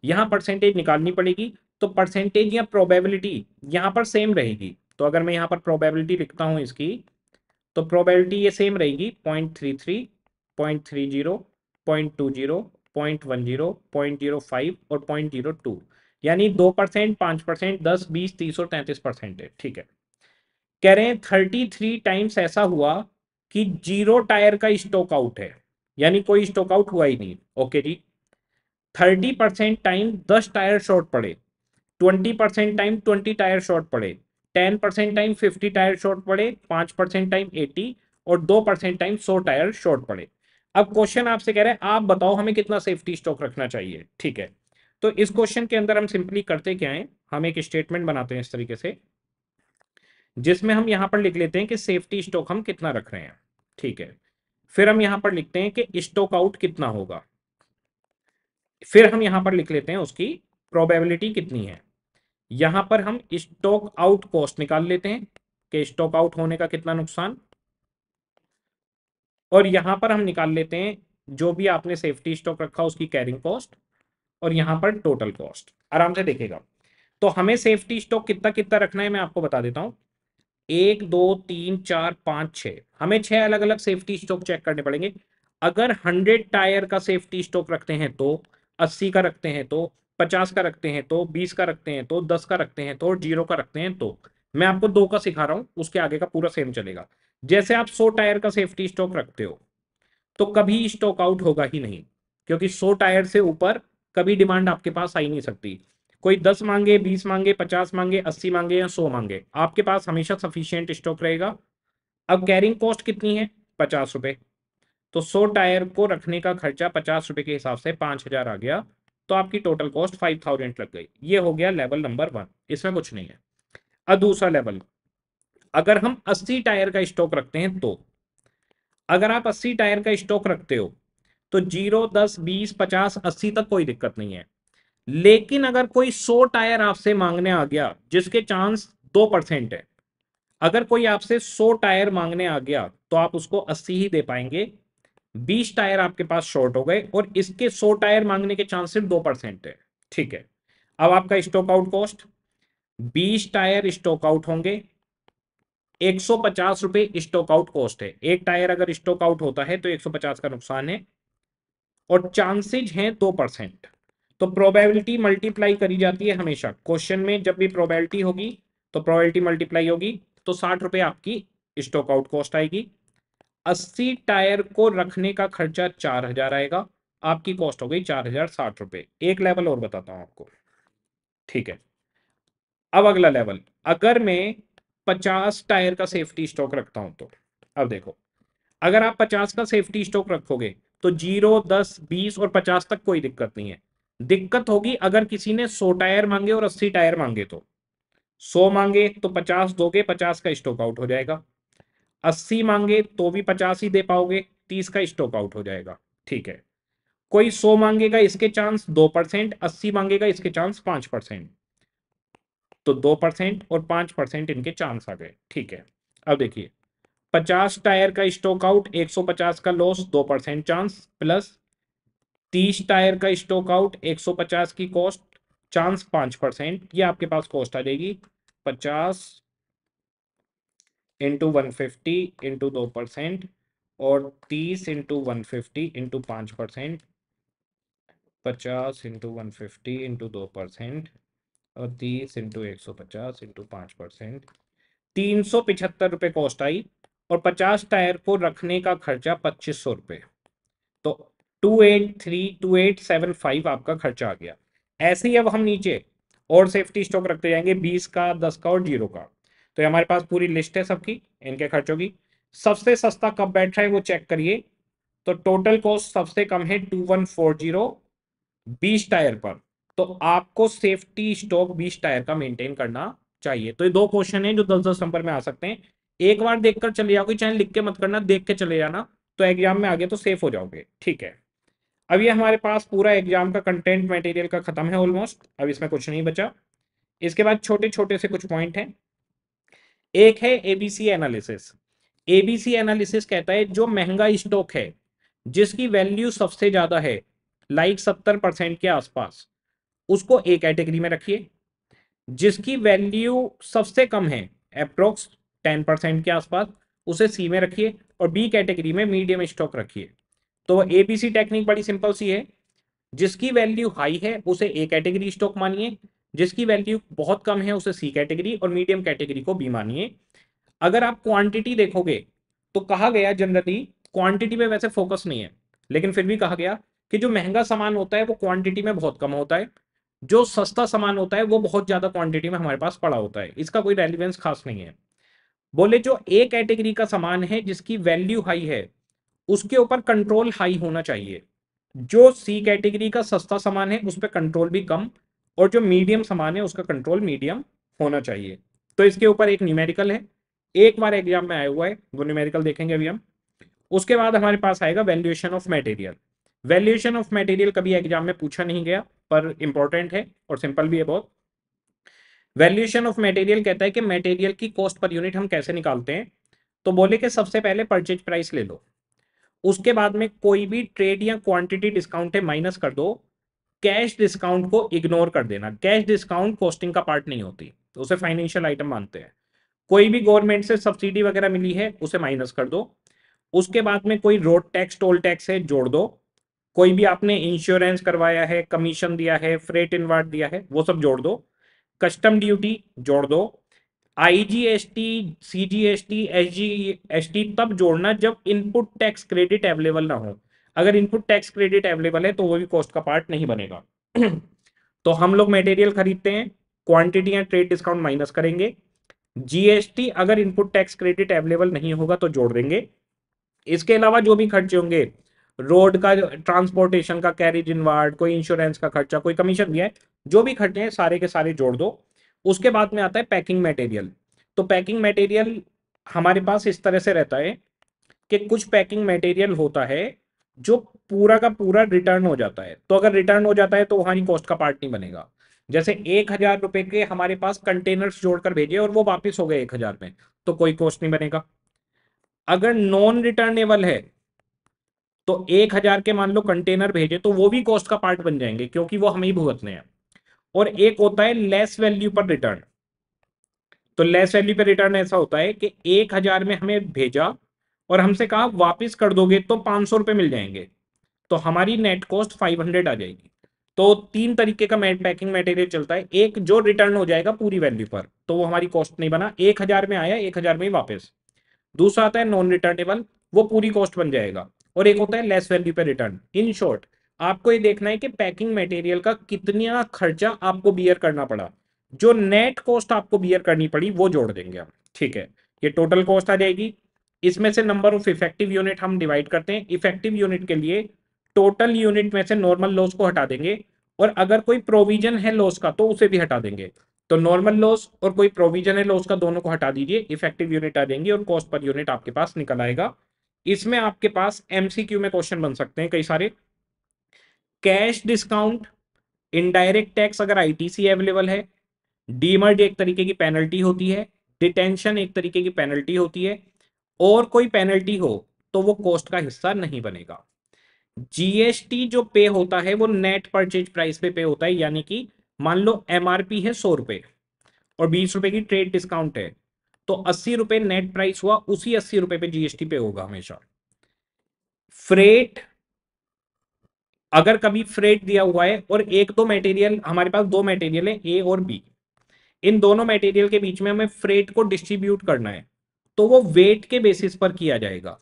यहां परसेंटेज निकालनी पड़ेगी तो परसेंटेज या प्रोबेबिलिटी यहाँ पर सेम रहेगी तो अगर मैं यहाँ पर प्रोबेबिलिटी लिखता हूँ इसकी तो प्रोबेबिलिटी ये सेम रहेगी point three three point three zero point two zero point one zero point zero five और पॉइंट जीरो टू यानी दो परसेंट पाँच परसेंट दस बीस तीस और तैंतीस परसेंट है ठीक है कह रहे हैं थर्टी थ्री टाइम्स ऐसा हुआ कि जीरो टायर का स्टॉक आउट है यानी कोई स्टॉक आउट हुआ ही नहीं ओके जी थर्टी परसेंट टाइम दस टायर शॉर्ट पड़े twenty percent time twenty tyre short पड़े ten percent time fifty tyre short पड़े पांच परसेंट टाइम एटी और दो परसेंट टाइम सौ टायर शॉर्ट पड़े अब क्वेश्चन आपसे कह रहे हैं आप बताओ हमें कितना सेफ्टी स्टॉक रखना चाहिए ठीक है तो इस क्वेश्चन के अंदर हम सिंपली करते क्या है हम एक स्टेटमेंट बनाते हैं इस तरीके से जिसमें हम यहाँ पर लिख लेते हैं कि सेफ्टी स्टॉक हम कितना रख रहे हैं ठीक है फिर हम यहां पर लिखते हैं कि स्टॉक आउट कितना होगा फिर हम यहां पर लिख लेते हैं उसकी प्रोबेबिलिटी कितनी है यहां पर हम स्टॉक आउट कॉस्ट निकाल लेते हैं कि स्टॉक आउट होने का कितना नुकसान और यहां पर हम निकाल लेते हैं जो भी आपने सेफ्टी स्टॉक रखा उसकी कैरिंग कॉस्ट और यहां पर टोटल कॉस्ट आराम से देखेगा तो हमें सेफ्टी स्टॉक कितना कितना रखना है मैं आपको बता देता हूं एक दो तीन चार पांच छ हमें छह अलग अलग सेफ्टी स्टॉक चेक करने पड़ेंगे अगर हंड्रेड टायर का सेफ्टी स्टॉक रखते हैं तो अस्सी का रखते हैं तो पचास का रखते हैं तो बीस का रखते हैं तो दस का रखते हैं तो जीरो का रखते हैं तो मैं आपको दो का सिखा रहा हूं उसके आगे का पूरा सेम चलेगा जैसे आप सो टायर का सेफ्टी स्टॉक रखते हो तो कभी स्टॉक आउट होगा ही नहीं क्योंकि सो टायर से ऊपर कभी डिमांड आपके पास आ ही नहीं सकती कोई दस मांगे बीस मांगे पचास मांगे अस्सी मांगे या सौ मांगे आपके पास हमेशा सफिशियंट स्टॉक रहेगा अब कैरिंग कॉस्ट कितनी है पचास रुपए तो सौ टायर को रखने का खर्चा पचास रुपए के हिसाब से पांच हज़ार आ गया तो आपकी टोटल कॉस्ट फाइव थाउजेंड लग गई ये हो गया लेवल नंबर वन इसमें कुछ नहीं है अब दूसरा लेवल अगर हम अस्सी टायर का स्टॉक रखते हैं तो अगर आप अस्सी टायर का स्टॉक रखते हो तो जीरो दस बीस पचास अस्सी तक कोई दिक्कत नहीं है लेकिन अगर कोई सौ टायर आपसे मांगने आ गया जिसके चांस दो परसेंट है अगर कोई आपसे सौ टायर मांगने आ गया तो आप उसको अस्सी ही दे पाएंगे बीस टायर आपके पास शॉर्ट हो गए और इसके सो टायर मांगने के चांस सिर्फ दो परसेंट है ठीक है अब आपका स्टॉक आउट कॉस्ट बीस टायर स्टॉक आउट होंगे एक सौ पचास स्टॉक आउट कॉस्ट है एक टायर अगर स्टॉक आउट होता है तो एक सौ पचास का नुकसान है और चांसेज हैं दो परसेंट तो प्रोबेबिलिटी मल्टीप्लाई करी जाती है हमेशा क्वेश्चन में जब भी प्रोबेबिलिटी होगी तो प्रोबेबिलिटी मल्टीप्लाई होगी तो साठ रुपए आपकी स्टॉक आउट कॉस्ट आएगी अस्सी टायर को रखने का खर्चा चार हजार आएगा आपकी कॉस्ट हो गई चार हजार साठ रुपए एक लेवल और बताता हूं आपको ठीक है अब अगला लेवल अगर मैं पचास टायर का सेफ्टी स्टॉक रखता हूं तो अब देखो अगर आप पचास का सेफ्टी स्टॉक रखोगे तो जीरो दस बीस और पचास तक कोई दिक्कत नहीं है दिक्कत होगी अगर किसी ने सौ टायर मांगे और अस्सी टायर मांगे तो सौ मांगे तो पचास दोगे पचास का स्टॉक आउट हो जाएगा अस्सी मांगे तो भी पचास ही दे पाओगे तीस का स्टॉक आउट हो जाएगा ठीक है कोई सौ मांगेगा इसके चांस दो परसेंट अस्सी मांगेगा इसके चांस पांच परसेंट तो दो परसेंट और पांच परसेंट इनके चांस आ गए ठीक है अब देखिए पचास टायर का स्टॉक आउट एक सौ पचास का लॉस दो परसेंट चांस प्लस तीस टायर का स्टॉक आउट एक सौ पचास की कॉस्ट चांस पांच परसेंट ये आपके पास कॉस्ट आ जाएगी पचास इंटू वन फिफ्टी इंटू दो परसेंट और तीस इंटू वन फिफ्टी इंटू पाँच परसेंट पचास इंटू वन फिफ्टी इंटू दो परसेंट और तीस इंटू एक सौ पचास इंटू पाँच परसेंट तीन सौ पिछहत्तर रुपये कॉस्ट आई और पचास टायर को रखने का खर्चा पच्चीस सौ रुपये तो two eight three two eight seven five आपका खर्चा आ गया ऐसे ही अब हम नीचे और सेफ्टी स्टॉक रखते जाएंगे बीस का दस का और जीरो का तो हमारे पास पूरी लिस्ट है सबकी इनके खर्चों की सबसे सस्ता कब बैठ रहा है वो चेक करिए तो टोटल कॉस्ट सबसे कम है टू वन फोर जीरो बीस टायर पर तो आपको सेफ्टी स्टॉक बीस टायर का मेंटेन करना चाहिए तो ये दो क्वेश्चन है जो दस दस नंबर में आ सकते हैं एक बार देखकर चले जाओगे चाहे लिख के मत करना देख के चले जाना तो एग्जाम में आगे तो सेफ हो जाओगे ठीक है अब ये हमारे पास पूरा एग्जाम का कंटेंट मटेरियल का खत्म है ऑलमोस्ट अब इसमें कुछ नहीं बचा इसके बाद छोटे छोटे से कुछ पॉइंट हैं एक है एबीसी एनालिसिस एबीसी एनालिसिस कहता है जो महंगा स्टॉक है जिसकी वैल्यू सबसे ज्यादा है लाइक सत्तर परसेंट के आसपास उसको ए कैटेगरी में रखिए जिसकी वैल्यू सबसे कम है अप्रोक्स टेन परसेंट के आसपास उसे सी में रखिए और बी कैटेगरी में मीडियम स्टॉक रखिए तो एबीसी टेक्निक बड़ी सिंपल सी है जिसकी वैल्यू हाई है उसे ए कैटेगरी स्टॉक मानिए जिसकी वैल्यू बहुत कम है उसे सी कैटेगरी और मीडियम कैटेगरी को बी मानिए अगर आप क्वांटिटी देखोगे तो कहा गया जनरली क्वांटिटी पे वैसे फोकस नहीं है लेकिन फिर भी कहा गया कि जो महंगा सामान होता है वो क्वांटिटी में बहुत कम होता है जो सस्ता सामान होता है वो बहुत ज़्यादा क्वांटिटी में हमारे पास पड़ा होता है इसका कोई रेलिवेंस खास नहीं है बोले जो ए कैटेगरी का सामान है जिसकी वैल्यू हाई है उसके ऊपर कंट्रोल हाई होना चाहिए जो सी कैटेगरी का सस्ता सामान है उस पर कंट्रोल भी कम और जो मीडियम सामान है उसका कंट्रोल मीडियम होना चाहिए तो इसके ऊपर एक न्यूमेरिकल है एक बार एग्जाम में आया हुआ है वो न्यूमेरिकल देखेंगे अभी हम उसके बाद हमारे पास आएगा valuation of material valuation of material कभी एग्जाम में पूछा नहीं गया पर इंपॉर्टेंट है और सिंपल भी है बहुत वैल्यूएशन ऑफ मटेरियल कहता है कि मटेरियल की कॉस्ट पर यूनिट हम कैसे निकालते हैं तो बोले कि सबसे पहले परचेज प्राइस ले लो उसके बाद में कोई भी ट्रेड या क्वांटिटी डिस्काउंट है माइनस कर दो कैश डिस्काउंट को इग्नोर कर देना कैश डिस्काउंट कॉस्टिंग का पार्ट नहीं होती तो उसे फाइनेंशियल आइटम मानते हैं कोई भी गवर्नमेंट से सब्सिडी वगैरह मिली है उसे माइनस कर दो उसके बाद में कोई रोड टैक्स टोल टैक्स है जोड़ दो कोई भी आपने इंश्योरेंस करवाया है कमीशन दिया है फ्रेट इनवार्ट दिया है वो सब जोड़ दो कस्टम ड्यूटी जोड़ दो I G S T C G S T S G S T तब जोड़ना जब इनपुट टैक्स क्रेडिट अवेलेबल ना हो अगर इनपुट टैक्स क्रेडिट अवेलेबल है तो वो भी कॉस्ट का पार्ट नहीं बनेगा तो हम लोग मटेरियल खरीदते हैं क्वांटिटी या ट्रेड डिस्काउंट माइनस करेंगे जीएसटी अगर इनपुट टैक्स क्रेडिट अवेलेबल नहीं होगा तो जोड़ देंगे इसके अलावा जो भी खर्चे होंगे रोड का ट्रांसपोर्टेशन का कैरिज इनवार्ड कोई इंश्योरेंस का खर्चा कोई कमीशन भी है जो भी खर्चे हैं सारे के सारे जोड़ दो उसके बाद में आता है पैकिंग मटेरियल तो पैकिंग मटेरियल हमारे पास इस तरह से रहता है कि कुछ पैकिंग मटेरियल होता है जो पूरा का पूरा रिटर्न हो जाता है तो अगर रिटर्न हो जाता है तो वहां कॉस्ट का पार्ट नहीं बनेगा जैसे एक हजार रुपए के हमारे पास कंटेनर्स जोड़कर भेजे और वो वापस हो गए एक हजार में तो कोई कॉस्ट नहीं बनेगा अगर नॉन रिटर्नेबल है तो एक हजार के मान लो कंटेनर भेजे तो वो भी कॉस्ट का पार्ट बन जाएंगे क्योंकि वो हमें ही भुगतने हैं और एक होता है लेस वैल्यू पर रिटर्न तो लेस वैल्यू पर रिटर्न ऐसा होता है कि एक हजार में हमें भेजा और हमसे कहा वापस कर दोगे तो पांच सौ रुपए मिल जाएंगे तो हमारी नेट कॉस्ट फाइव हंड्रेड आ जाएगी तो तीन तरीके का मैट पैकिंग मटेरियल चलता है एक जो रिटर्न हो जाएगा पूरी वैल्यू पर तो वो हमारी कॉस्ट नहीं बना एक हज़ार में आया एक हज़ार में ही वापस दूसरा आता है नॉन रिटर्नेबल वो पूरी कॉस्ट बन जाएगा और एक होता है लेस वैल्यू पर रिटर्न इन शॉर्ट आपको ये देखना है कि पैकिंग मटेरियल का कितना खर्चा आपको बियर करना पड़ा जो नेट कॉस्ट आपको बियर करनी पड़ी वो जोड़ देंगे आप ठीक है ये टोटल कॉस्ट आ जाएगी इसमें से नंबर ऑफ इफेक्टिव यूनिट हम डिवाइड करते हैं इफेक्टिव यूनिट के लिए टोटल यूनिट में से नॉर्मल लॉस को हटा देंगे और अगर कोई प्रोविजन है लॉस का तो उसे भी हटा देंगे तो नॉर्मल लॉस और कोई प्रोविजन है लॉस का दोनों को हटा दीजिए इफेक्टिव यूनिट आ जाएंगी और कॉस्ट पर यूनिट आपके पास निकल आएगा इसमें आपके पास एमसीक्यू में क्वेश्चन बन सकते हैं कई सारे कैश डिस्काउंट इनडायरेक्ट टैक्स अगर आईटीसी अवेलेबल है डीमर्ड एक तरीके की पेनल्टी होती है डिटेंशन एक तरीके की पेनल्टी होती है और कोई पेनल्टी हो तो वो कॉस्ट का हिस्सा नहीं बनेगा जीएसटी जो पे होता है वो नेट परचेज प्राइस पे पे होता है यानी कि मान लो एमआरपी है सौ रुपए और बीस रुपए की ट्रेड डिस्काउंट है तो अस्सी रुपए नेट प्राइस हुआ उसी अस्सी रुपए पे जीएसटी पे होगा हमेशा फ्रेट अगर कभी फ्रेट दिया हुआ है और एक दो मटेरियल हमारे पास दो मटेरियल है ए और बी इन दोनों मटेरियल के बीच में हमें फ्रेट को डिस्ट्रीब्यूट करना है तो वो वेट के बेसिस पर किया जाएगा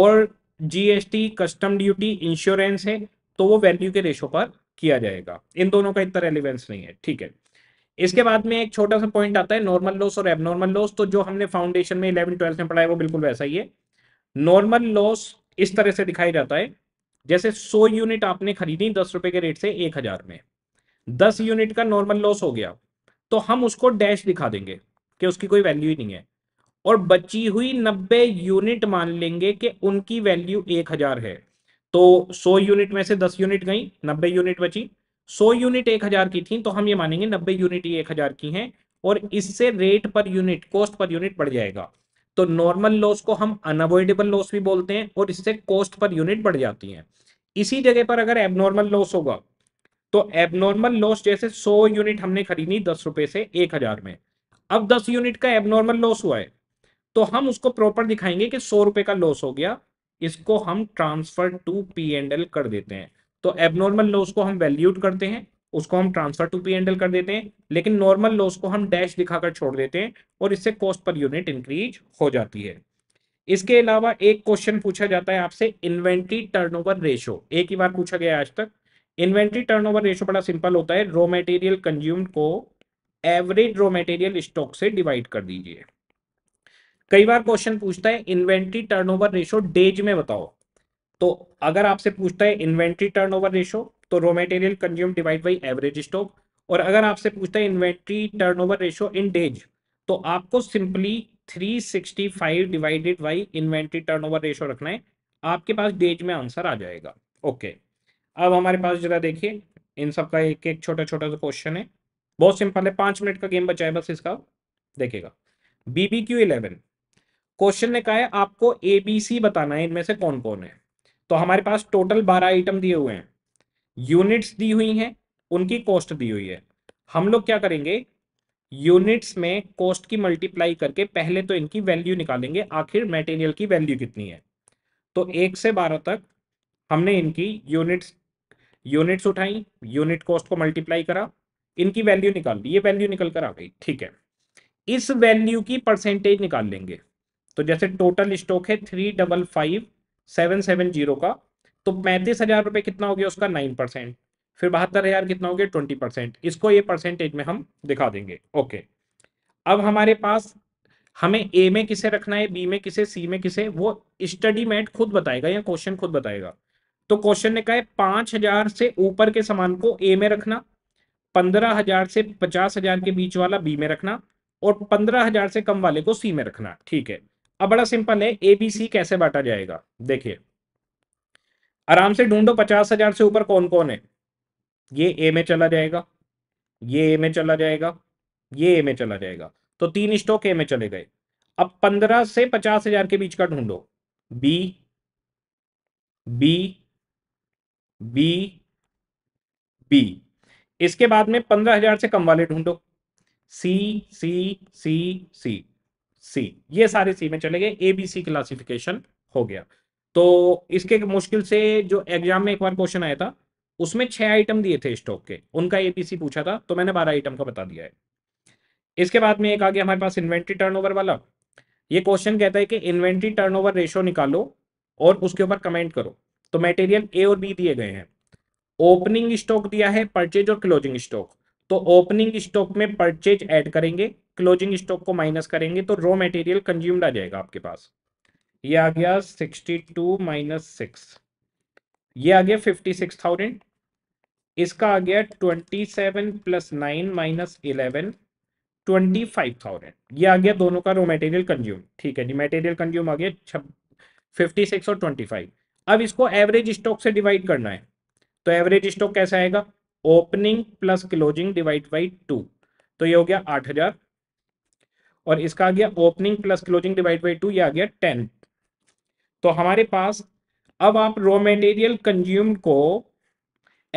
और जीएसटी कस्टम ड्यूटी इंश्योरेंस है तो वो वैल्यू के रेशो पर किया जाएगा इन दोनों का इतना रेलिवेंस नहीं है ठीक है इसके बाद में एक छोटा सा पॉइंट आता है नॉर्मल लॉस और एबनॉर्मल लॉस तो जो हमने फाउंडेशन में इलेवन ट्वेल्थ में पढ़ा है वो बिल्कुल वैसा ही है नॉर्मल लॉस इस तरह से दिखाई जाता है जैसे सौ यूनिट आपने खरीदी दस रुपए के रेट से एक हजार में दस यूनिट का नॉर्मल लॉस हो गया तो हम उसको डैश दिखा देंगे कि उसकी कोई वैल्यू ही नहीं है और बची हुई नब्बे यूनिट मान लेंगे कि उनकी वैल्यू एक हजार है तो सौ यूनिट में से दस यूनिट गई नब्बे यूनिट बची सौ यूनिट एक हजार की थी तो हम ये मानेंगे नब्बे यूनिट ही एक हजार की हैं और इससे rate per unit cost per unit बढ़ जाएगा तो नॉर्मल लॉस को हम अनअवॉइडेबल लॉस भी बोलते हैं और इससे कॉस्ट पर यूनिट बढ़ जाती है इसी जगह पर अगर एबनॉर्मल लॉस होगा तो एबनॉर्मल लॉस जैसे 100 यूनिट हमने खरीदी दस रुपए से एक हजार में अब 10 यूनिट का एबनॉर्मल लॉस हुआ है तो हम उसको प्रॉपर दिखाएंगे कि सौ रुपए का लॉस हो गया इसको हम transfer to P and L कर देते हैं तो एबनॉर्मल लॉस को हम वैल्यूट करते हैं उसको हम transfer to P and L कर देते हैं लेकिन नॉर्मल लॉस को हम डैश दिखाकर छोड़ देते हैं और इससे कॉस्ट पर यूनिट इंक्रीज हो जाती है इसके अलावा एक क्वेश्चन पूछा जाता है आपसे इन्वेंट्री टर्नओवर रेशो एक ही बार पूछा गया आज तक इन्वेंट्री टर्नओवर रेशो बड़ा सिंपल होता है रॉ मटेरियल कंज्यूम्ड को एवरेज रॉ मटेरियल स्टॉक से डिवाइड कर दीजिए कई बार क्वेश्चन पूछता है इन्वेंट्री टर्नओवर रेशो डेज में बताओ तो अगर आपसे पूछता है इन्वेंट्री टर्नओवर रेशो तो raw material consume divide by average stock और अगर आपसे पूछता है inventory turnover ratio in days तो आपको simply 365 divided by inventory turnover ratio रखना है आपके पास डेज में आंसर आ जाएगा ओके okay. अब हमारे पास जरा देखिए इन सब का एक एक छोटा छोटा सा क्वेश्चन है बहुत सिंपल है पांच मिनट का गेम बचा है बस इसका देखिएगा बीबीक्यू इलेवन क्वेश्चन ने कहा है आपको ए बी सी बताना है इनमें से कौन कौन है तो हमारे पास टोटल बारह आइटम दिए हुए हैं यूनिट्स दी हुई हैं उनकी कॉस्ट दी हुई है हम लोग क्या करेंगे यूनिट्स में कॉस्ट की मल्टीप्लाई करके पहले तो इनकी वैल्यू निकालेंगे आखिर मेटेरियल की वैल्यू कितनी है तो एक से बारह तक हमने इनकी यूनिट्स यूनिट्स उठाई यूनिट कॉस्ट को मल्टीप्लाई करा इनकी वैल्यू निकाल ली ये वैल्यू निकल कर आ गई ठीक है इस वैल्यू की परसेंटेज निकाल लेंगे तो जैसे टोटल स्टॉक है three double five seven seven zero का तो पैंतीस हजार रुपये कितना हो गया उसका नाइन परसेंट फिर बहत्तर हजार कितना हो गया ट्वेंटी परसेंट इसको ये परसेंटेज में हम दिखा देंगे ओके अब हमारे पास हमें ए में किसे रखना है बी में किसे सी में किसे वो स्टडी मैट खुद बताएगा या क्वेश्चन खुद बताएगा तो क्वेश्चन ने कहा है पांच हजार से ऊपर के सामान को ए में रखना पंद्रह हजार से पचास हजार के बीच वाला बी में रखना और पंद्रह हजार से कम वाले को सी में रखना ठीक है अब बड़ा सिंपल है ए बी सी कैसे बांटा जाएगा देखिए आराम से ढूंढो पचास हजार से ऊपर कौन कौन है ये ए में चला जाएगा ये ए में चला जाएगा ये ए में चला जाएगा तो तीन स्टॉक ए में चले गए अब पंद्रह से पचास हजार के बीच का ढूंढो बी बी बी बी इसके बाद में पंद्रह हजार से कम वाले ढूंढो सी सी सी सी सी ये सारे सी में चले गए ए बी सी क्लासिफिकेशन हो गया तो इसके मुश्किल से जो एग्जाम में एक बार क्वेश्चन आया था उसमें छह आइटम दिए थे स्टॉक के उनका एबीसी पूछा था तो मैंने बारह आइटम का बता दिया है इसके बाद में एक आ गया हमारे पास इन्वेंट्री टर्नओवर वाला ये क्वेश्चन कहता है कि इन्वेंट्री टर्नओवर रेशो निकालो और उसके ऊपर कमेंट करो तो मटेरियल ए और बी दिए गए हैं ओपनिंग स्टॉक दिया है परचेज और क्लोजिंग स्टॉक तो ओपनिंग स्टॉक में परचेज ऐड करेंगे क्लोजिंग स्टॉक को माइनस करेंगे तो रॉ मटेरियल कंज्यूम्ड आ जाएगा आपके पास ये आ गया सिक्सटी टू माइनस सिक्स ये आ गया फिफ्टी सिक्स थाउजेंड इसका आ गया twenty seven plus nine minus eleven twenty five thousand ये आ गया दोनों का रॉ मटेरियल कंज्यूम ठीक है जी मटेरियल कंज्यूम आ गया फिफ्टी सिक्स और ट्वेंटी फाइव अब इसको एवरेज स्टॉक से डिवाइड करना है तो एवरेज स्टॉक कैसा आएगा opening plus closing divide by two तो ये हो गया आठ हजार और इसका आ गया opening plus closing divide by two ये आ गया टेन तो हमारे पास अब आप रॉ मेटेरियल कंज्यूम को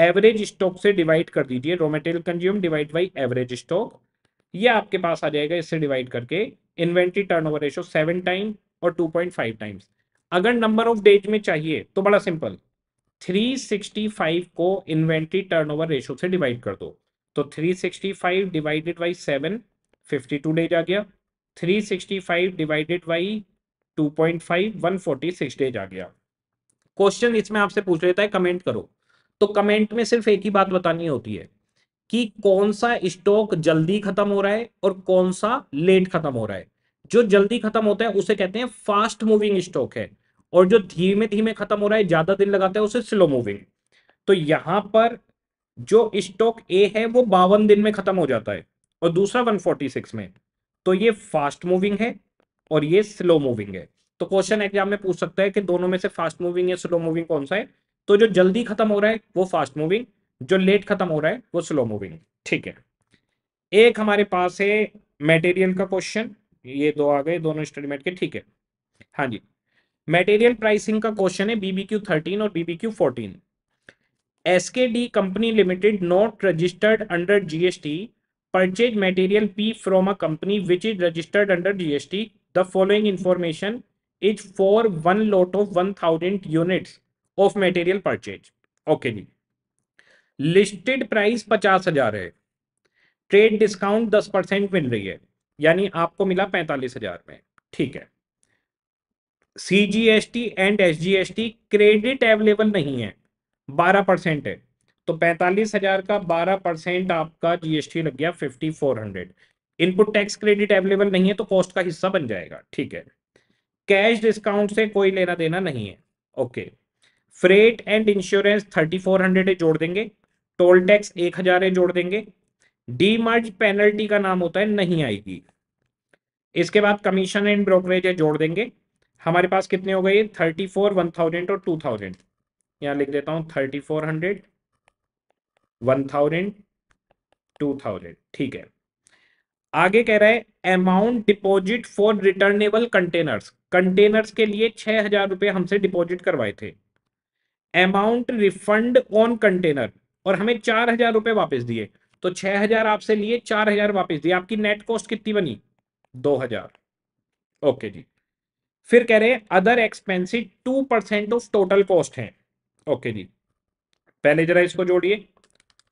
एवरेज स्टॉक से डिवाइड कर दीजिए raw material consume divide by average stock ये आपके पास आ जाएगा इससे डिवाइड करके inventory turn over ratio seven time और टू पॉइंट फाइव टाइम्स अगर नंबर ऑफ डेज में चाहिए तो बड़ा सिंपल 365 को इन्वेंट्री टर्नओवर रेशो से डिवाइड कर दो तो 365 divided by seven fifty two days आ गया 365 डिवाइडेड बाई 2.5 146 डेज आ गया क्वेश्चन इसमें आपसे पूछ लेता है कमेंट करो तो कमेंट में सिर्फ एक ही बात बतानी होती है कि कौन सा स्टॉक जल्दी खत्म हो रहा है और कौन सा लेट खत्म हो रहा है जो जल्दी खत्म होता है उसे कहते हैं फास्ट मूविंग स्टॉक है और जो धीमे धीमे खत्म हो रहा है ज्यादा दिन लगाता है उसे स्लो मूविंग तो यहां पर जो स्टॉक ए है वो बावन दिन में खत्म हो जाता है और दूसरा 146 में तो ये फास्ट मूविंग है और ये स्लो मूविंग है तो क्वेश्चन एग्जाम में पूछ सकता है कि दोनों में से फास्ट मूविंग या स्लो मूविंग कौन सा है तो जो जल्दी खत्म हो रहा है वो फास्ट मूविंग जो लेट खत्म हो रहा है वो स्लो मूविंग ठीक है एक हमारे पास है मेटेरियल का क्वेश्चन ये दो आ गए दोनों स्टडी के ठीक है हाँ जी मेटेरियल प्राइसिंग का क्वेश्चन है बीबीक्यू थर्टीन और BBQ fourteen D company limited not registered under GST purchase material P from a company which is registered under GST the following information is for one lot of one thousand unit of material purchase okay जी लिस्टेड प्राइस पचास हजार है ट्रेड डिस्काउंट दस परसेंट मिल रही है यानी आपको मिला पैंतालीस हजार में ठीक है C G S T and S G S T credit available नहीं है बारह परसेंट है तो पैंतालीस हजार का बारह परसेंट आपका जीएसटी लग गया fifty four hundred input tax credit available नहीं है तो कॉस्ट का हिस्सा बन जाएगा ठीक है कैश डिस्काउंट से कोई लेना देना नहीं है okay freight and insurance thirty four hundred जोड़ देंगे टोल टैक्स एक हजार जोड़ देंगे डी मर्ज पेनल्टी का नाम होता है नहीं आएगी इसके बाद कमीशन एंड ब्रोकरेज जोड़ देंगे हमारे पास कितने हो गए थर्टी फोर वन थाउजेंड और टू थाउजेंड यहां लिख देता हूं thirty four hundred one thousand two thousand ठीक है आगे कह रहा है amount deposit for returnable containers containers के लिए छह हजार रुपए हमसे डिपॉजिट करवाए थे अमाउंट रिफंड ऑन कंटेनर और हमें चार हजार रुपए वापिस दिए तो छह हजार आपसे लिए चार हजार वापिस दिए आपकी नेट कॉस्ट कितनी बनी दो हजार ओके जी फिर कह रहे other expensive two percent of total cost है ओके जी पहले जरा इसको जोड़िए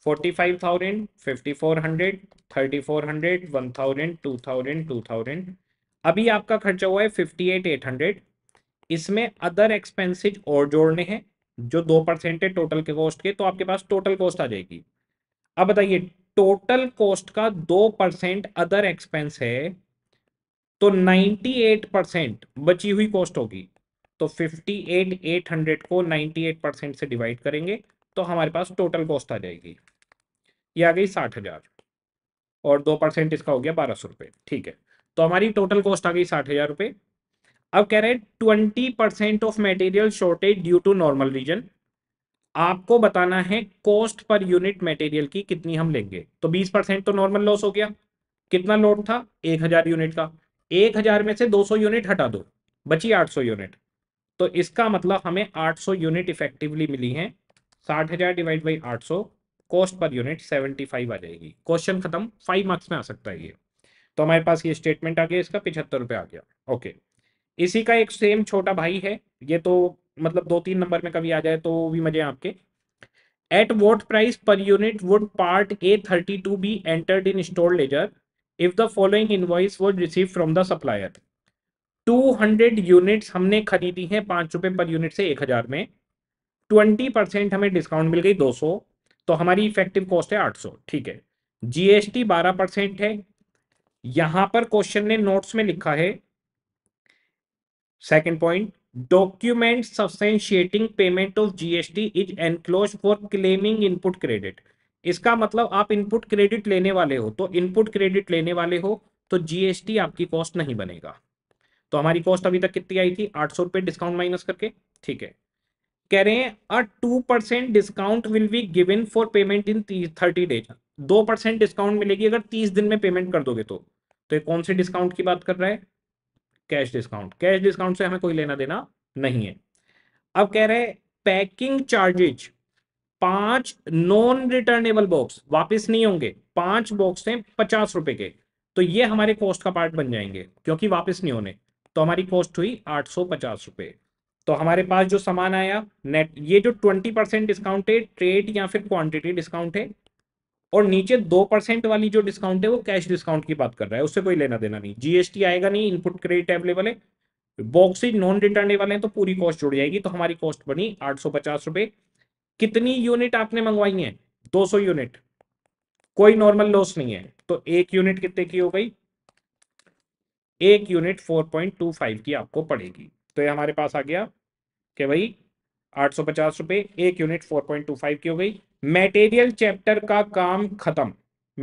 forty five thousand fifty four hundred thirty four hundred one thousand two thousand two thousand अभी आपका खर्चा हुआ है फिफ्टी एट एट हंड्रेड इसमें अदर एक्सपेंसिज और जोड़ने हैं जो दो परसेंट है टोटल के कॉस्ट के तो आपके पास टोटल कॉस्ट आ जाएगी अब बताइए टोटल कॉस्ट का दो परसेंट अदर एक्सपेंस है तो 98 परसेंट बची हुई कॉस्ट होगी तो 58 800 को 98 परसेंट से डिवाइड करेंगे तो हमारे पास टोटल कॉस्ट आ जाएगी ये आ गई साठ हजार और दो परसेंट इसका हो गया बारह सौ रुपये ठीक है तो हमारी टोटल कॉस्ट आ गई साठ हजार रुपये अब कह रहे हैं twenty percent of material shortage due to normal reason आपको बताना है कॉस्ट पर यूनिट मटेरियल की कितनी हम लेंगे तो बीस तो नॉर्मल लॉस हो गया कितना लोड था एक हजार यूनिट का एक हजार में से 200 यूनिट हटा दो बची 800 यूनिट तो इसका मतलब हमें 800 यूनिट इफेक्टिवली मिली है साठ हजार डिवाइड बाई आठ कॉस्ट पर यूनिट 75 आ जाएगी क्वेश्चन खत्म फाइव मार्क्स में आ सकता है ये तो हमारे पास ये स्टेटमेंट आ गया इसका पिछहत्तर रुपये आ गया ओके इसी का एक सेम छोटा भाई है ये तो मतलब दो तीन नंबर में कभी आ जाए तो भी मजे आपके at what price per unit would part A thirty two be entered in store ledger if the following invoice was received from the supplier 200 units हमने खरीदी हैं पांच रुपए पर यूनिट से एक हज़ार में 20 परसेंट हमें डिस्काउंट मिल गई 200 तो हमारी इफेक्टिव कॉस्ट है 800 ठीक है जीएसटी 12 परसेंट है यहां पर क्वेश्चन ने नोट्स में लिखा है second point document substantiating payment of GST is enclose for claiming input credit इसका मतलब आप इनपुट क्रेडिट लेने वाले हो तो इनपुट क्रेडिट लेने वाले हो तो जीएसटी आपकी कॉस्ट नहीं बनेगा तो हमारी कॉस्ट अभी तक कितनी आई थी आठ सौ रुपए डिस्काउंट माइनस करके ठीक है कह रहे हैं a two percent discount will be given for payment in thirty days दो परसेंट डिस्काउंट मिलेगी अगर तीस दिन में पेमेंट कर दोगे तो तो ये कौन से डिस्काउंट की बात कर रहा है कैश डिस्काउंट कैश डिस्काउंट से हमें कोई लेना देना नहीं है अब कह रहे हैं पैकिंग चार्जेज पांच नॉन रिटर्नेबल बॉक्स वापस नहीं होंगे पांच बॉक्स हैं पचास रुपए के तो ये हमारे कॉस्ट का पार्ट बन जाएंगे क्योंकि वापस नहीं होने तो हमारी कॉस्ट हुई आठ सौ पचास रुपए तो हमारे पास जो सामान आया नेट ये जो ट्वेंटी परसेंट डिस्काउंट है ट्रेड या फिर क्वांटिटी डिस्काउंट है और नीचे दो परसेंट वाली जो डिस्काउंट है वो कैश डिस्काउंट की बात कर रहा है उससे कोई लेना देना नहीं जीएसटी आएगा नहीं इनपुट क्रेडिट अवेलेबल है बॉक्स नॉन रिटर्नेबल है तो पूरी कॉस्ट जुड़ जाएगी तो हमारी कॉस्ट बनी आठ सौ पचास रुपए कितनी यूनिट आपने मंगवाई है 200 यूनिट कोई नॉर्मल लॉस नहीं है तो एक यूनिट कितने की हो गई एक यूनिट 4.25 की आपको पड़ेगी तो ये हमारे पास आ गया कि भाई आठ सौ पचास एक यूनिट 4.25 की हो गई मेटेरियल चैप्टर का काम खत्म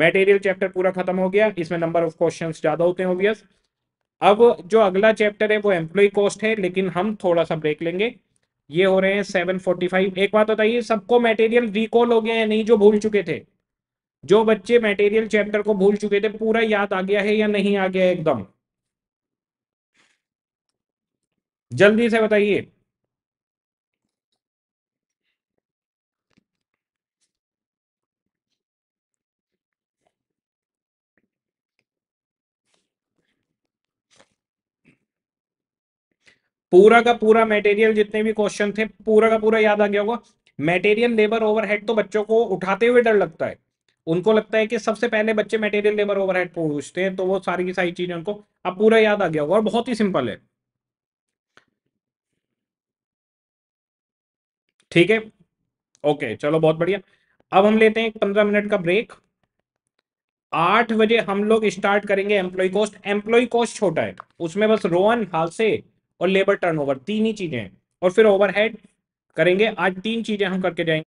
मेटेरियल चैप्टर पूरा खत्म हो गया इसमें नंबर ऑफ क्वेश्चन ज्यादा होते हैं ओबियस अब जो अगला चैप्टर है वो एम्प्लॉय कॉस्ट है लेकिन हम थोड़ा सा ब्रेक लेंगे ये हो रहे हैं सेवन फोर्टी फाइव एक बात बताइए सबको मटेरियल रिकॉल हो गया है नहीं जो भूल चुके थे जो बच्चे मटेरियल चैप्टर को भूल चुके थे पूरा याद आ गया है या नहीं आ गया एकदम जल्दी से बताइए पूरा का पूरा मेटेरियल जितने भी क्वेश्चन थे पूरा का पूरा याद आ गया होगा मेटेरियल लेबर ओवरहेड तो बच्चों को उठाते हुए डर लगता है उनको लगता है कि सबसे पहले बच्चे मेटेरियल लेबर ओवरहेड पूछते हैं तो वो सारी की सारी चीजें उनको अब पूरा याद आ गया होगा और बहुत ही सिंपल है ठीक है ओके चलो बहुत बढ़िया अब हम लेते हैं पंद्रह मिनट का ब्रेक आठ बजे हम लोग स्टार्ट करेंगे एम्प्लॉय कॉस्ट एम्प्लॉय कॉस्ट छोटा है उसमें बस रोहन हाल से और लेबर टर्नओवर तीन ही चीजें हैं और फिर ओवरहेड करेंगे आज तीन चीजें हम करके जाएंगे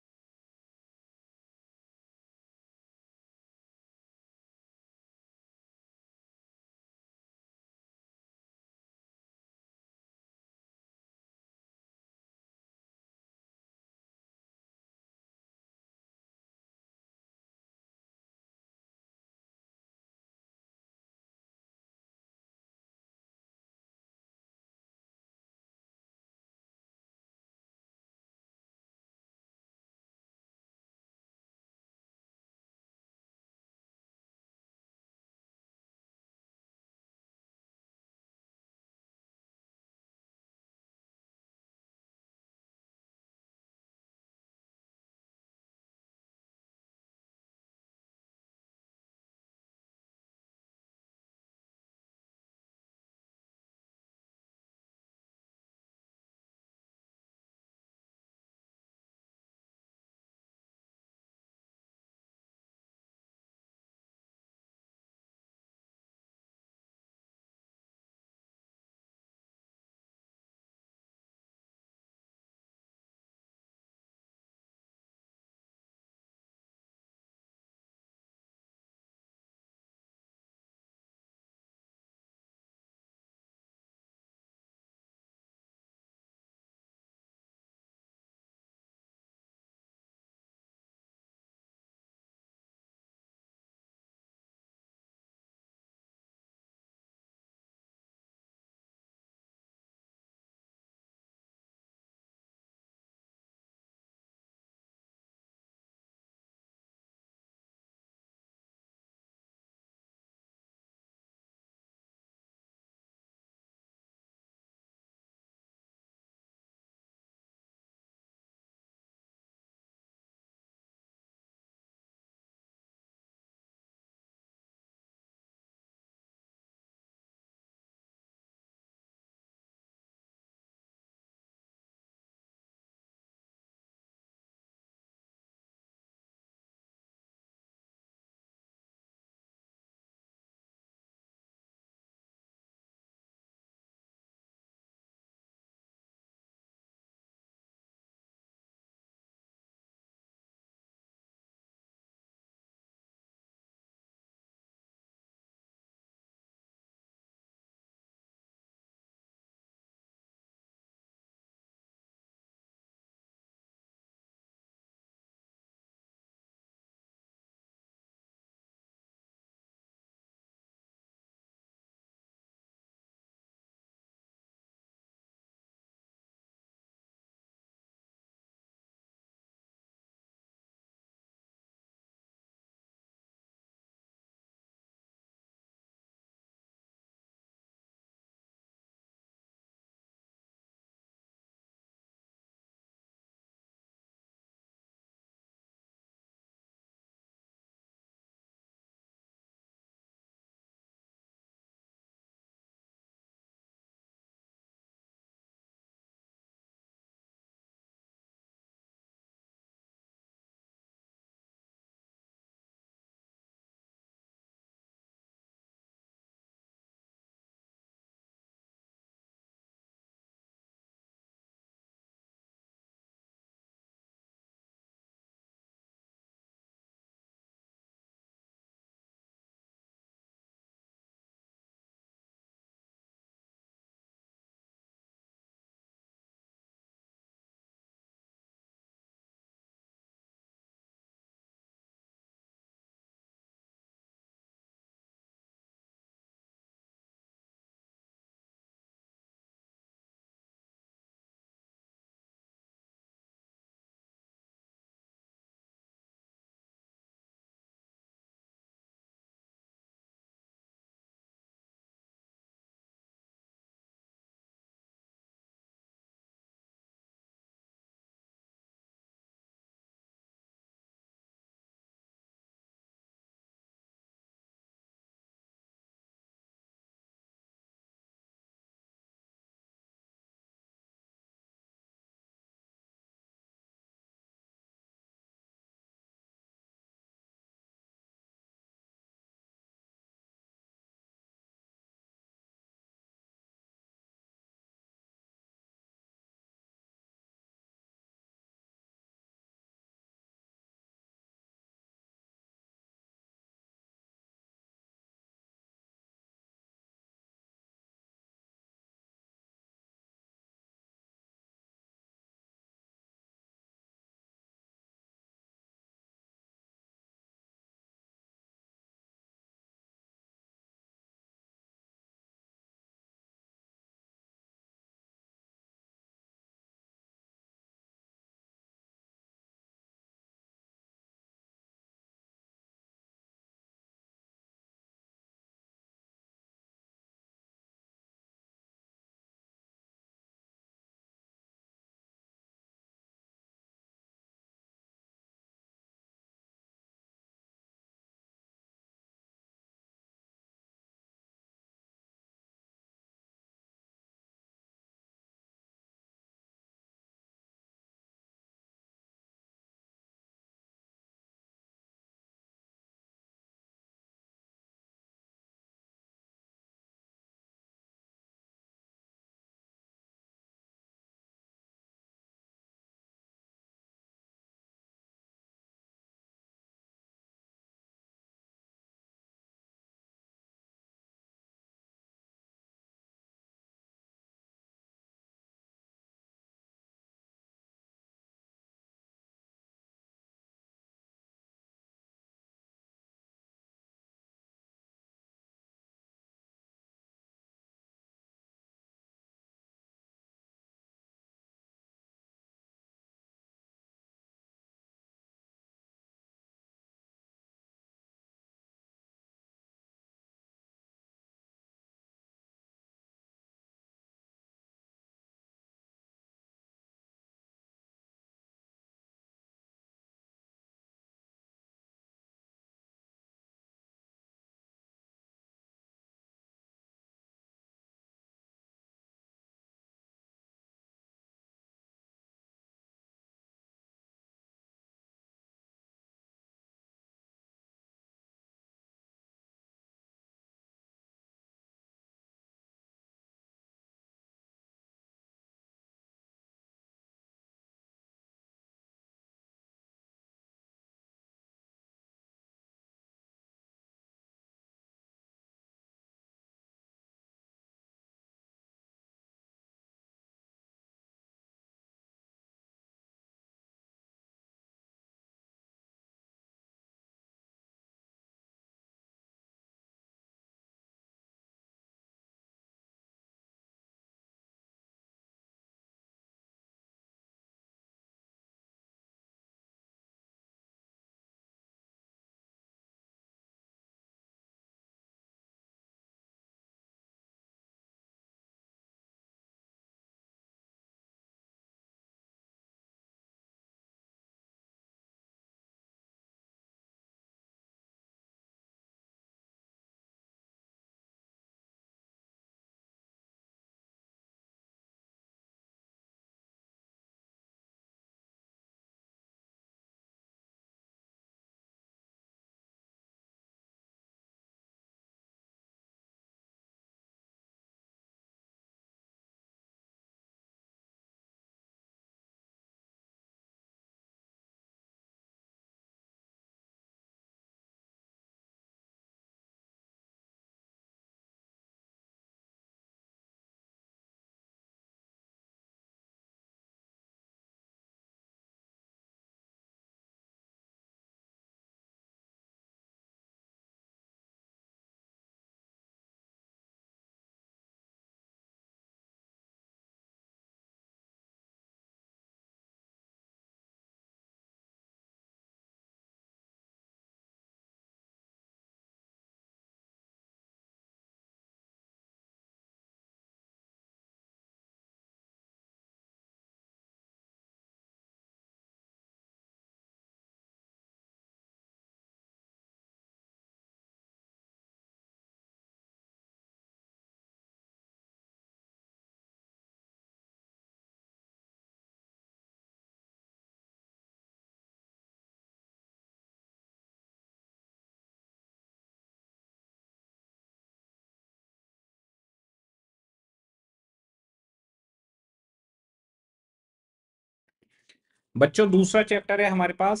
बच्चों दूसरा चैप्टर है हमारे पास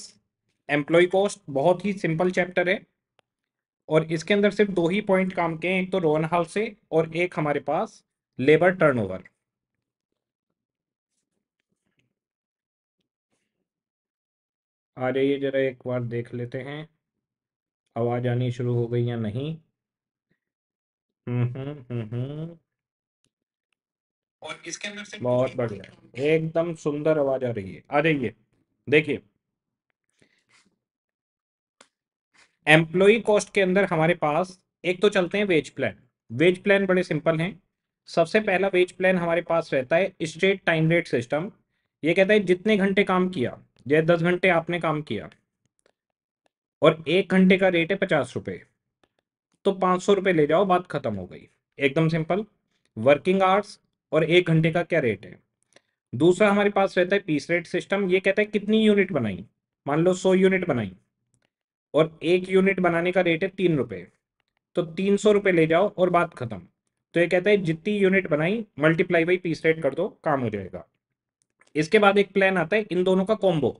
एम्प्लॉय कॉस्ट बहुत ही सिंपल चैप्टर है और इसके अंदर सिर्फ दो ही पॉइंट काम के हैं एक तो रोहन हाउस से और एक हमारे पास लेबर टर्नओवर आ जाइए जरा एक बार देख लेते हैं आवाज आनी शुरू हो गई या नहीं हम्म हम्म हम्म, हम्म। और इसके अंदर से बहुत बढ़िया तो एकदम सुंदर आवाज आ रही है आ जाइए देखिए एम्प्लॉय कॉस्ट के अंदर हमारे पास एक तो चलते हैं वेज प्लान वेज प्लान बड़े सिंपल हैं सबसे पहला वेज प्लान हमारे पास रहता है स्ट्रेट टाइम रेट सिस्टम ये कहता है जितने घंटे काम किया जैसे दस घंटे आपने काम किया और एक घंटे का रेट है पचास रुपये तो पाँच सौ रुपये ले जाओ बात खत्म हो गई एकदम सिंपल वर्किंग आवर्स और एक घंटे का क्या रेट है दूसरा हमारे पास रहता है पीस रेट सिस्टम ये कहता है कितनी यूनिट बनाई मान लो सौ यूनिट बनाई और एक यूनिट बनाने का रेट है तीन रुपये तो तीन सौ रुपये ले जाओ और बात खत्म तो ये कहता है जितनी यूनिट बनाई मल्टीप्लाई बाई पीस रेट कर दो काम हो जाएगा इसके बाद एक प्लान आता है इन दोनों का कॉम्बो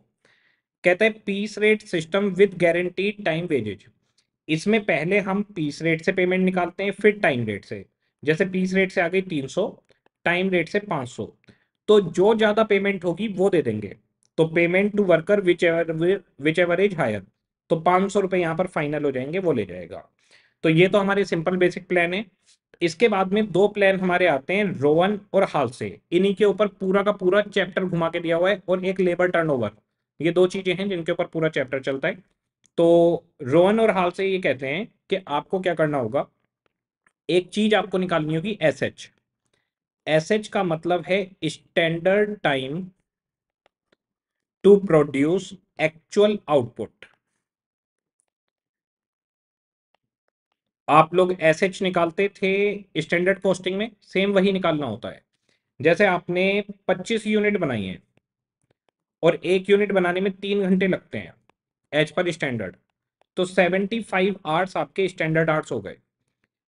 कहता है piece rate system with guaranteed time wages इसमें पहले हम पीस रेट से पेमेंट निकालते हैं फिर टाइम रेट से जैसे पीस रेट से आ गई तीन टाइम रेट से 500 तो जो ज्यादा पेमेंट होगी वो दे देंगे तो payment to worker whichever whichever is higher तो पाँच सौ रुपये यहाँ पर फाइनल हो जाएंगे वो ले जाएगा तो ये तो हमारे सिंपल बेसिक प्लान है इसके बाद में दो प्लान हमारे आते हैं रोवन और हालसे इन्हीं के ऊपर पूरा का पूरा चैप्टर घुमा के दिया हुआ है और एक लेबर टर्नओवर ये दो चीजें हैं जिनके ऊपर पूरा चैप्टर चलता है तो रोवन और हाल से ये कहते हैं कि आपको क्या करना होगा एक चीज आपको निकालनी होगी एस एस एच का मतलब है standard time to produce actual output आप लोग एस एच निकालते थे स्टैंडर्ड कॉस्टिंग में सेम वही निकालना होता है जैसे आपने 25 यूनिट बनाई है और एक यूनिट बनाने में तीन घंटे लगते हैं एच पर स्टैंडर्ड तो 75 आवर्स आपके स्टैंडर्ड आवर्स हो गए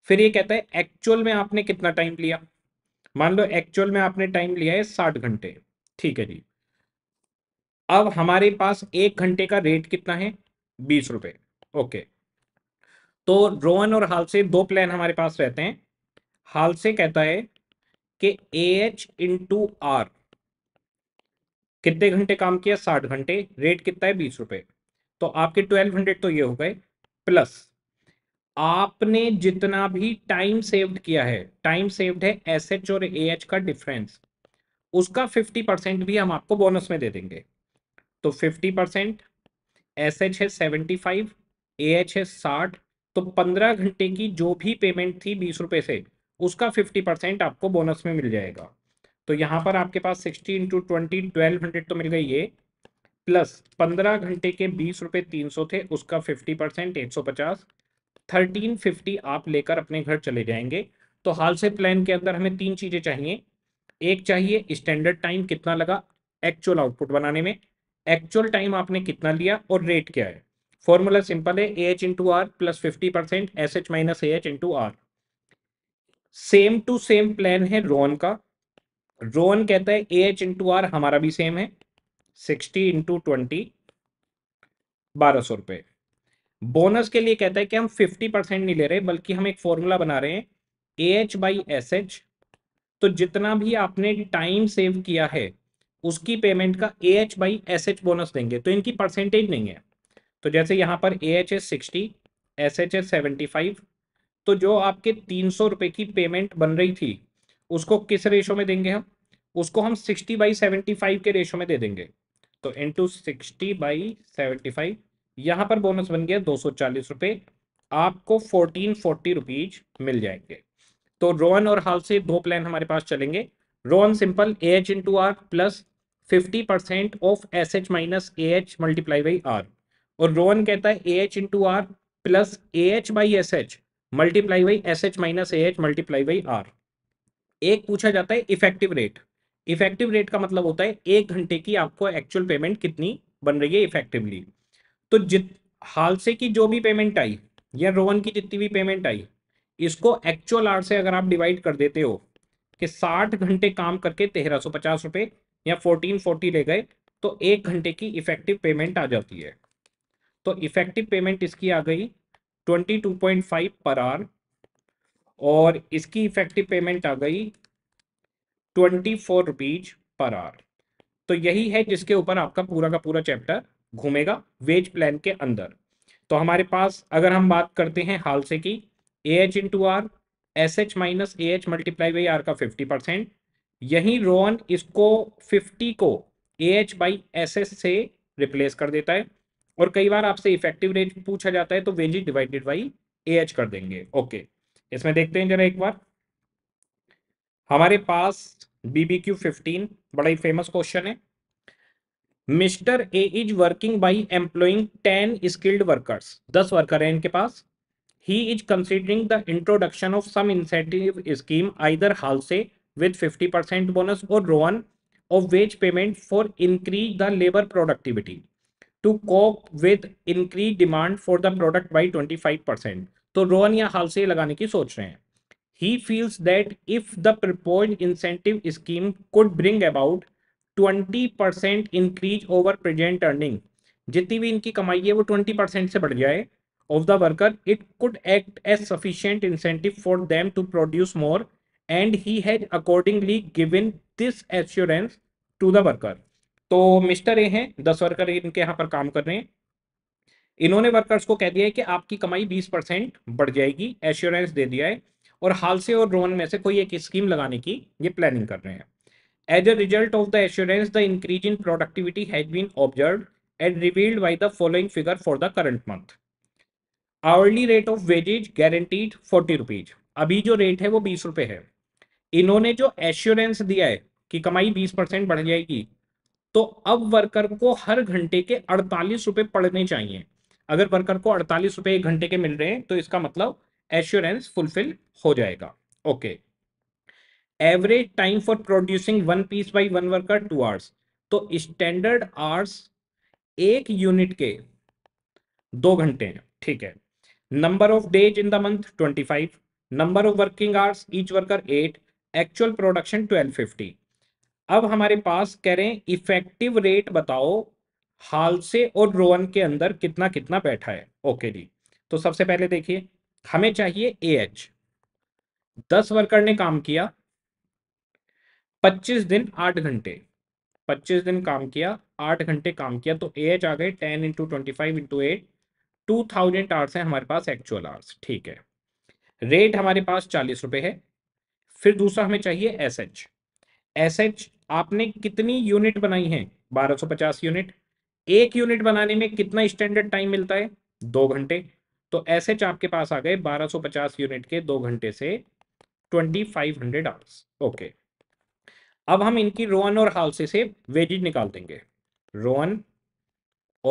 फिर ये कहता है एक्चुअल में आपने कितना टाइम लिया मान लो एक्चुअल में आपने टाइम लिया है साठ घंटे ठीक है जी अब हमारे पास एक घंटे का रेट कितना है बीस रुपए ओके तो रोहन और हालसे दो प्लान हमारे पास रहते हैं हालसे कहता है कि ए एच इंटू आर कितने घंटे काम किया साठ घंटे रेट कितना है बीस रुपए तो आपके ट्वेल्व हंड्रेड तो ये हो गए प्लस आपने जितना भी टाइम सेव्ड किया है टाइम सेव्ड है एस एच और ए एच का डिफरेंस उसका फिफ्टी परसेंट भी हम आपको बोनस में दे देंगे तो फिफ्टी परसेंट एस एच है सेवेंटी फाइव ए एच है साठ तो पंद्रह घंटे की जो भी पेमेंट थी बीस रुपए से उसका फिफ्टी परसेंट आपको बोनस में मिल जाएगा तो यहां पर आपके पास sixty into twenty twelve hundred तो मिल गई ये प्लस पंद्रह घंटे के बीस रुपए तीन सौ थे उसका फिफ्टी परसेंट एक सौ पचास थर्टीन फिफ्टी आप लेकर अपने घर चले जाएंगे तो हाल से प्लान के अंदर हमें तीन चीज़ें चाहिए एक चाहिए स्टैंडर्ड टाइम कितना लगा एक्चुअल आउटपुट बनाने में एक्चुअल टाइम आपने कितना लिया और रेट क्या है फॉर्मूला सिंपल है A H into R plus fifty percent S H minus A H into R same to same plan है रोन का रोन कहता है ए एच इंटू आर हमारा भी सेम है सिक्सटी इंटू ट्वेंटी बारह सौ रुपये बोनस के लिए कहता है कि हम 50 परसेंट नहीं ले रहे बल्कि हम एक फॉर्मूला बना रहे हैं A H by S H तो जितना भी आपने टाइम सेव किया है उसकी पेमेंट का A H by S H bonus देंगे तो इनकी परसेंटेज नहीं है तो जैसे यहां पर A H S sixty S H S seventy five तो जो आपके तीन सौ रुपये की पेमेंट बन रही थी उसको किस रेशो में देंगे हम उसको हम सिक्सटी बाई सेवेंटी फाइव के रेशो में दे देंगे तो into sixty by seventy five यहां पर बोनस बन गया दो सौ आपको फोर्टीन फोर्टी रुपीज मिल जाएंगे तो रोहन और हाल से दो प्लान हमारे पास चलेंगे Rowan simple A H into R plus fifty percent of S H minus A H multiply by R और रोहन कहता है A H into R plus A H by S H multiply by S H minus A H multiply by R एक पूछा जाता है इफेक्टिव रेट इफेक्टिव रेट का मतलब होता है एक घंटे की आपको एक्चुअल पेमेंट कितनी बन रही है इफेक्टिवली तो जित से की जो भी पेमेंट आई या रोहन की जितनी भी पेमेंट आई इसको एक्चुअल आर से अगर आप डिवाइड कर देते हो कि साठ घंटे काम करके तेरह सौ पचास रुपये या फोर्टीन फोर्टी ले गए तो एक घंटे की इफेक्टिव पेमेंट आ जाती है तो इफेक्टिव पेमेंट इसकी आ गई twenty two point five per R और इसकी इफेक्टिव पेमेंट आ गई twenty four rupees per R तो यही है जिसके ऊपर आपका पूरा का पूरा चैप्टर घूमेगा वेज प्लान के अंदर तो हमारे पास अगर हम बात करते हैं हाल से की A H into R S H minus A H multiply by R का फिफ्टी परसेंट यही रोहन इसको फिफ्टी को A H by S S से रिप्लेस कर देता है और कई बार आपसे इफेक्टिव रेट पूछा जाता है तो wages divided by A H कर देंगे ओके इसमें देखते हैं जरा एक बार हमारे पास बीबी क्यू फिफ्टीन बड़ा ही फेमस क्वेश्चन है mister A is working by employing ten skilled workers दस वर्कर हैं इनके पास he is considering the introduction of some incentive scheme either Halsey with fifty percent bonus or Rowan of wage payment for increase the labour productivity to cope with increase demand for the product by twenty five percent तो रोअन या हाल से लगाने की सोच रहे हैं he feels that if the propose incentive scheme could bring about twenty percent increase over present earning जितनी भी इनकी कमाई है वो ट्वेंटी परसेंट से बढ़ जाए of the worker it could act as sufficient incentive for them to produce more and he has accordingly given this assurance to the worker तो मिस्टर ए हैं दस वर्कर इनके यहाँ पर काम कर रहे हैं इन्होंने वर्कर्स को कह दिया है कि आपकी कमाई बीस परसेंट बढ़ जाएगी एश्योरेंस दे दिया है और हाल से और रोहन में से कोई एक स्कीम लगाने की ये प्लानिंग कर रहे हैं As a result of the assurance, the increase in productivity has been observed and revealed by the following figure for the current month. Hourly rate of wages guaranteed 40 rupees. अभी जो रेट है वो बीस रुपए है इन्होंने जो एश्योरेंस दिया है कि कमाई बीस परसेंट बढ़ जाएगी तो अब वर्कर को हर घंटे के अड़तालीस रुपए पड़ने चाहिए अगर वर्कर को अड़तालीस रुपए एक घंटे के मिल रहे हैं तो इसका मतलब एश्योरेंस फुलफिल हो जाएगा okay okay. Average time for producing one piece by one worker two hours तो स्टैंडर्ड आवर्स एक यूनिट के दो घंटे हैं ठीक है number of days in the month twenty five number of working hours each worker eight actual production twelve fifty अब हमारे पास कह रहे हैं इफेक्टिव रेट बताओ हाल से और रोवन के अंदर कितना कितना बैठा है ओके जी तो सबसे पहले देखिए हमें चाहिए ए एच दस वर्कर ने काम किया पच्चीस दिन आठ घंटे पच्चीस दिन काम किया आठ घंटे काम किया तो ए एच आ गए ten into twenty five into eight two thousand hours है हमारे पास एक्चुअल आवर्स ठीक है रेट हमारे पास चालीस रुपए है फिर दूसरा हमें चाहिए एस एच एस एच आपने कितनी यूनिट बनाई है बारह सौ पचास यूनिट एक यूनिट बनाने में कितना स्टैंडर्ड टाइम मिलता है दो घंटे तो एस एच आपके पास आ गए बारह सौ पचास यूनिट के दो घंटे से twenty five hundred hours okay अब हम इनकी रोहन और हालसे से वेजिज निकाल देंगे रोहन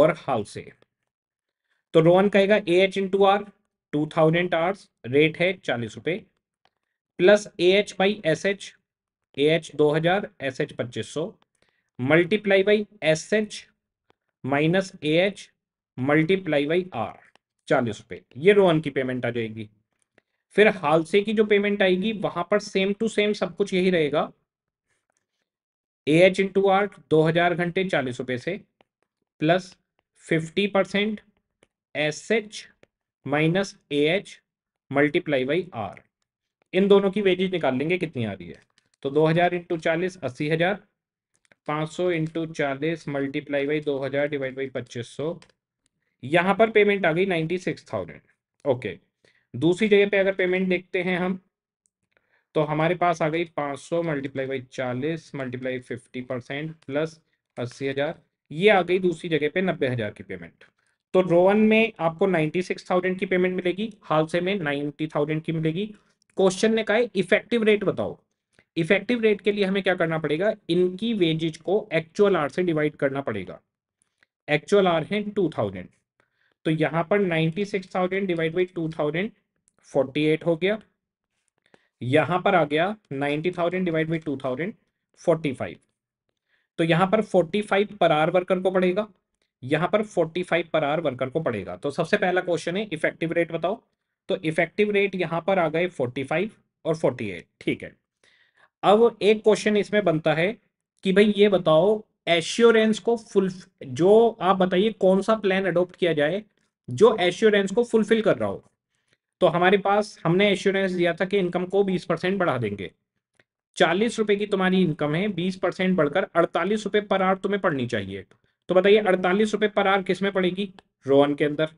और हालसे तो रोहन कहेगा A H to R two thousand hours rate है चालीस रुपए plus A H by S H A H दो हज़ार एस एच पच्चीस सौ multiply by S H minus A H multiply by R चालीस रुपए ये रोहन की पेमेंट आ जाएगी फिर हालसे की जो पेमेंट आएगी वहां पर सेम टू सेम सब कुछ यही रहेगा ए एच इंटू आर दो हजार घंटे चालीस रुपए से plus fifty percent S H minus A H multiply by R इन दोनों की वेजेज निकाल लेंगे कितनी आ रही है तो दो हजार इंटू चालीस अस्सी हजार पाँच सौ इंटू चालीस मल्टीप्लाई बाई दो हजार डिवाइड बाई पच्चीस सौ यहाँ पर पेमेंट आ गई नाइन्टी सिक्स थाउजेंड ओके दूसरी जगह पे अगर पेमेंट देखते हैं हम तो हमारे पास आ गई 500 सौ मल्टीप्लाई बाई चालीस मल्टीप्लाई फिफ्टी परसेंट प्लस अस्सी हज़ार ये आ गई दूसरी जगह पे नब्बे हज़ार की पेमेंट तो रोवन में आपको नाइनटी सिक्स थाउजेंड की पेमेंट मिलेगी हालसे में नाइन्टी थाउजेंड की मिलेगी क्वेश्चन ने कहा इफेक्टिव रेट बताओ इफेक्टिव रेट के लिए हमें क्या करना पड़ेगा इनकी वेजेज को एक्चुअल आर से डिवाइड करना पड़ेगा एक्चुअल आर है टू थाउजेंड तो यहाँ पर ninety six thousand divide by two thousand forty eight हो गया यहां पर आ गया ninety thousand divide by two thousand forty five तो यहां पर forty five per R worker को पड़ेगा यहाँ पर forty five per R worker को पड़ेगा तो सबसे पहला क्वेश्चन है इफेक्टिव रेट बताओ तो इफेक्टिव रेट यहाँ पर आ गए फोर्टी फाइव और फोर्टी एट ठीक है अब एक क्वेश्चन इसमें बनता है कि भाई ये बताओ एश्योरेंस को फुल जो आप बताइए कौन सा प्लान अडोप्ट किया जाए जो एश्योरेंस को फुलफिल कर रहा हो तो हमारे पास हमने एश्योरेंस दिया था कि इनकम को बीस परसेंट बढ़ा देंगे चालीस रुपए की तुम्हारी इनकम है बीस परसेंट बढ़कर अड़तालीस रुपए पर आवर तुम्हें पड़नी चाहिए तो बताइए अड़तालीस रुपए पर आवर किस पड़ेगी रोहन के अंदर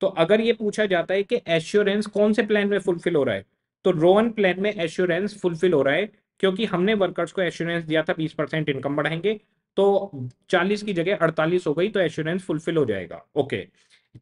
तो अगर ये पूछा जाता है कि एश्योरेंस कौन से प्लान में फुलफिल हो रहा है तो रोहन प्लान में एश्योरेंस फुलफिल हो रहा है क्योंकि हमने वर्कर्स को एश्योरेंस दिया था बीस परसेंट इनकम बढ़ाएंगे तो चालीस की जगह अड़तालीस हो गई तो एश्योरेंस फुलफिल हो जाएगा ओके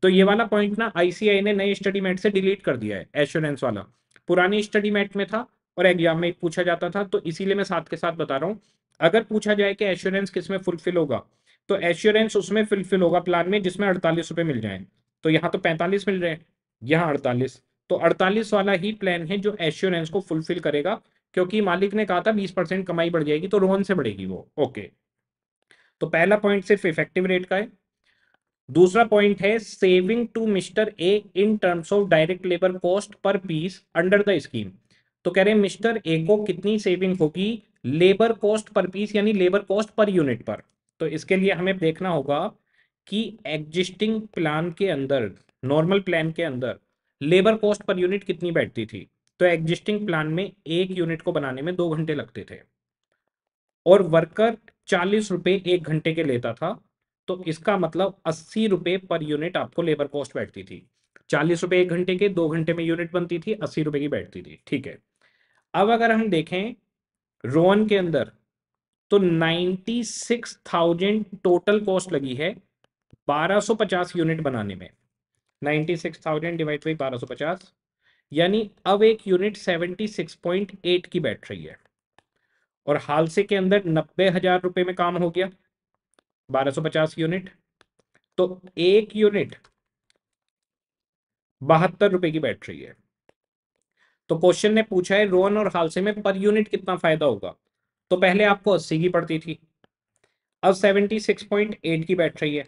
तो ये वाला पॉइंट ना आईसीआई ने नए स्टडी मैट से डिलीट कर दिया है एश्योरेंस वाला पुराने स्टडी मैट में था और एग्जाम में पूछा जाता था तो इसीलिए मैं साथ के साथ बता रहा हूँ अगर पूछा जाए कि एश्योरेंस किसमें फुलफिल होगा तो एश्योरेंस उसमें फुलफिल होगा प्लान में जिसमें अड़तालीस रुपए मिल जाए तो यहाँ तो पैंतालीस मिल रहे हैं यहाँ अड़तालीस तो अड़तालीस वाला ही प्लान है जो एश्योरेंस को फुलफिल करेगा क्योंकि मालिक ने कहा था बीस परसेंट कमाई बढ़ जाएगी तो रोहन से बढ़ेगी वो ओके तो पहला पॉइंट सिर्फ इफेक्टिव रेट का है दूसरा पॉइंट है saving to mister A in terms of direct labour cost per piece under the scheme तो कह रहे हैं मिस्टर ए को कितनी सेविंग होगी लेबर कॉस्ट पर पीस यानी लेबर कॉस्ट पर यूनिट पर तो इसके लिए हमें देखना होगा कि एग्जिस्टिंग प्लान के अंदर नॉर्मल प्लान के अंदर लेबर कॉस्ट पर यूनिट कितनी बैठती थी तो एग्जिस्टिंग प्लान में एक यूनिट को बनाने में दो घंटे लगते थे और वर्कर चालीस रुपए एक घंटे के लेता था तो इसका मतलब अस्सी रुपए पर यूनिट आपको लेबर कॉस्ट बैठती थी चालीस रुपए एक घंटे के दो घंटे में यूनिट बनती थी अस्सी रुपए की बैठती थी ठीक है अब अगर हम देखें रोहन के अंदर तो ninety six thousand total cost लगी है बारह सौ पचास यूनिट बनाने में ninety six thousand divide by बारह सौ पचास यानी अब एक unit seventy six point eight की बैठ रही है और हालसे के अंदर नब्बे हजार रुपए में काम हो गया 1250 यूनिट तो एक यूनिट बहत्तर रुपए की बैटरी है तो क्वेश्चन ने पूछा है रोहन और हालसे में पर यूनिट कितना फायदा होगा तो पहले आपको अस्सी की पड़ती थी अब 76.8 की बैटरी है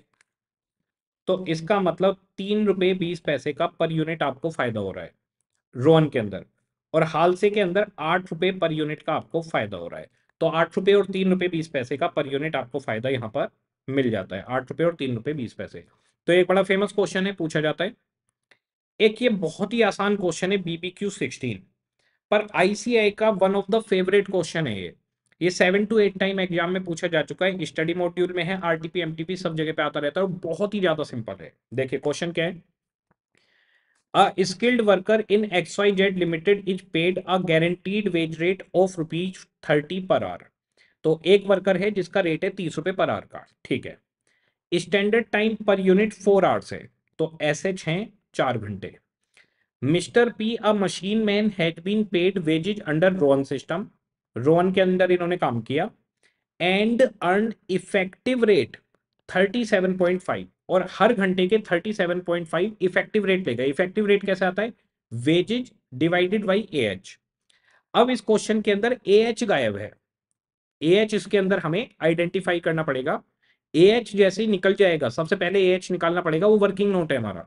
तो इसका मतलब तीन रुपए बीस पैसे का पर यूनिट आपको फायदा हो रहा है रोहन के अंदर और हालसे के अंदर आठ रुपए पर यूनिट का आपको फायदा हो रहा है तो आठ रुपए और तीन रुपए बीस पैसे का पर यूनिट आपको फायदा यहां पर मिल जाता है आठ रुपये और तीन रुपये बीस पैसे तो एक बड़ा फेमस क्वेश्चन है पूछा जाता है एक ये बहुत ही आसान क्वेश्चन है बीबी क्यू सिक्सटीन पर आईसीआई का one of the favourite question है ये ये seven to eight time exam में पूछा जा चुका है स्टडी मॉड्यूल में है आर एमटीपी सब जगह पे आता रहता है और बहुत ही ज्यादा सिंपल है देखिए क्वेश्चन क्या है skilled worker in X Y Z limited is paid a guaranteed wage rate of rupees thirty per hour तो एक वर्कर है जिसका रेट है तीस रुपए पर आवर का ठीक है standard time per unit four hours है तो एस एच है चार घंटे mister P a machine man has been paid wages under Rowan system Rowan के अंदर इन्होंने काम किया एंड अर्न इफेक्टिव रेट 37.5 और हर घंटे के 37.5 इफेक्टिव रेट लेगा इफेक्टिव रेट कैसे आता है वेजेज डिवाइडेड बाई एच अब इस क्वेश्चन के अंदर ए एच गायब है ए एच इसके अंदर हमें आइडेंटिफाई करना पड़ेगा ए एच जैसे ही निकल जाएगा सबसे पहले ए एच निकालना पड़ेगा वो वर्किंग नोट है हमारा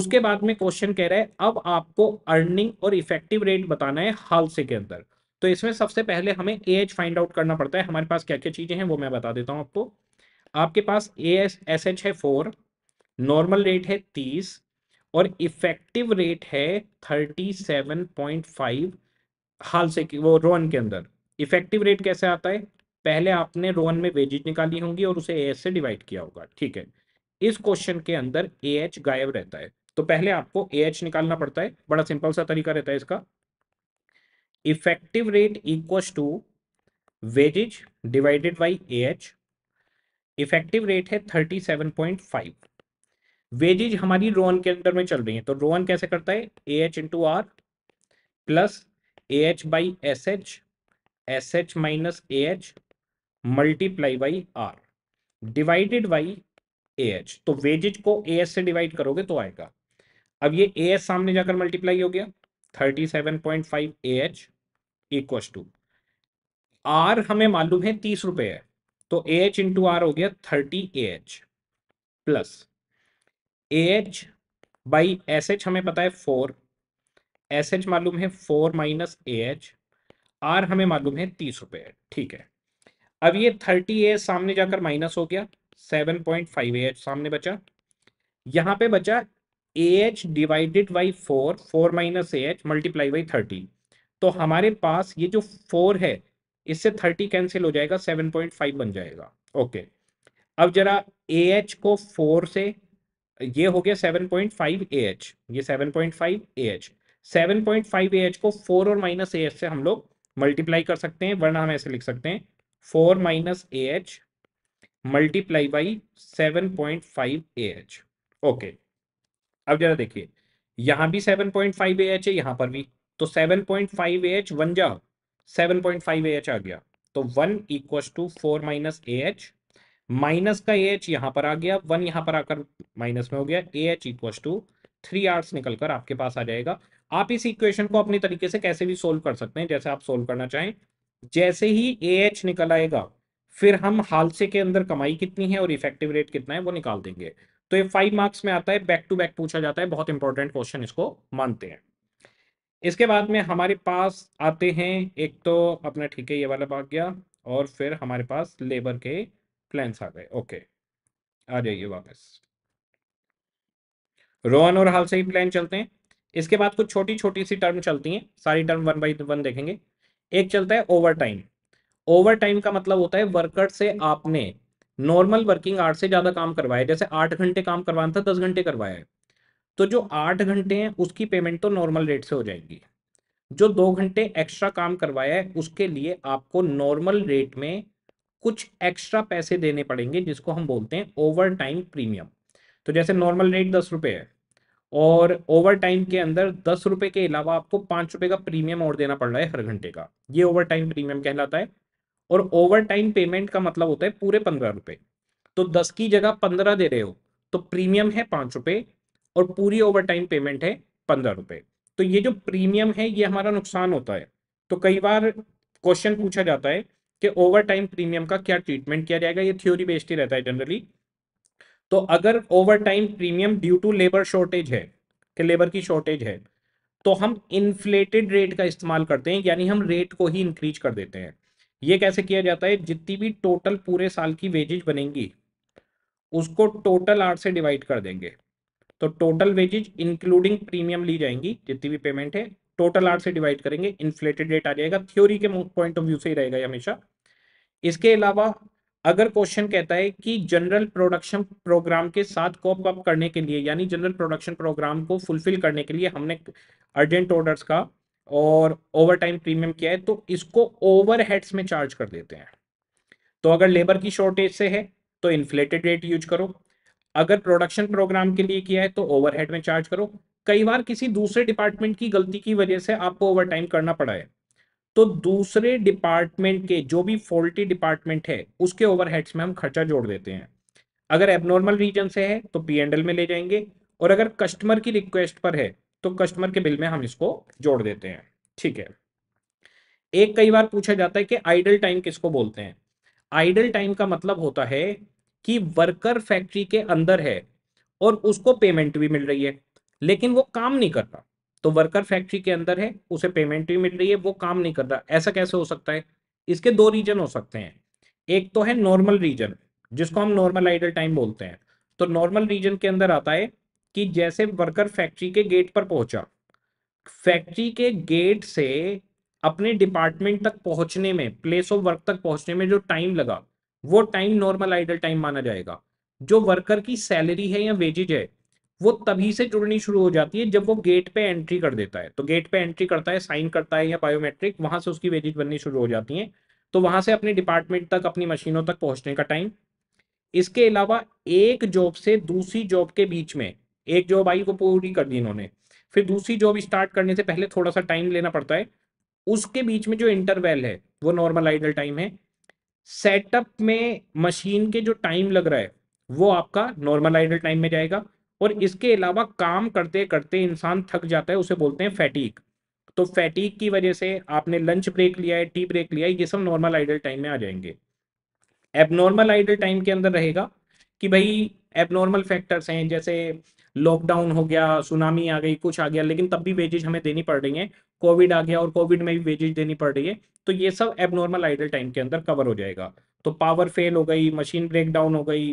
उसके बाद में क्वेश्चन कह रहा है अब आपको अर्निंग और इफेक्टिव रेट बताना है हाल से के अंदर तो इसमें सबसे पहले हमें ए एच फाइंड आउट करना पड़ता है हमारे पास क्या क्या चीज़ें हैं वो मैं बता देता हूं आपको आपके पास ए एस एस एच है फोर नॉर्मल रेट है तीस और इफेक्टिव रेट है thirty seven point five Halsey वो रोन के अंदर इफेक्टिव रेट कैसे आता है पहले आपने रोहन में वेजेज निकाली होंगी और उसे ए से डिवाइड किया होगा ठीक है इस क्वेश्चन के अंदर ए AH गायब रहता है तो पहले आपको ए AH निकालना पड़ता है बड़ा सिंपल सा तरीका रहता है इसका effective rate equals to wages divided by A H effective rate है thirty seven point five wages हमारी रोहन के अंदर में चल रही है तो रोहन कैसे करता है A H into R plus A H by S H S H minus A H multiply by R divided by A H तो वेजेज को ए एस से डिवाइड करोगे तो आएगा अब ये ए एस सामने जाकर मल्टीप्लाई हो गया thirty seven point five A H equal to R हमें मालूम है तीस रुपए है तो ए एच इंटू आर हो गया thirty A H plus A H by S H हमें पता है फोर एस एच मालूम है four minus A H R हमें मालूम है तीस रुपये ठीक है अब ये थर्टी ए सामने जाकर माइनस हो गया seven point five A H सामने बचा यहाँ पे बचा A H divided by four four minus A H multiply by thirty तो हमारे पास ये जो फोर है इससे थर्टी कैंसिल हो जाएगा सेवन पॉइंट फाइव बन जाएगा ओके अब जरा ए एच को फोर से ये हो गया seven point five A H ये seven point five A H seven point five A H को फोर और माइनस ए एच से हम लोग मल्टीप्लाई कर सकते हैं वरना हम ऐसे लिख सकते हैं four minus A H multiply by seven point five A H okay अब जरा देखिए यहां भी seven point five A H है यहां पर भी तो seven point five A H one जा seven point five A H आ गया तो one equal to four minus A H minus का ए एच यहाँ पर आ गया वन यहाँ पर आकर माइनस में हो गया A H equal to three hours निकलकर आपके पास आ जाएगा आप इस इक्वेशन को अपने तरीके से कैसे भी सोल्व कर सकते हैं जैसे आप सोल्व करना चाहें जैसे ही ए एच निकल आएगा फिर हम हालसे के अंदर कमाई कितनी है और इफेक्टिव रेट कितना है वो निकाल देंगे तो ये फाइव मार्क्स में आता है बैक टू बैक पूछा जाता है बहुत इंपॉर्टेंट क्वेश्चन इसको मानते हैं इसके बाद में हमारे पास आते हैं एक तो अपना ठीक है ये वाला भाग गया और फिर हमारे पास लेबर के प्लान्स आ गए ओके आ जाइए वापस रोहन और ही प्लान चलते हैं इसके बाद कुछ छोटी छोटी सी टर्म चलती हैं सारी टर्म वन बाई वन देखेंगे एक चलता है ओवर टाइम ओवर टाइम का मतलब होता है वर्कर से आपने नॉर्मल वर्किंग आवर से ज़्यादा काम करवाया जैसे आठ घंटे काम करवाना था दस घंटे करवाया है तो जो आठ घंटे हैं उसकी पेमेंट तो नॉर्मल रेट से हो जाएगी जो दो घंटे एक्स्ट्रा काम करवाया है उसके लिए आपको नॉर्मल रेट में कुछ एक्स्ट्रा पैसे देने पड़ेंगे जिसको हम बोलते हैं ओवर टाइम प्रीमियम तो जैसे नॉर्मल रेट दस रुपये है और ओवर टाइम के अंदर दस रुपये के अलावा आपको पांच रुपए का प्रीमियम और देना पड़ रहा है हर घंटे का ये ओवर टाइम प्रीमियम कहलाता है और ओवर टाइम पेमेंट का मतलब होता है पूरे पंद्रह रुपए तो दस की जगह पंद्रह दे रहे हो तो प्रीमियम है पांच रुपए और पूरी ओवर टाइम पेमेंट है पंद्रह रुपए तो ये जो प्रीमियम है ये हमारा नुकसान होता है तो कई बार क्वेश्चन पूछा जाता है कि ओवर टाइम प्रीमियम का क्या ट्रीटमेंट किया जाएगा ये थ्योरी बेस्ड ही रहता है जनरली तो अगर overtime premium due to labour shortage है कि लेबर की शॉर्टेज है तो हम इन्फ्लेटेड रेट का इस्तेमाल करते हैं यानी हम रेट को ही इंक्रीज कर देते हैं ये कैसे किया जाता है जितनी भी टोटल पूरे साल की वेजेज बनेंगी उसको टोटल आठ से डिवाइड कर देंगे तो टोटल वेजेज इंक्लूडिंग प्रीमियम ली जाएंगी जितनी भी पेमेंट है टोटल आठ से डिवाइड करेंगे इन्फ्लेटेड रेट आ जाएगा थ्योरी के पॉइंट ऑफ व्यू से ही रहेगा हमेशा इसके अलावा अगर क्वेश्चन कहता है कि जनरल प्रोडक्शन प्रोग्राम के साथ कॉप अप करने के लिए यानी जनरल प्रोडक्शन प्रोग्राम को फुलफिल करने के लिए हमने अर्जेंट ऑर्डर्स का और ओवर टाइम प्रीमियम किया है तो इसको ओवर हेड्स में चार्ज कर देते हैं तो अगर लेबर की शॉर्टेज से है तो इन्फ्लेटेड रेट यूज करो अगर प्रोडक्शन प्रोग्राम के लिए किया है तो ओवरहेड में चार्ज करो कई बार किसी दूसरे डिपार्टमेंट की गलती की वजह से आपको ओवर टाइम करना पड़ा है तो दूसरे डिपार्टमेंट के जो भी फॉल्टी डिपार्टमेंट है उसके ओवरहेड्स में हम खर्चा जोड़ देते हैं अगर एबनॉर्मल रीजन से है तो पी एंडल में ले जाएंगे और अगर कस्टमर की रिक्वेस्ट पर है तो कस्टमर के बिल में हम इसको जोड़ देते हैं ठीक है एक कई बार पूछा जाता है कि आइडल टाइम किसको बोलते हैं आइडल टाइम का मतलब होता है कि वर्कर फैक्ट्री के अंदर है और उसको पेमेंट भी मिल रही है लेकिन वो काम नहीं कर रहा तो वर्कर फैक्ट्री के अंदर है उसे पेमेंट भी मिल रही है वो काम नहीं कर रहा ऐसा कैसे हो सकता है इसके दो रीजन हो सकते हैं एक तो है नॉर्मल रीजन जिसको हम नॉर्मल आइडल टाइम बोलते हैं तो नॉर्मल रीजन के अंदर आता है कि जैसे वर्कर फैक्ट्री के गेट पर पहुंचा फैक्ट्री के गेट से अपने डिपार्टमेंट तक पहुंचने में प्लेस ऑफ वर्क तक पहुंचने में जो टाइम लगा वो टाइम नॉर्मल आइडल टाइम माना जाएगा जो वर्कर की सैलरी है या वेजेज है वो तभी से जुड़नी शुरू हो जाती है जब वो गेट पे एंट्री कर देता है तो गेट पे एंट्री करता है साइन करता है या बायोमेट्रिक वहां से उसकी वेजिट बननी शुरू हो जाती है तो वहां से अपने डिपार्टमेंट तक अपनी मशीनों तक पहुंचने का टाइम इसके अलावा एक जॉब से दूसरी जॉब के बीच में एक जॉब आई वो पूरी कर दी इन्होंने फिर दूसरी जॉब स्टार्ट करने से पहले थोड़ा सा टाइम लेना पड़ता है उसके बीच में जो इंटरवेल है वो नॉर्मल आइडल टाइम है सेटअप में मशीन के जो टाइम लग रहा है वो आपका नॉर्मल आइडल टाइम में जाएगा और इसके अलावा काम करते करते इंसान थक जाता है उसे बोलते हैं फैटीक तो फैटीक की वजह से आपने लंच ब्रेक लिया है टी ब्रेक लिया है ये सब नॉर्मल आइडल टाइम में आ जाएंगे एबनॉर्मल आइडल टाइम के अंदर रहेगा कि भाई एबनॉर्मल फैक्टर्स हैं जैसे लॉकडाउन हो गया सुनामी आ गई कुछ आ गया लेकिन तब भी वेजेज हमें देनी पड़ रही है कोविड आ गया और कोविड में भी वेजेज देनी पड़ रही है तो ये सब एबनॉर्मल आइडल टाइम के अंदर कवर हो जाएगा तो पावर फेल हो गई मशीन ब्रेकडाउन हो गई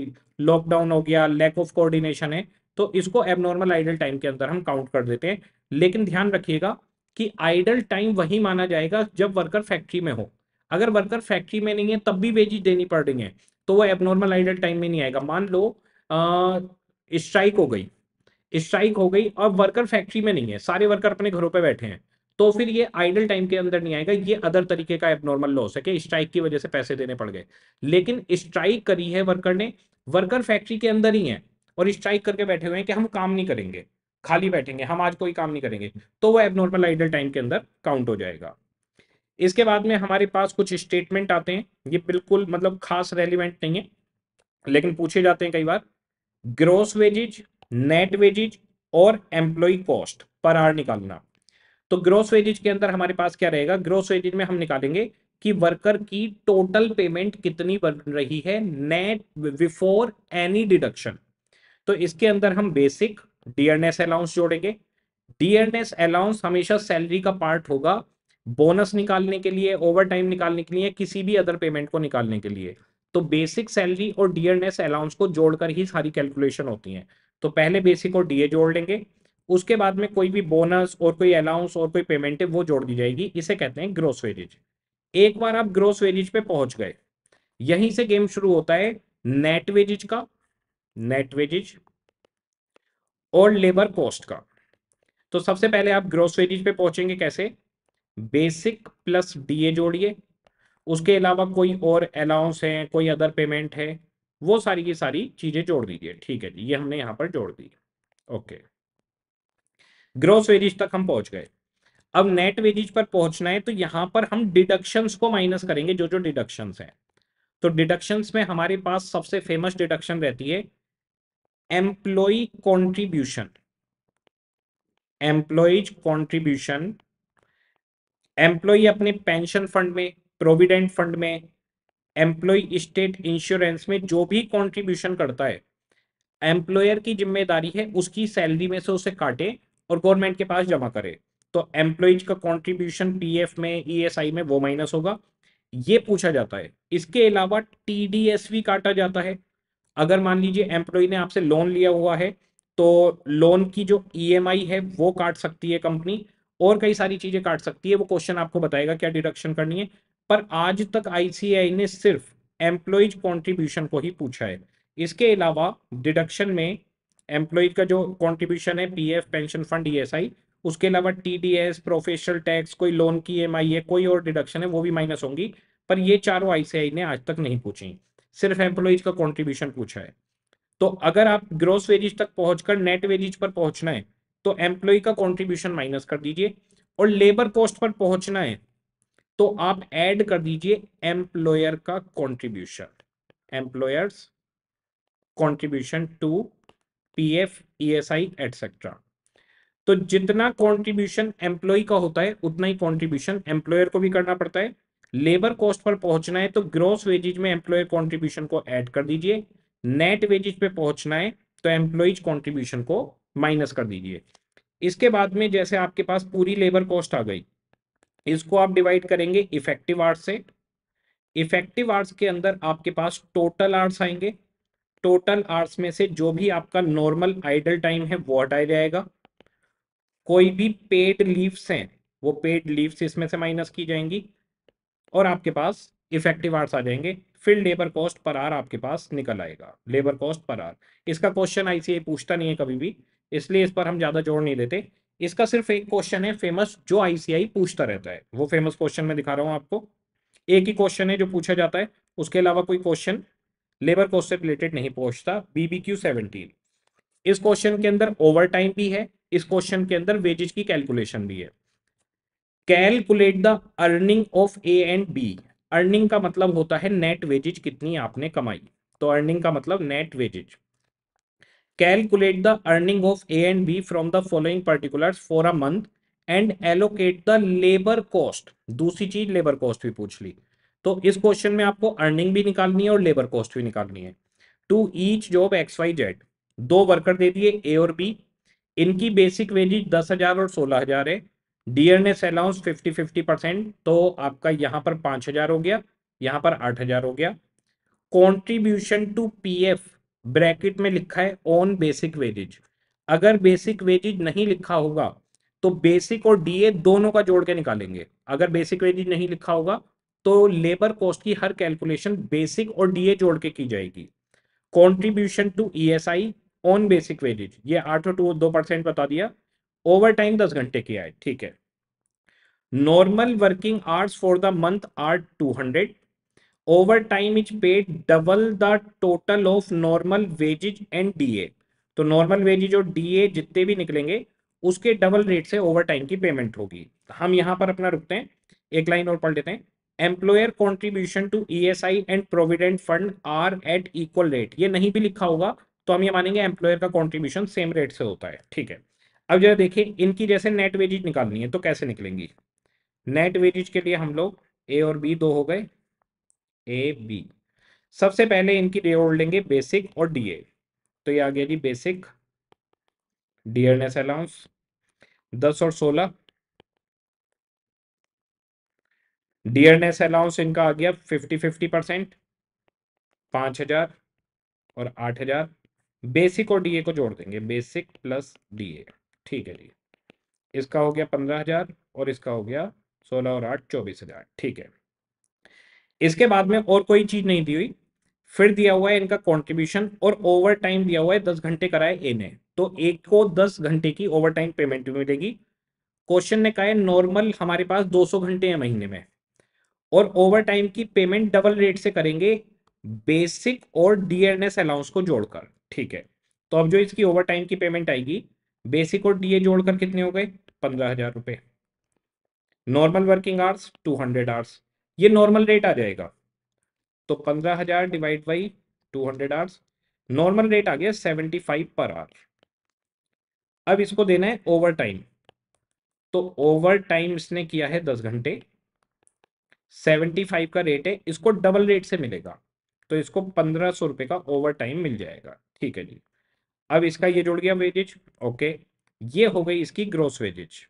लॉकडाउन हो गया लैक ऑफ कोऑर्डिनेशन है तो इसको एबनॉर्मल आइडल टाइम के अंदर हम काउंट कर देते हैं लेकिन ध्यान रखिएगा कि आइडल टाइम वही माना जाएगा जब वर्कर फैक्ट्री में हो अगर वर्कर फैक्ट्री में नहीं है तब भी वेजिज देनी पड़ रही है तो वो एबनॉर्मल आइडल टाइम में नहीं आएगा मान लो स्ट्राइक हो गई स्ट्राइक हो गई और वर्कर फैक्ट्री में नहीं है सारे वर्कर अपने घरों पर बैठे हैं तो फिर ये आइडल टाइम के अंदर नहीं आएगा ये अदर तरीके का एबनॉर्मल लॉस है कि स्ट्राइक की वजह से पैसे देने पड़ गए लेकिन स्ट्राइक करी है वर्कर ने वर्कर फैक्ट्री के अंदर ही है और स्ट्राइक करके बैठे हुए हैं कि हम काम नहीं करेंगे खाली बैठेंगे हम आज कोई काम नहीं करेंगे तो वो एबनॉर्मल आइडल टाइम के अंदर काउंट हो जाएगा इसके बाद में हमारे पास कुछ स्टेटमेंट आते हैं ये बिल्कुल मतलब खास रेलिवेंट नहीं है लेकिन पूछे जाते हैं कई बार ग्रोस वेजिज नेट वेजिज और एम्प्लॉय कॉस्ट पर आर निकालना तो ग्रोस वेजिज के अंदर हमारे पास क्या रहेगा ग्रोस वेजिज में हम निकालेंगे कि वर्कर की टोटल पेमेंट कितनी बन रही है नेट बिफोर एनी डिडक्शन तो इसके अंदर हम बेसिक डीएनएस अलाउंस जोड़ेंगे डीएनएस अलाउंस हमेशा सैलरी का पार्ट होगा बोनस निकालने के लिए ओवर टाइम निकालने के लिए किसी भी अदर पेमेंट को निकालने के लिए तो बेसिक सैलरी और डीएनएस अलाउंस को जोड़कर ही सारी कैलकुलेशन होती है तो पहले बेसिक और डीए जोड़ लेंगे उसके बाद में कोई भी बोनस और कोई अलाउंस और कोई पेमेंट है वो जोड़ दी जाएगी इसे कहते हैं ग्रोस वेरिज एक बार आप ग्रोस वेरिज पे पहुंच गए यहीं से गेम शुरू होता है नेट वेजेज का नेट वेजेज और लेबर कॉस्ट का तो सबसे पहले आप ग्रोस वेजेज पे पहुंचेंगे कैसे बेसिक प्लस डीए जोड़िए उसके अलावा कोई और अलाउंस है कोई अदर पेमेंट है वो सारी की सारी चीजें जोड़ दीजिए ठीक है जी ये हमने यहां पर जोड़ दी ओके ग्रोस वेजिज तक हम पहुंच गए अब नेट वेजिज पर पहुंचना है तो यहां पर हम डिडक्शंस को माइनस करेंगे जो जो डिडक्शंस हैं तो डिडक्शंस में हमारे पास सबसे फेमस डिडक्शन रहती है employee contribution employees contribution employee अपने पेंशन फंड में प्रोविडेंट फंड में एम्प्लॉय स्टेट इंश्योरेंस में जो भी कॉन्ट्रीब्यूशन करता है एम्प्लॉयर की जिम्मेदारी है उसकी सैलरी में से उसे काटे और गवर्नमेंट के पास जमा करे तो एम्प्लॉयज का पी एफ में आई e में वो माइनस होगा ये पूछा जाता है इसके अलावा वी काटा जाता है अगर मान लीजिए एम्प्लॉय ने आपसे लोन लिया हुआ है तो लोन की जो ई e है वो काट सकती है कंपनी और कई सारी चीज़ें काट सकती है वो क्वेश्चन आपको बताएगा क्या डिडक्शन करनी है पर आज तक आईसीआई ने सिर्फ एम्प्लॉयज कॉन्ट्रीब्यूशन को ही पूछा है इसके अलावा डिडक्शन में एम्प्लॉयज का जो कॉन्ट्रीब्यूशन है पीएफ पेंशन फंड ईएसआई उसके अलावा टीडीएस प्रोफेशनल टैक्स कोई लोन की ईएमआई e है कोई और डिडक्शन है वो भी माइनस होंगी पर ये चारों आईसीआई ने आज तक नहीं पूछी सिर्फ एम्प्लॉज का कॉन्ट्रीब्यूशन पूछा है तो अगर आप ग्रोस वेजिज तक पहुंचकर नेट वेजिज पर पहुंचना है तो एम्प्लॉय का कॉन्ट्रीब्यूशन माइनस कर दीजिए और लेबर कॉस्ट पर पहुंचना है तो आप ऐड कर दीजिए एम्प्लॉयर का contribution employers contribution to P F S I etcetera तो जितना कॉन्ट्रीब्यूशन एम्प्लॉय का होता है उतना ही कॉन्ट्रीब्यूशन एम्प्लॉयर को भी करना पड़ता है लेबर कॉस्ट पर पहुंचना है तो ग्रोस वेजेज में एम्प्लॉय कॉन्ट्रीब्यूशन को एड कर दीजिए नेट वेजेज पे पहुंचना है तो एम्प्लॉयज कॉन्ट्रीब्यूशन को माइनस कर दीजिए इसके बाद में जैसे आपके पास पूरी लेबर कॉस्ट आ गई इसको आप डिवाइड करेंगे इफेक्टिव आर्ट से इफेक्टिव आर्ट्स के अंदर आपके पास टोटल आर्ट्स आएंगे टोटल आर्ट्स में से जो भी आपका नॉर्मल आइडल टाइम है वो हटाया जाएगा कोई भी पेड लीव्स हैं वो पेड लीव्स इसमें से माइनस की जाएंगी और आपके पास इफेक्टिव आर्ट्स आ जाएंगे फिर लेबर कॉस्ट पर आर आपके पास निकल आएगा लेबर कॉस्ट पर आर इसका क्वेश्चन आई पूछता नहीं है कभी भी इसलिए इस पर हम ज़्यादा जोर नहीं देते इसका सिर्फ एक क्वेश्चन है फेमस जो आईसीआई पूछता रहता है वो फेमस क्वेश्चन मैं दिखा रहा हूँ आपको एक ही क्वेश्चन है जो पूछा जाता है उसके अलावा कोई क्वेश्चन लेबर कॉस्ट से रिलेटेड नहीं पहुंचता बीबीक्यू सेवनटीन इस क्वेश्चन के अंदर ओवर टाइम भी है इस क्वेश्चन के अंदर वेजेज की कैलकुलेशन भी है calculate the earning of A and B earning का मतलब होता है नेट वेजेज कितनी आपने कमाई तो अर्निंग का मतलब net wages calculate the earning of A and B from the following particular for a month and allocate the labour cost दूसरी चीज लेबर कॉस्ट भी पूछ ली तो इस क्वेश्चन में आपको अर्निंग भी निकालनी है और लेबर कॉस्ट भी निकालनी है to each job X Y Z दो वर्कर दे दिए ए और बी इनकी बेसिक वेजेज दस हजार और सोलह हजार है DNS allowance fifty fifty percent तो आपका यहां पर पाँच हजार हो गया यहां पर आठ हजार हो गया कॉन्ट्रीब्यूशन टू पीएफ ब्रैकेट में लिखा है ऑन बेसिक वेजेज अगर बेसिक वेजेज नहीं लिखा होगा तो बेसिक और डीए दोनों का जोड़ के निकालेंगे अगर बेसिक वेजेज नहीं लिखा होगा तो लेबर कॉस्ट की हर कैलकुलेशन बेसिक और डीए जोड़ के की जाएगी contribution to ESI on basic wages ये आठ और टू दो परसेंट बता दिया ओवर टाइम दस घंटे किया है ठीक है normal working hours for the month are two hundred overtime is paid double the total of normal wages and DA तो नॉर्मल वेजेज और डीए जितने भी निकलेंगे उसके डबल रेट से ओवर टाइम की पेमेंट होगी हम यहां पर अपना रुकते हैं एक लाइन और पढ़ लेते हैं employer contribution to E S I and provident fund are at equal rate ये नहीं भी लिखा होगा तो हम ये मानेंगे एम्प्लॉयर का कॉन्ट्रीब्यूशन सेम रेट से होता है ठीक है अब जरा देखिए इनकी जैसे नेट वेजिज निकालनी है तो कैसे निकलेंगी नेट वेजिज के लिए हम लोग ए और बी दो हो गए ए बी सबसे पहले इनकी जोड़ लेंगे बेसिक और डीए तो ये आ गया जी बेसिक डीएनएस अलाउंस दस और सोलह डीएनएस अलाउंस इनका आ गया फिफ्टी फिफ्टी परसेंट पांच हजार और आठ हजार बेसिक और डीए को जोड़ देंगे बेसिक प्लस डीए ठीक है जी इसका हो गया पंद्रह हजार और इसका हो गया सोलह और आठ चौबीस हजार ठीक है इसके बाद में और कोई चीज नहीं दी हुई फिर दिया हुआ है इनका कॉन्ट्रीब्यूशन और ओवर टाइम दिया हुआ है दस घंटे कराए ए ने तो एक को दस घंटे की ओवर टाइम पेमेंट भी मिलेगी क्वेश्चन ने कहा है नॉर्मल हमारे पास 200 घंटे हैं महीने में और ओवर टाइम की पेमेंट डबल रेट से करेंगे बेसिक और डीएनएस अलाउंस को जोड़कर ठीक है तो अब जो इसकी ओवर टाइम की पेमेंट आएगी बेसिक और डीए जोड़कर कितने हो गए पंद्रह हजार रुपए normal working hours two hundred hours ये नॉर्मल रेट आ जाएगा तो पंद्रह हजार divide by two hundred hours normal rate आ गया सेवेंटी फाइव पर आवर अब इसको देना है ओवर टाइम तो ओवर टाइम इसने किया है दस घंटे सेवेंटी फाइव का रेट है इसको डबल रेट से मिलेगा तो इसको पंद्रह सौ रुपए का ओवर टाइम मिल जाएगा ठीक है जी अब इसका ये जुड़ गया वेजेज ओके ये हो गई इसकी ग्रोस वेजेज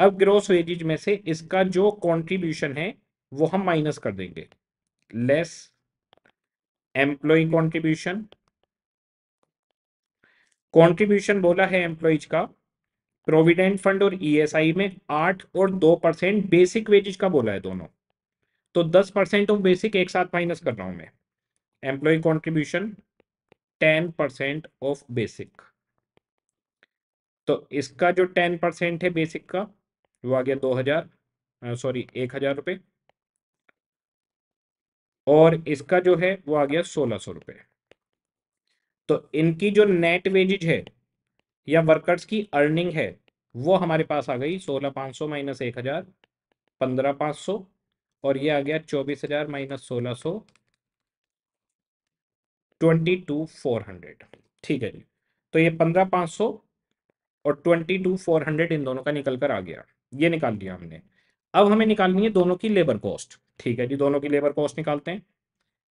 अब ग्रोस वेजेज में से इसका जो कंट्रीब्यूशन है वो हम माइनस कर देंगे लेस एम्प्लॉय कंट्रीब्यूशन कंट्रीब्यूशन बोला है एम्प्लॉयज का प्रोविडेंट फंड और ईएसआई e में आठ और दो परसेंट बेसिक वेजेज का बोला है दोनों तो दस परसेंट ऑफ बेसिक एक साथ माइनस कर रहा हूं मैं employee contribution ten percent of basic तो इसका जो टेन परसेंट है बेसिक का वो आ गया दो हजार सॉरी एक हजार रुपये और इसका जो है वो आ गया सोलह सौ रुपये तो इनकी जो नेट वेजेज है या वर्कर्स की अर्निंग है वो हमारे पास आ गई सोलह पाँच सौ माइनस एक हजार पंद्रह पाँच सौ और ये आ गया चौबीस हजार माइनस सोलह सौ ट्वेंटी टू फोर हंड्रेड ठीक है जी तो ये पंद्रह पाँच सौ और ट्वेंटी टू फोर हंड्रेड इन दोनों का निकल कर आ गया ये निकाल दिया हमने अब हमें निकालनी है दोनों की लेबर कॉस्ट ठीक है जी दोनों की लेबर कॉस्ट निकालते हैं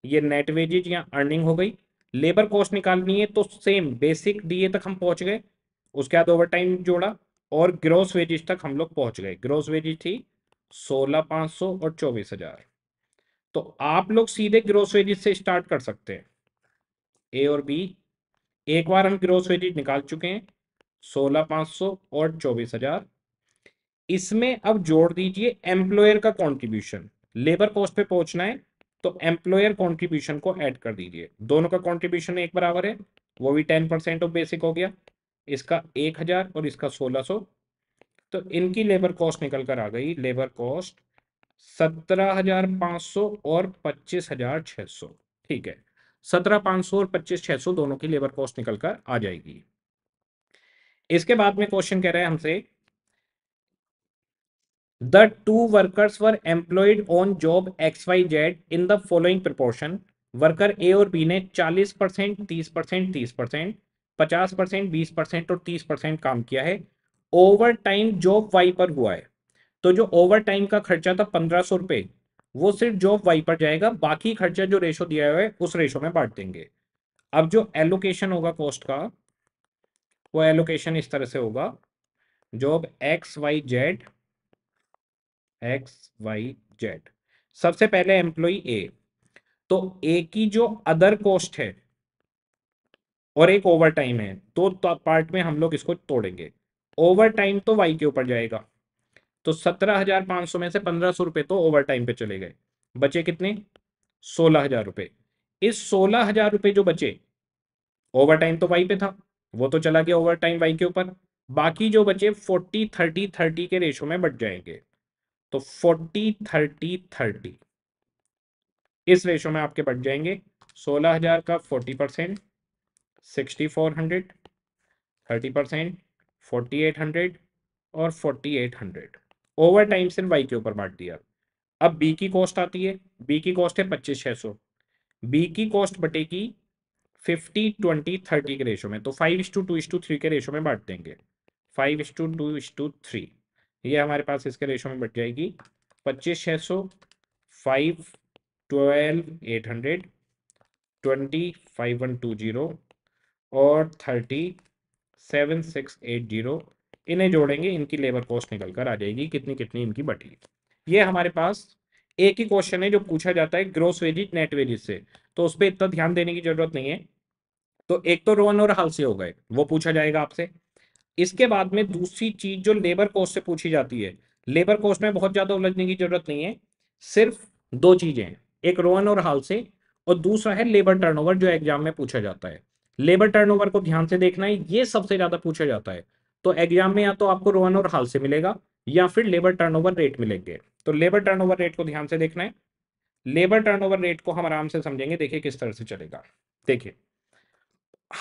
ये नेट वेजेज या अर्निंग हो गई लेबर कॉस्ट निकालनी है तो सेम बेसिक डी तक हम पहुंच गए उसके बाद ओवर टाइम जोड़ा और ग्रोस वेजेज तक हम लोग पहुंच गए ग्रोस वेजेज थी सोलह पाँच सौ और चौबीस हजार तो आप लोग सीधे ग्रोस वेजेज से स्टार्ट कर सकते हैं ए और बी एक बार हम ग्रोस वेजिट निकाल चुके हैं सोलह पांच सौ और चौबीस हजार इसमें अब जोड़ दीजिए एम्प्लॉयर का कंट्रीब्यूशन लेबर कॉस्ट पे पहुंचना है तो एम्प्लॉयर कंट्रीब्यूशन को ऐड कर दीजिए दोनों का कंट्रीब्यूशन एक बराबर है वो भी टेन परसेंट ऑफ बेसिक हो गया इसका एक हजार और इसका सोलह सौ तो इनकी लेबर कॉस्ट निकल कर आ गई लेबर कॉस्ट सत्रह हजार सौ और पच्चीस हजार सौ ठीक है सत्रह पांच सौ और पच्चीस छह सौ दोनों की लेबर कॉस्ट निकलकर आ जाएगी इसके बाद में क्वेश्चन कह रहे हैं हमसे the two workers were employed on job X Y Z in the following proportion worker A और बी ने चालीस परसेंट तीस परसेंट तीस परसेंट पचास परसेंट बीस परसेंट और तीस परसेंट काम किया है ओवर टाइम जॉब वाई पर हुआ है तो जो ओवर टाइम का खर्चा था पंद्रह सौ रुपए वो सिर्फ जॉब वाई पर जाएगा बाकी खर्चा जो रेशो दिया हुआ है उस रेशो में बांट देंगे अब जो एलोकेशन होगा कॉस्ट का वो एलोकेशन इस तरह से होगा job X Y Z X Y Z सबसे पहले एम्प्लॉ ए तो ए की जो अदर कॉस्ट है और एक ओवर टाइम है तो, तो पार्ट में हम लोग इसको तोड़ेंगे ओवर टाइम तो वाई के ऊपर जाएगा तो सत्रह हजार पांच सौ में से पंद्रह सौ रुपए तो ओवर टाइम पे चले गए बचे कितने सोलह हजार रुपए इस सोलह हजार रुपए जो बचे ओवर टाइम तो वाई पे था वो तो चला गया ओवर टाइम वाई के ऊपर बाकी जो बचे फोर्टी थर्टी थर्टी के रेशो में बच जाएंगे तो फोर्टी थर्टी थर्टी इस रेशो में आपके बच जाएंगे सोलह हजार का forty percent sixty four hundred thirty percent forty eight hundred और forty eight hundred overtime and Y के ऊपर बांट दिया अब बी की कॉस्ट आती है बी की कॉस्ट है पच्चीस छः सौ बी की कॉस्ट बटेगी फिफ्टी ट्वेंटी थर्टी के रेशो में तो five is to two is to three के रेशो में बांट देंगे five is to two is to three ये हमारे पास इसके रेशो में बट जाएगी पच्चीस छः सौ five twelve eight hundred twenty five one two zero और thirty seven six eight zero इन्हें जोड़ेंगे इनकी लेबर कॉस्ट निकल कर आ जाएगी कितनी कितनी इनकी बटी ये हमारे पास एक ही क्वेश्चन है जो पूछा जाता है ग्रोस वेजिज नेट वेजिज से तो उस पर इतना ध्यान देने की जरूरत नहीं है तो एक तो रोहन और हाल से हो गए वो पूछा जाएगा आपसे इसके बाद में दूसरी चीज जो लेबर कॉस्ट से पूछी जाती है लेबर कॉस्ट में बहुत ज्यादा उलझने की जरूरत नहीं है सिर्फ दो चीजें एक रोहन और हाल से और दूसरा है लेबर टर्नओवर जो एग्जाम में पूछा जाता है लेबर टर्नओवर को ध्यान से देखना है ये सबसे ज्यादा पूछा जाता है तो एग्जाम में या तो आपको रोहन और हाल से मिलेगा या फिर लेबर टर्नओवर रेट मिलेंगे तो लेबर टर्नओवर रेट को ध्यान से देखना है लेबर टर्नओवर रेट को हम आराम से समझेंगे देखिए किस तरह से चलेगा देखिए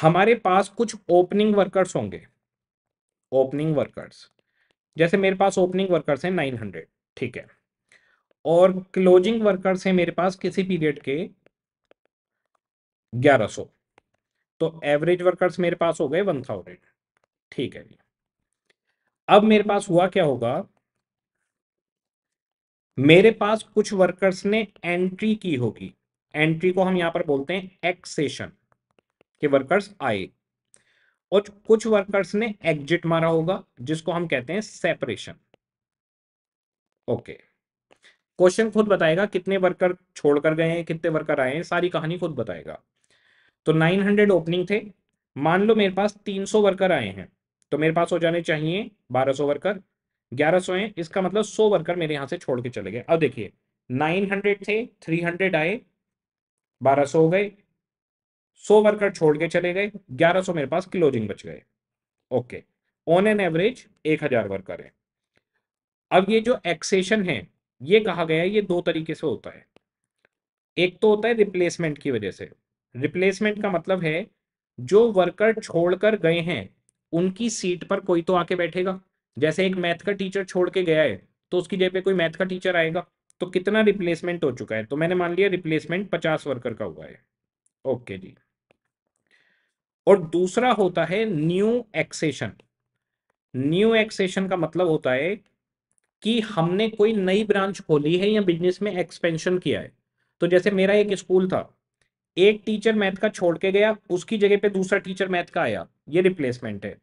हमारे पास कुछ ओपनिंग वर्कर्स होंगे ओपनिंग वर्कर्स जैसे मेरे पास ओपनिंग वर्कर्स हैं हंड्रेड ठीक है और क्लोजिंग वर्कर्स हैं मेरे पास किसी पीरियड के 1100 तो एवरेज वर्कर्स मेरे पास हो गए 1000 ठीक है जी अब मेरे पास हुआ क्या होगा मेरे पास कुछ वर्कर्स ने एंट्री की होगी एंट्री को हम यहां पर बोलते हैं एक्सेशन के वर्कर्स आए और कुछ वर्कर्स ने एग्जिट मारा होगा जिसको हम कहते हैं सेपरेशन ओके क्वेश्चन खुद बताएगा कितने वर्कर छोड़कर गए हैं कितने वर्कर आए हैं सारी कहानी खुद बताएगा तो 900 ओपनिंग थे मान लो मेरे पास 300 वर्कर आए हैं तो मेरे पास हो जाने चाहिए 1200 वर्कर 1100 है इसका मतलब 100 वर्कर मेरे यहां से छोड़ के चले गए अब देखिए 900 थे 300 आए 1200 हो गए 100 वर्कर छोड़ के चले गए 1100 मेरे पास क्लोजिंग बच गए okay on an average 1000 worker है अब ये जो एक्सेशन है ये कहा गया है ये दो तरीके से होता है एक तो होता है रिप्लेसमेंट की वजह से रिप्लेसमेंट का मतलब है जो वर्कर छोड़कर गए हैं उनकी सीट पर कोई तो आके बैठेगा जैसे एक मैथ का टीचर छोड़ के गया है तो उसकी जगह पे कोई मैथ का टीचर आएगा तो कितना रिप्लेसमेंट हो चुका है तो मैंने मान लिया रिप्लेसमेंट पचास वर्कर का हुआ है ओके जी और दूसरा होता है न्यू एक्सेशन न्यू एक्सेशन का मतलब होता है कि हमने कोई नई ब्रांच खोली है या बिजनेस में एक्सपेंशन किया है तो जैसे मेरा एक स्कूल था एक टीचर मैथ का छोड़ के गया उसकी जगह पे दूसरा टीचर मैथ का आया ये रिप्लेसमेंट है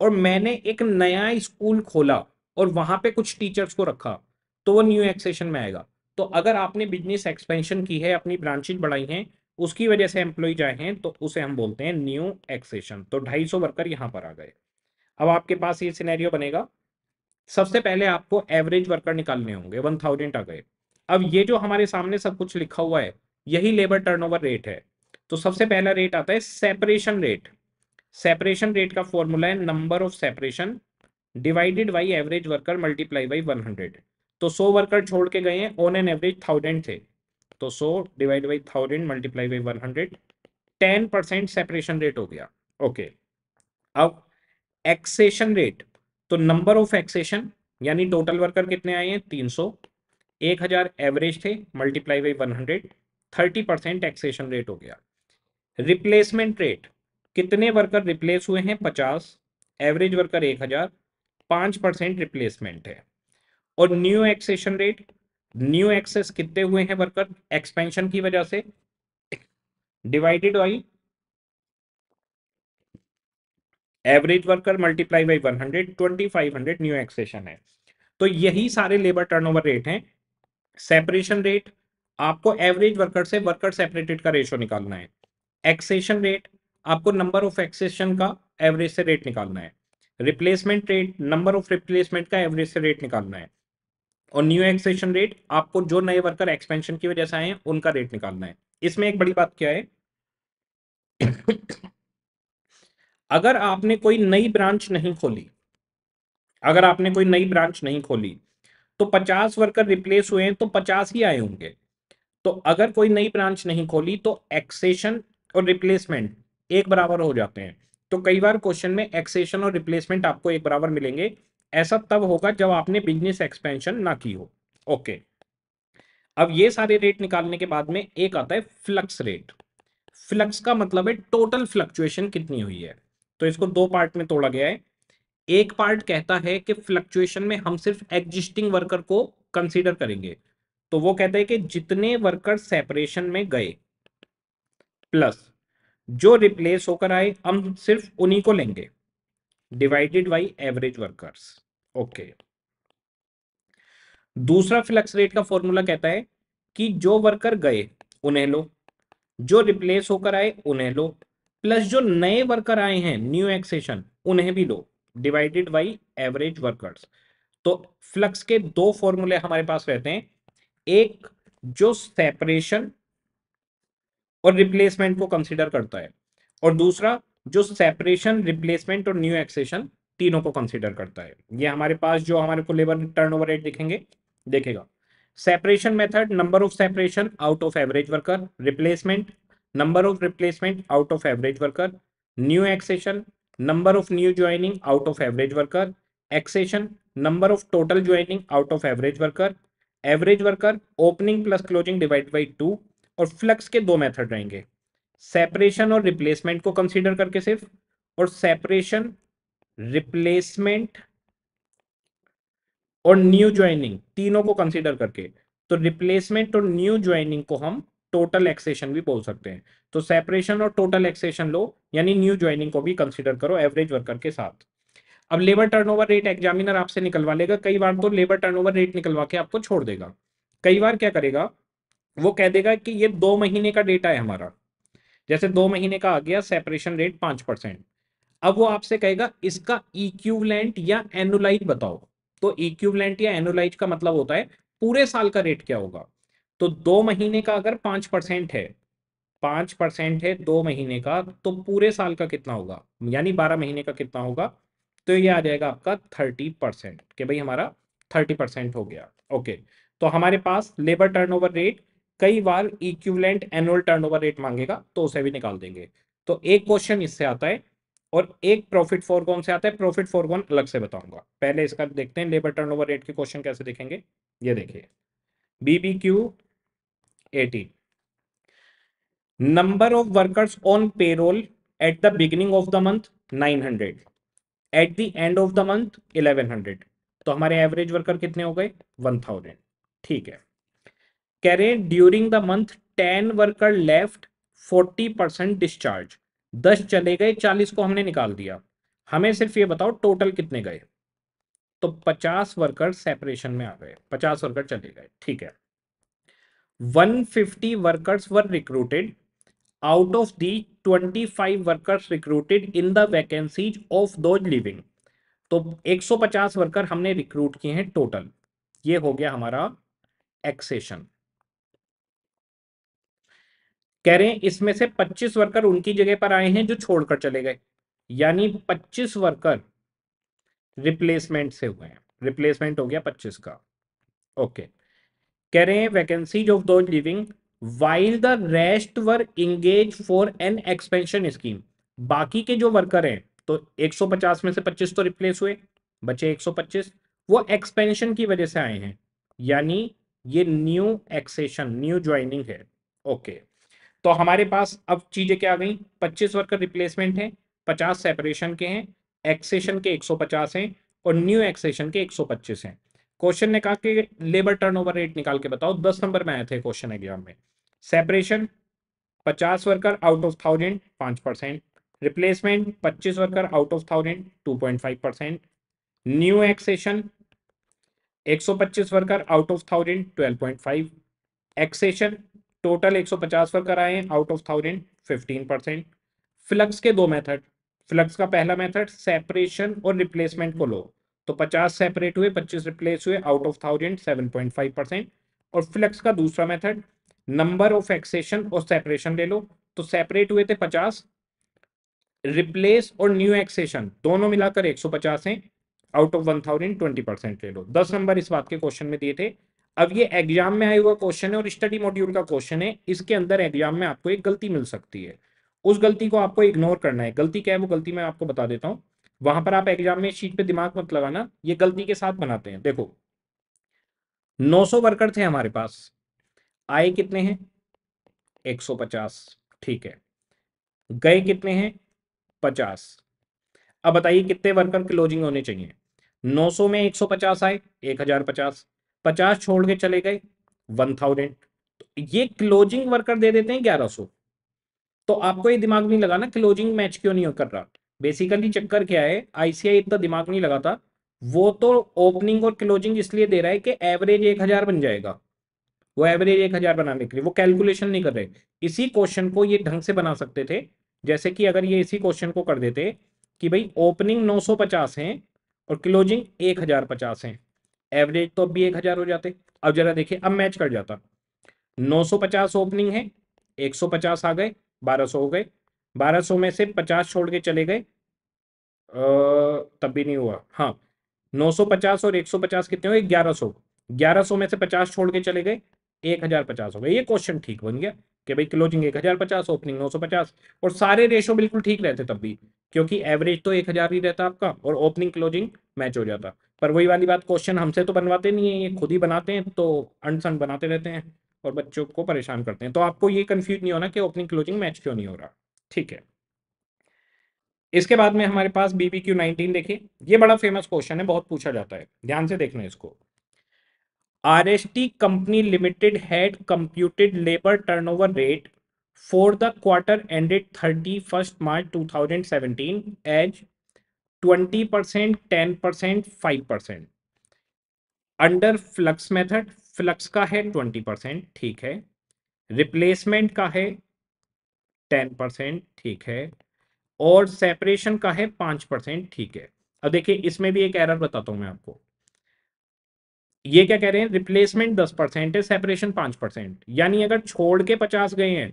और मैंने एक नया स्कूल खोला और वहां पे कुछ टीचर्स को रखा तो वो न्यू एक्सेशन में आएगा तो अगर आपने बिजनेस एक्सपेंशन की है अपनी ब्रांचेज बढ़ाई हैं उसकी वजह से एम्प्लॉय जाए हैं तो उसे हम बोलते हैं न्यू एक्सेशन तो 250 वर्कर यहाँ पर आ गए अब आपके पास ये सिनेरियो बनेगा सबसे पहले आपको एवरेज वर्कर निकालने होंगे वन आ गए अब ये जो हमारे सामने सब कुछ लिखा हुआ है यही लेबर टर्नओवर रेट है तो सबसे पहला रेट आता है सेपरेशन रेट सेपरेशन रेट का फॉर्मूला है number of separation divided by average worker multiply by one hundred तो सो वर्कर छोड़ के गए ऑन एन एवरेज थाउजेंड थे तो सो divide by thousand multiply by one hundred ten percent separation rate हो गया ओके okay. अब एक्सेशन रेट तो नंबर ऑफ एक्सेशन यानी टोटल वर्कर कितने आए हैं तीन सौ एक हजार एवरेज थे multiply by one hundred thirty percent accession rate हो गया रिप्लेसमेंट रेट कितने वर्कर रिप्लेस हुए हैं पचास एवरेज वर्कर एक हजार पांच परसेंट रिप्लेसमेंट है और new accession rate new access कितने हुए हैं वर्कर एक्सपेंशन की वजह से divided by average worker multiply by one hundred twenty five hundred new accession है तो यही सारे लेबर टर्नओवर रेट हैं सेपरेशन रेट आपको एवरेज वर्कर से वर्कर सेपरेटेड का रेशो निकालना है एक्सेशन रेट आपको नंबर ऑफ एक्सेशन का एवरेज से रेट निकालना है replacement rate number of replacement का एवरेज से रेट निकालना है और न्यू एक्सेशन रेट आपको जो नए वर्कर एक्सपेंशन की वजह से आए हैं उनका रेट निकालना है इसमें एक बड़ी बात क्या है अगर आपने कोई नई ब्रांच नहीं खोली अगर आपने कोई नई ब्रांच नहीं खोली तो 50 वर्कर रिप्लेस हुए हैं तो 50 ही आए होंगे तो अगर कोई नई ब्रांच नहीं खोली तो एक्सेशन और रिप्लेसमेंट एक बराबर हो जाते हैं तो कई बार क्वेश्चन में एक्सेशन और रिप्लेसमेंट आपको एक बराबर मिलेंगे ऐसा तब होगा जब आपने बिजनेस एक्सपेंशन ना की हो ओके अब ये सारे रेट निकालने के बाद में एक आता है फ्लक्स रेट फ्लक्स का मतलब है टोटल फ्लक्चुएशन कितनी हुई है तो इसको दो पार्ट में तोड़ा गया है एक पार्ट कहता है कि फ्लक्चुएशन में हम सिर्फ एग्जिस्टिंग वर्कर को कंसीडर करेंगे तो वो कहता है कि जितने वर्कर सेपरेशन में गए प्लस जो रिप्लेस होकर आए हम सिर्फ उन्हीं को लेंगे divided by average workers okay दूसरा फ्लक्स रेट का फॉर्मूला कहता है कि जो वर्कर गए उन्हें लो जो रिप्लेस होकर आए उन्हें लो प्लस जो नए वर्कर आए हैं न्यू एक्सेशन उन्हें भी लो डिवाइडेड बाई एवरेज वर्कर्स तो फ्लक्स के दो फॉर्मूले हमारे पास रहते हैं एक जो सेपरेशन और रिप्लेसमेंट को कंसिडर करता है और दूसरा जो सेपरेशन रिप्लेसमेंट और न्यू एक्सेशन तीनों को कंसिडर करता है ये हमारे पास जो हमारे को लेबर टर्न ओवर रेट दिखेंगे देखेगा separation method number of separation out of average worker replacement number of replacement out of average worker new accession number of new joining out of average worker accession number of total joining out of average worker average worker opening plus closing divide by two और फ्लक्स के दो मेथड रहेंगे सेपरेशन और रिप्लेसमेंट को कंसीडर करके सिर्फ और सेपरेशन रिप्लेसमेंट और न्यू ज्वाइनिंग तीनों को कंसीडर करके तो रिप्लेसमेंट और न्यू ज्वाइनिंग को हम टोटल एक्सेशन भी बोल सकते हैं तो सेपरेशन और टोटल एक्सेशन लो यानी न्यू ज्वाइनिंग को भी कंसीडर करो एवरेज वर्कर के साथ अब लेबर टर्नओवर रेट एग्जामिनर आपसे निकलवा लेगा कई बार तो लेबर टर्नओवर रेट निकलवा के आपको छोड़ देगा कई बार क्या करेगा वो कह देगा कि ये दो महीने का डेटा है हमारा जैसे दो महीने का आ गया सेपरेशन रेट पांच परसेंट अब वो आपसे कहेगा इसका इक्वलेंट या एनुलाइज बताओ तो इक्वलेंट या एनुलाइज का मतलब होता है पूरे साल का रेट क्या होगा तो दो महीने का अगर पांच परसेंट है पांच परसेंट है दो महीने का तो पूरे साल का कितना होगा यानी बारह महीने का कितना होगा तो ये आ जाएगा आपका थर्टी परसेंट भाई हमारा थर्टी परसेंट हो गया ओके तो हमारे पास लेबर टर्न रेट कई बार इक्विवेलेंट एनुअल टर्नओवर रेट मांगेगा तो उसे भी निकाल देंगे तो एक क्वेश्चन इससे आता है और एक प्रॉफिट कौन से आता है प्रॉफिट फॉरगॉन अलग से बताऊंगा पहले इसका देखते हैं लेबर टर्नओवर रेट के क्वेश्चन कैसे देखेंगे ये देखिए B B Q eighteen number of workers on payroll at the beginning of the month nine hundred at the end of the month eleven hundred तो हमारे एवरेज वर्कर कितने हो गए वन थाउजेंड ठीक है कह रहे हैं during the month ten worker left forty percent discharge दस चले गए चालीस को हमने निकाल दिया हमें सिर्फ ये बताओ टोटल कितने गए तो पचास वर्कर सेपरेशन में आ गए पचास वर्कर चले गए ठीक है one fifty workers were recruited of the twenty five workers recruited in the vacancies of those leaving तो पचास वर्कर हमने रिक्रूट किए हैं टोटल ये हो गया हमारा एक्सेशन कह रहे हैं इसमें से 25 वर्कर उनकी जगह पर आए हैं जो छोड़कर चले गए यानी 25 वर्कर रिप्लेसमेंट से हुए हैं रिप्लेसमेंट हो गया 25 का ओके कह रहे हैं vacancy of those leaving while the rest were engage for an expansion scheme बाकी के जो वर्कर हैं तो 150 में से 25 तो रिप्लेस हुए बचे 125 वो एक्सपेंशन की वजह से आए हैं यानी ये न्यू एक्सेशन न्यू ज्वाइनिंग है ओके okay. तो हमारे पास अब चीजें क्या आ गई 25 वर्कर रिप्लेसमेंट हैं 50 सेपरेशन के हैं एक्सेशन के 150 हैं और न्यू एक्सेशन के 125 हैं क्वेश्चन ने कहा कि लेबर टर्नओवर रेट निकाल के बताओ दस नंबर में आए थे क्वेश्चन एग्जाम में सेपरेशन पचास वर्कर आउट ऑफ थाउजेंड पांच परसेंट रिप्लेसमेंट पच्चीस worker out of thousand two point five percent new accession एक सौ पच्चीस worker out of thousand twelve point five accession total 150 पर कराए हैं out of thousand fifteen percent flux के दो मेथड फ्लक्स का पहला मेथड सेपरेशन और रिप्लेसमेंट को लो तो 50 सेपरेट हुए 25 रिप्लेस हुए आउट ऑफ थाउजेंड 7.5 परसेंट और फ्लक्स का दूसरा मेथड नंबर ऑफ एक्सेशन और सेपरेशन ले लो तो सेपरेट हुए थे 50 रिप्लेस और न्यू एक्सेशन दोनों मिलाकर 150 हैं आउट ऑफ 1000 20 परसेंट ले लो दस नंबर इस बात के क्वेश्चन में दिए थे अब ये एग्जाम में आया हुआ क्वेश्चन है और स्टडी मॉड्यूल का क्वेश्चन है इसके अंदर एग्जाम में आपको एक गलती मिल सकती है उस गलती को आपको इग्नोर करना है गलती क्या है वो गलती मैं आपको बता देता हूँ वहां पर आप एग्जाम में शीट पे दिमाग मत लगाना ये गलती के साथ बनाते हैं देखो 900 वर्कर थे हमारे पास आए कितने हैं 150 ठीक है गए कितने हैं 50 अब बताइए कितने वर्कर क्लोजिंग होने चाहिए 900 में 150 आए 1050 पचास छोड़ के चले गए वन थाउजेंड तो ये क्लोजिंग वर्कर दे देते हैं ग्यारह सौ तो आपको ये दिमाग नहीं लगाना क्लोजिंग मैच क्यों नहीं कर रहा बेसिकली चक्कर क्या है आईसीआई इतना दिमाग नहीं लगाता वो तो ओपनिंग और क्लोजिंग इसलिए दे रहा है कि एवरेज एक हजार बन जाएगा वो एवरेज एक हजार बनाने के लिए वो कैलकुलेशन नहीं कर रहे इसी क्वेश्चन को ये ढंग से बना सकते थे जैसे कि अगर ये इसी क्वेश्चन को कर देते कि भाई ओपनिंग 950 है और क्लोजिंग 1050 है एवरेज तो अब भी एक हजार हो जाते अब जरा देखिए अब मैच कर जाता 950 ओपनिंग है 150 आ गए 1200 हो गए 1200 में से 50 छोड़ के चले गए तब भी नहीं हुआ हाँ 950 और 150 कितने हुए ग्यारह सौ में से 50 छोड़ के चले गए 1050 हो गए ये क्वेश्चन ठीक बन गया कि भाई क्लोजिंग 1050 ओपनिंग 950 और सारे रेशो बिल्कुल ठीक रहते तब भी क्योंकि एवरेज तो 1000 ही रहता आपका और ओपनिंग क्लोजिंग मैच हो जाता पर वही वाली बात क्वेश्चन हमसे तो बनवाते नहीं है ये खुद ही बनाते हैं तो अनसन बनाते रहते हैं और बच्चों को परेशान करते हैं तो आपको ये कंफ्यूज नहीं होना कि ओपनिंग क्लोजिंग मैच क्यों नहीं हो रहा ठीक है इसके बाद में हमारे पास बीबी क्यू नाइनटीन देखिए ये बड़ा फेमस क्वेश्चन है बहुत पूछा जाता है ध्यान से देखना इसको R S T company limited had computed labour turnover rate for the quarter ended thirty first March two thousand seventeen as twenty percent ten percent five percent under flux method flux का है ट्वेंटी परसेंट ठीक है रिप्लेसमेंट का है टेन परसेंट ठीक है और सेपरेशन का है पांच परसेंट ठीक है अब देखिए इसमें भी एक एरर बताता हूं मैं आपको ये क्या कह रहे हैं रिप्लेसमेंट दस परसेंट है सेपरेशन पांच परसेंट यानी अगर छोड़ के पचास गए हैं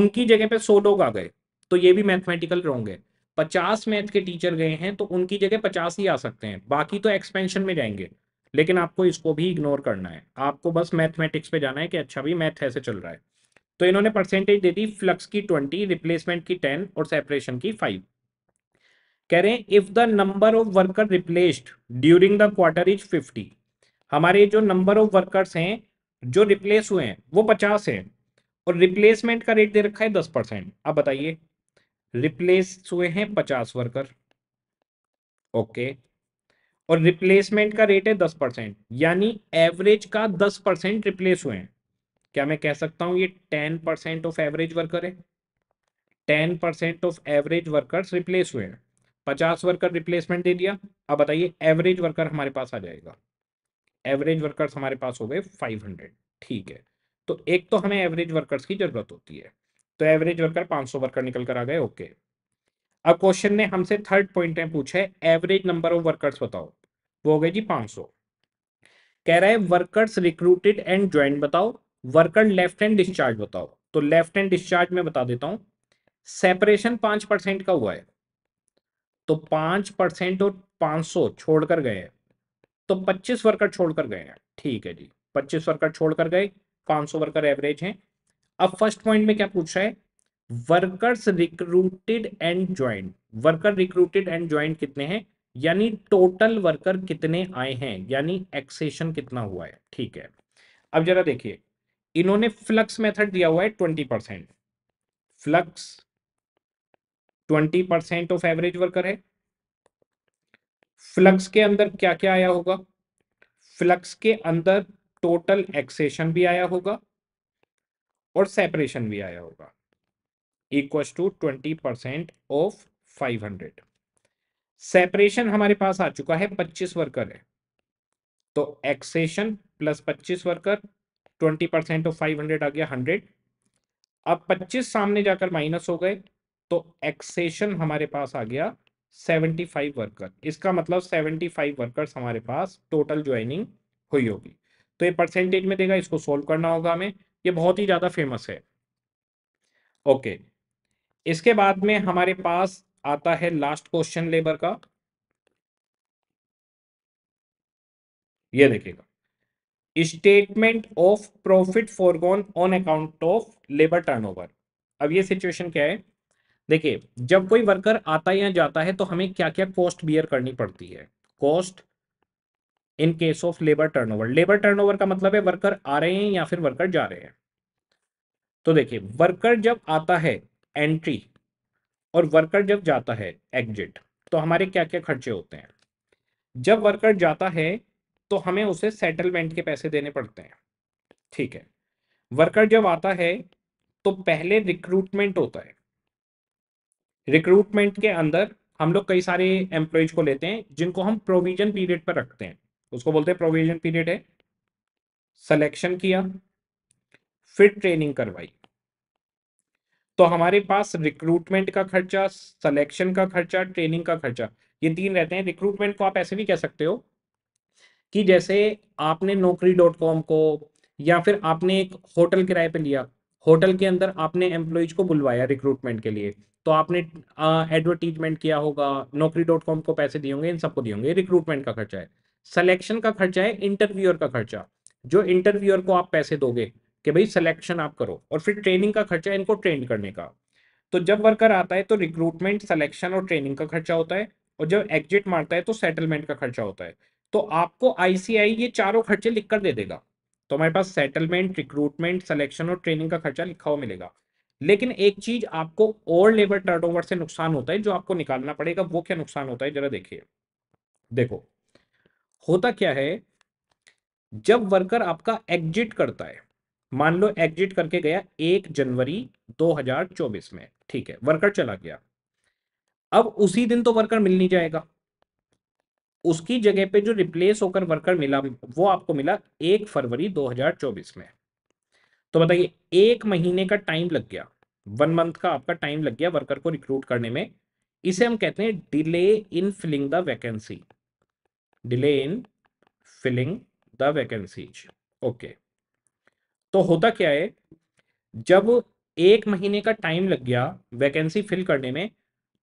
उनकी जगह पे सौ लोग आ गए तो ये भी मैथमेटिकल रॉन्ग है पचास मैथ के टीचर गए हैं तो उनकी जगह पचास ही आ सकते हैं बाकी तो एक्सपेंशन में जाएंगे लेकिन आपको इसको भी इग्नोर करना है आपको बस मैथमेटिक्स पे जाना है कि अच्छा भी मैथ ऐसे चल रहा है तो इन्होंने परसेंटेज दे दी फ्लक्स की ट्वेंटी रिप्लेसमेंट की टेन और सेपरेशन की फाइव कह रहे हैं if the number of worker replaced during the quarter is fifty हमारे जो नंबर ऑफ वर्कर्स हैं जो रिप्लेस हुए हैं वो पचास हैं और रिप्लेसमेंट का रेट दे रखा है दस परसेंट आप बताइए रिप्लेस हुए हैं पचास वर्कर ओके और रिप्लेसमेंट का रेट है दस परसेंट यानी एवरेज का दस परसेंट रिप्लेस हुए हैं क्या मैं कह सकता हूं ये ten percent of average worker है ten percent of average workers replace हुए हैं पचास वर्कर रिप्लेसमेंट दे दिया अब बताइए एवरेज वर्कर हमारे पास आ जाएगा एवरेज वर्कर्स हमारे पास हो गए फाइव हंड्रेड ठीक है तो एक तो हमें एवरेज वर्कर्स की जरूरत होती है तो एवरेज वर्कर 500 वर्कर निकल कर आ गए ओके अब क्वेश्चन ने हमसे थर्ड पॉइंट में पूछा है एवरेज नंबर ऑफ वर्कर्स बताओ वो हो गए जी 500 कह रहा है वर्कर्स रिक्रूटेड एंड ज्वाइन बताओ वर्कर लेफ्ट एंड डिस्चार्ज बताओ तो लेफ्ट एंड डिस्चार्ज में बता देता हूं सेपरेशन पांच परसेंट का हुआ है तो पांच परसेंट और पांच सौ छोड़कर गए तो पच्चीस वर्कर छोड़कर गए हैं ठीक है जी पच्चीस वर्कर छोड़कर गए पांच सौ वर्कर एवरेज हैं अब फर्स्ट पॉइंट में क्या पूछा है workers recruited and join worker recruited and join कितने हैं यानी टोटल वर्कर कितने आए हैं यानी एक्सेशन कितना हुआ है ठीक है अब जरा देखिए इन्होंने फ्लक्स मेथड दिया हुआ है twenty percent flux twenty percent of average worker है फ्लक्स के अंदर क्या क्या आया होगा फ्लक्स के अंदर टोटल एक्सेशन भी आया होगा और सेपरेशन भी आया होगा equal to twenty percent of five hundred separation हमारे पास आ चुका है पच्चीस वर्कर है तो एक्सेशन प्लस पच्चीस worker twenty percent of five hundred आ गया हंड्रेड अब पच्चीस सामने जाकर माइनस हो गए तो एक्सेशन हमारे पास आ गया सेवेंटी फाइव वर्कर इसका मतलब सेवेंटी फाइव वर्कर्स हमारे पास टोटल ज्वाइनिंग हुई होगी तो ये परसेंटेज में देगा इसको सोल्व करना होगा हमें ये बहुत ही ज़्यादा फेमस है ओके इसके बाद में हमारे पास आता है लास्ट क्वेश्चन लेबर का ये देखिएगा statement of profit forgone on account of labour turnover अब ये सिचुएशन क्या है देखिए जब कोई वर्कर आता या जाता है तो हमें क्या क्या कॉस्ट बियर करनी पड़ती है cost in case of labour turnover labour turnover का मतलब है वर्कर आ रहे हैं या फिर वर्कर जा रहे हैं तो देखिए वर्कर जब आता है एंट्री और वर्कर जब जाता है एग्जिट तो हमारे क्या क्या खर्चे होते हैं जब वर्कर जाता है तो हमें उसे सेटलमेंट के पैसे देने पड़ते हैं ठीक है वर्कर जब आता है तो पहले रिक्रूटमेंट होता है रिक्रूटमेंट के अंदर हम लोग कई सारे एम्प्लॉयज को लेते हैं जिनको हम प्रोविजन पीरियड पर रखते हैं उसको बोलते हैं प्रोविजन पीरियड है सिलेक्शन किया फिर ट्रेनिंग करवाई तो हमारे पास रिक्रूटमेंट का खर्चा सिलेक्शन का खर्चा ट्रेनिंग का खर्चा ये तीन रहते हैं रिक्रूटमेंट को आप ऐसे भी कह सकते हो कि जैसे आपने नौकरी डॉट कॉम को या फिर आपने एक होटल किराए पे लिया होटल के अंदर आपने एम्प्लॉयज को बुलवाया रिक्रूटमेंट के लिए तो आपने एडवर्टीजमेंट किया होगा नौकरी डॉट कॉम को पैसे दिए होंगे इन सबको दिए होंगे रिक्रूटमेंट का खर्चा है सिलेक्शन का खर्चा है इंटरव्यूअर का खर्चा जो इंटरव्यूअर को आप पैसे दोगे कि भाई सिलेक्शन आप करो और फिर ट्रेनिंग का खर्चा इनको ट्रेन करने का तो जब वर्कर आता है तो रिक्रूटमेंट सिलेक्शन और ट्रेनिंग का खर्चा होता है और जब एग्जिट मारता है तो सेटलमेंट का खर्चा होता है तो आपको आईसीआई ये चारों खर्चे लिख कर दे देगा तो हमारे पास सेटलमेंट रिक्रूटमेंट सिलेक्शन और ट्रेनिंग का खर्चा लिखा हुआ मिलेगा लेकिन एक चीज आपको और लेबर टर्नओवर से नुकसान होता है जो आपको निकालना पड़ेगा वो क्या नुकसान होता है जरा देखिए देखो होता क्या है जब वर्कर आपका एग्जिट करता है मान लो एग्जिट करके गया एक जनवरी 2024 में ठीक है वर्कर चला गया अब उसी दिन तो वर्कर मिल नहीं जाएगा उसकी जगह पे जो रिप्लेस होकर वर्कर मिला वो आपको मिला एक फरवरी 2024 में तो बताइए एक महीने का टाइम लग गया वन मंथ का आपका टाइम लग गया वर्कर को रिक्रूट करने में इसे हम कहते हैं delay in filling the vacancy delay in filling the vacancies okay तो होता क्या है जब एक महीने का टाइम लग गया वैकेंसी फिल करने में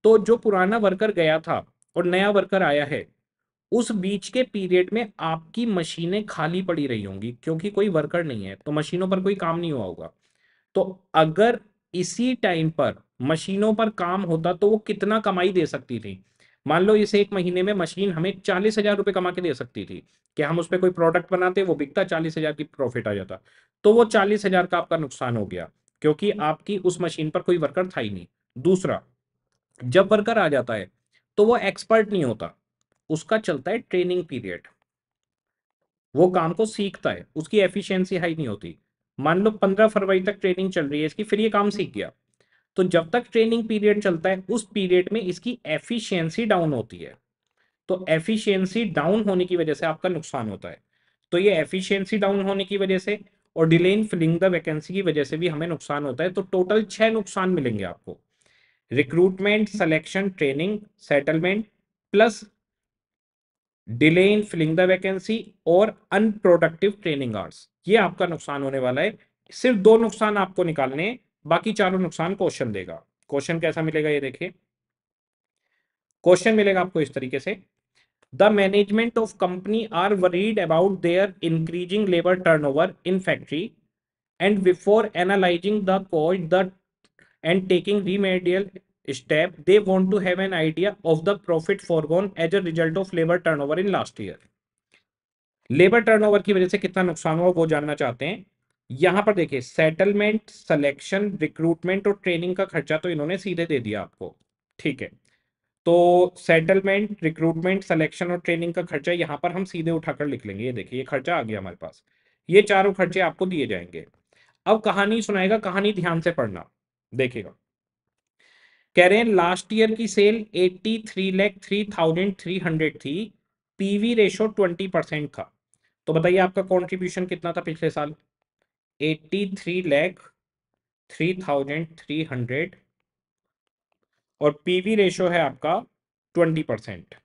तो जो पुराना वर्कर गया था और नया वर्कर आया है उस बीच के पीरियड में आपकी मशीनें खाली पड़ी रही होंगी क्योंकि कोई वर्कर नहीं है तो मशीनों पर कोई काम नहीं हुआ होगा तो अगर इसी टाइम पर मशीनों पर काम होता तो वो कितना कमाई दे सकती थी मान लो इस एक महीने में मशीन हमें चालीस हजार रुपए कमा के दे सकती थी कि हम उस पर कोई प्रोडक्ट बनाते वो बिकता चालीस हजार की प्रॉफिट आ जाता तो वो चालीस हजार का आपका नुकसान हो गया क्योंकि हम्म। आपकी उस मशीन पर कोई वर्कर था ही नहीं दूसरा जब वर्कर आ जाता है तो वो एक्सपर्ट नहीं होता उसका चलता है ट्रेनिंग पीरियड वो काम को सीखता है उसकी एफिशिएंसी हाई नहीं होती मान लो पंद्रह फरवरी तक ट्रेनिंग चल रही है इसकी फिर ये काम हम्म। सीख गया तो जब तक ट्रेनिंग पीरियड चलता है उस पीरियड में इसकी एफिशिएंसी डाउन होती है तो एफिशिएंसी डाउन होने की वजह से आपका नुकसान होता है तो ये एफिशिएंसी डाउन होने की वजह से और delay in filling the vacancy की वजह से भी हमें नुकसान होता है तो टोटल छह नुकसान मिलेंगे आपको recruitment selection training settlement plus delay in filling the vacancy और अनप्रोडक्टिव ट्रेनिंग आर्ट्स ये आपका नुकसान होने वाला है सिर्फ दो नुकसान आपको निकालने हैं बाकी चारों नुकसान क्वेश्चन देगा क्वेश्चन कैसा मिलेगा ये देखिए क्वेश्चन मिलेगा आपको इस तरीके से the management of company are worried about their increasing labour turnover in factory and before analysing the cause the and taking remedial step they want to have an idea of the profit foregone as a result of labor turnover in last year labor turnover की वजह से कितना नुकसान हुआ वो जानना चाहते हैं यहां पर देखिए सेटलमेंट सिलेक्शन रिक्रूटमेंट और ट्रेनिंग का खर्चा तो इन्होंने सीधे दे दिया आपको ठीक है तो सेटलमेंट रिक्रूटमेंट सिलेक्शन और ट्रेनिंग का खर्चा यहां पर हम सीधे उठाकर लिख लेंगे ये देखिए ये खर्चा आ गया हमारे पास ये चारों खर्चे आपको दिए जाएंगे अब कहानी सुनाएगा कहानी ध्यान से पढ़ना देखिएगा कह रहे हैं लास्ट ईयर की sale eighty three lakh three thousand three hundred थी पीवी रेशो ट्वेंटी परसेंट था तो बताइए आपका कॉन्ट्रीब्यूशन कितना था पिछले साल eighty three lakh three thousand three hundred और पीवी रेशो है आपका twenty percent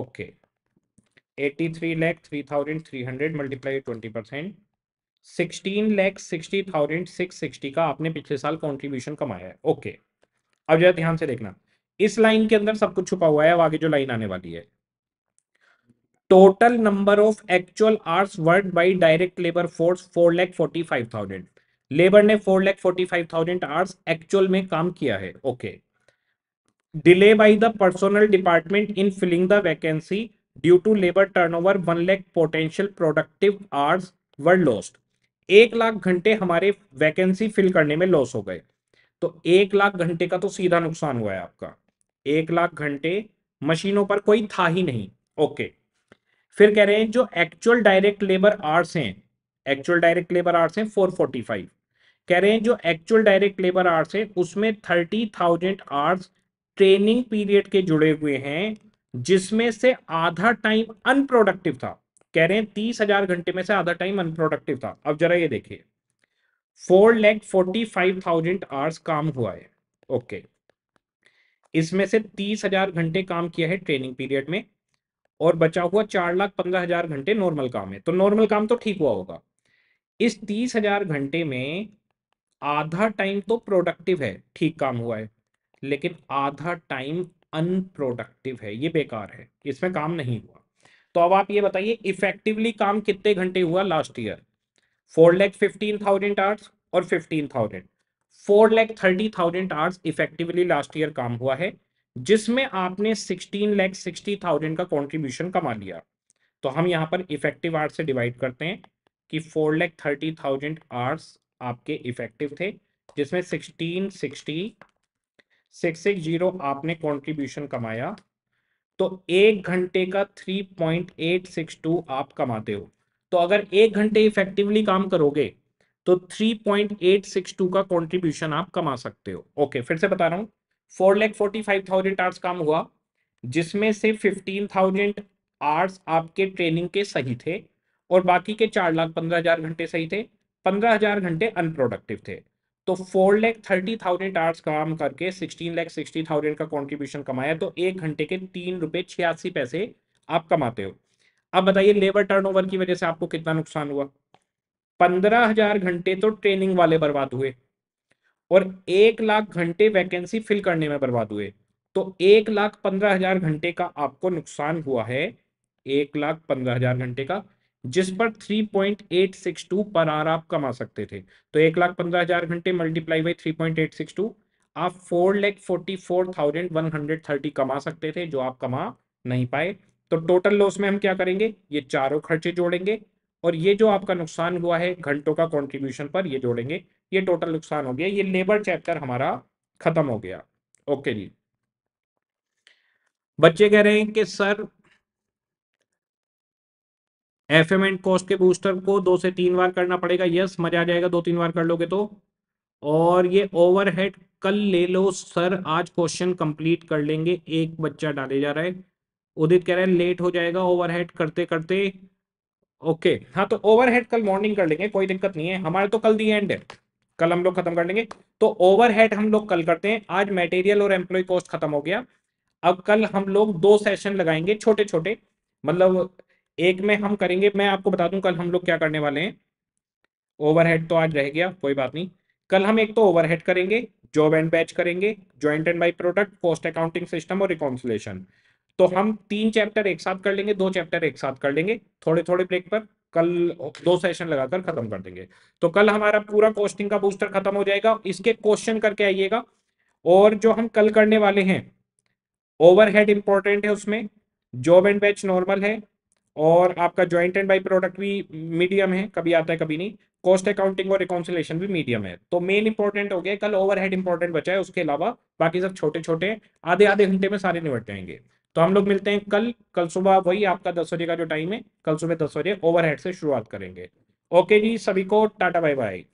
okay eighty three lakh three thousand three hundred multiply twenty percent sixteen lakh sixty thousand six sixty का आपने पिछले साल कंट्रीब्यूशन कमाया है ओके अब जरा ध्यान से देखना इस लाइन के अंदर सब कुछ छुपा हुआ है अब आगे जो लाइन आने वाली है total number of actual hours worked by direct labour force four lakh forty five thousand labour ने four lakh forty five thousand hours actual में काम किया है okay delay by the personnel department in filling the vacancy due to labour turn over one lakh potential productive hours were lost एक लाख घंटे हमारे वैकेंसी फिल करने में लॉस हो गए तो एक लाख घंटे का तो सीधा नुकसान हुआ है आपका एक लाख घंटे मशीनों पर कोई था ही नहीं ओके okay. फिर कह रहे हैं जो एक्चुअल डायरेक्ट लेबर आर्ट्स हैं एक्चुअल डायरेक्ट लेबर आर्ट्स हैं 445 कह रहे हैं जो एक्चुअल डायरेक्ट लेबर आर्ट्स हैं उसमें 30,000 आवर्स ट्रेनिंग पीरियड के जुड़े हुए हैं जिसमें से आधा टाइम अनप्रोडक्टिव था कह रहे हैं तीस हजार घंटे में से आधा टाइम अनप्रोडक्टिव था अब जरा ये देखिए four lakh forty five thousand hours काम हुआ है ओके इसमें से तीस हजार घंटे काम किया है ट्रेनिंग पीरियड में और बचा हुआ चार लाख पंद्रह हजार घंटे नॉर्मल काम है तो नॉर्मल काम तो ठीक हुआ होगा इस तीस हजार घंटे में आधा टाइम तो प्रोडक्टिव है ठीक काम हुआ है लेकिन आधा टाइम अनप्रोडक्टिव है ये बेकार है इसमें काम नहीं हुआ तो अब आप ये बताइए इफेक्टिवली काम कितने घंटे हुआ last year four lakh fifteen thousand hours और fifteen thousand four lakh thirty thousand hours effectively last year काम हुआ है जिसमें आपने सिक्सटीन लैख सिक्सटी थाउजेंड का कॉन्ट्रीब्यूशन कमा लिया तो हम यहाँ पर इफेक्टिव आर्ट से डिवाइड करते हैं कि four lakh thirty thousand hours आपके इफेक्टिव थे जिसमें sixteen sixty six six zero आपने कॉन्ट्रीब्यूशन कमाया तो एक घंटे का three point eight six two आप कमाते हो तो अगर एक घंटे इफेक्टिवली काम करोगे तो three point eight six two का कॉन्ट्रीब्यूशन आप कमा सकते हो ओके फिर से बता रहा हूँ four lakh forty five thousand hours काम हुआ जिसमें से फिफ्टीन थाउजेंड आर्ट्स आपके ट्रेनिंग के सही थे और बाकी के चार लाख पंद्रह हजार घंटे सही थे पंद्रह हजार घंटे अनप्रोडक्टिव थे तो four lakh thirty thousand hours काम करके सिक्सटीन लैख सिक्सटी थाउजेंड का कॉन्ट्रीब्यूशन कमाया तो एक घंटे के तीन रुपये छियासी पैसे आप कमाते हो अब बताइए लेबर टर्नओवर की वजह से आपको कितना नुकसान हुआ पंद्रह हजार घंटे तो ट्रेनिंग वाले बर्बाद हुए और एक लाख घंटे वैकेंसी फिल करने में बर्बाद हुए तो एक लाख पंद्रह हजार घंटे का आपको नुकसान हुआ है एक लाख पंद्रह हजार घंटे का जिस पर टू पर आर आप कमा सकते थे तो एक लाख पंद्रह हजार घंटे multiply by three point two आप four lakh forty four thousand one hundred thirty कमा सकते थे जो आप कमा नहीं पाए तो टोटल लॉस में हम क्या करेंगे ये चारों खर्चे जोड़ेंगे और ये जो आपका नुकसान हुआ है घंटों का कॉन्ट्रीब्यूशन पर ये जोड़ेंगे ये टोटल नुकसान हो गया ये लेबर चैप्टर हमारा खत्म हो गया ओके जी बच्चे कह रहे हैं कि sir F M and cost के बूस्टर को दो से तीन बार करना पड़ेगा यस मजा आ जाएगा दो तीन बार कर लोगे तो और ये ओवरहेड कल ले लो सर आज क्वेश्चन कंप्लीट कर लेंगे एक बच्चा डाले जा रहा है उदित कह रहे हैं लेट हो जाएगा ओवरहेड करते करते ओके हाँ तो ओवरहेड कल मॉर्निंग कर लेंगे कोई दिक्कत नहीं है हमारे तो कल दी एंड है कल हम लोग खत्म कर लेंगे तो ओवरहेड हम लोग कल करते हैं आज मेटेरियल और एम्प्लॉय कॉस्ट खत्म हो गया अब कल हम लोग दो सेशन लगाएंगे छोटे छोटे मतलब एक में हम करेंगे मैं आपको बता दूं कल हम लोग क्या करने वाले हैं ओवरहेड तो आज रह गया कोई बात नहीं कल हम एक तो ओवरहेड करेंगे जॉब एंड बैच करेंगे joint and by product post accounting system और रिकाउंसिलेशन तो हम तीन चैप्टर एक साथ कर लेंगे दो चैप्टर एक साथ कर लेंगे थोड़े थोड़े ब्रेक पर कल दो सेशन लगाकर खत्म कर देंगे तो कल हमारा पूरा कोस्टिंग का बूस्टर खत्म हो जाएगा इसके क्वेश्चन करके आइएगा और जो हम कल करने वाले हैं ओवरहेड इंपॉर्टेंट है उसमें जॉब एंड बैच नॉर्मल है और आपका ज्वाइंट एंड बाई प्रोडक्ट भी मीडियम है कभी आता है कभी नहीं कॉस्ट अकाउंटिंग और रिकाउंसिलेशन भी मीडियम है तो मेन इंपॉर्टेंट हो गया कल ओवरहेड इंपॉर्टेंट बचा है उसके अलावा बाकी सब छोटे छोटे आधे आधे घंटे में सारे निपट जाएंगे तो हम लोग मिलते हैं कल कल सुबह वही आपका दस बजे का जो टाइम है कल सुबह दस बजे ओवरहेड से शुरुआत करेंगे ओके जी सभी को टाटा बाय बाय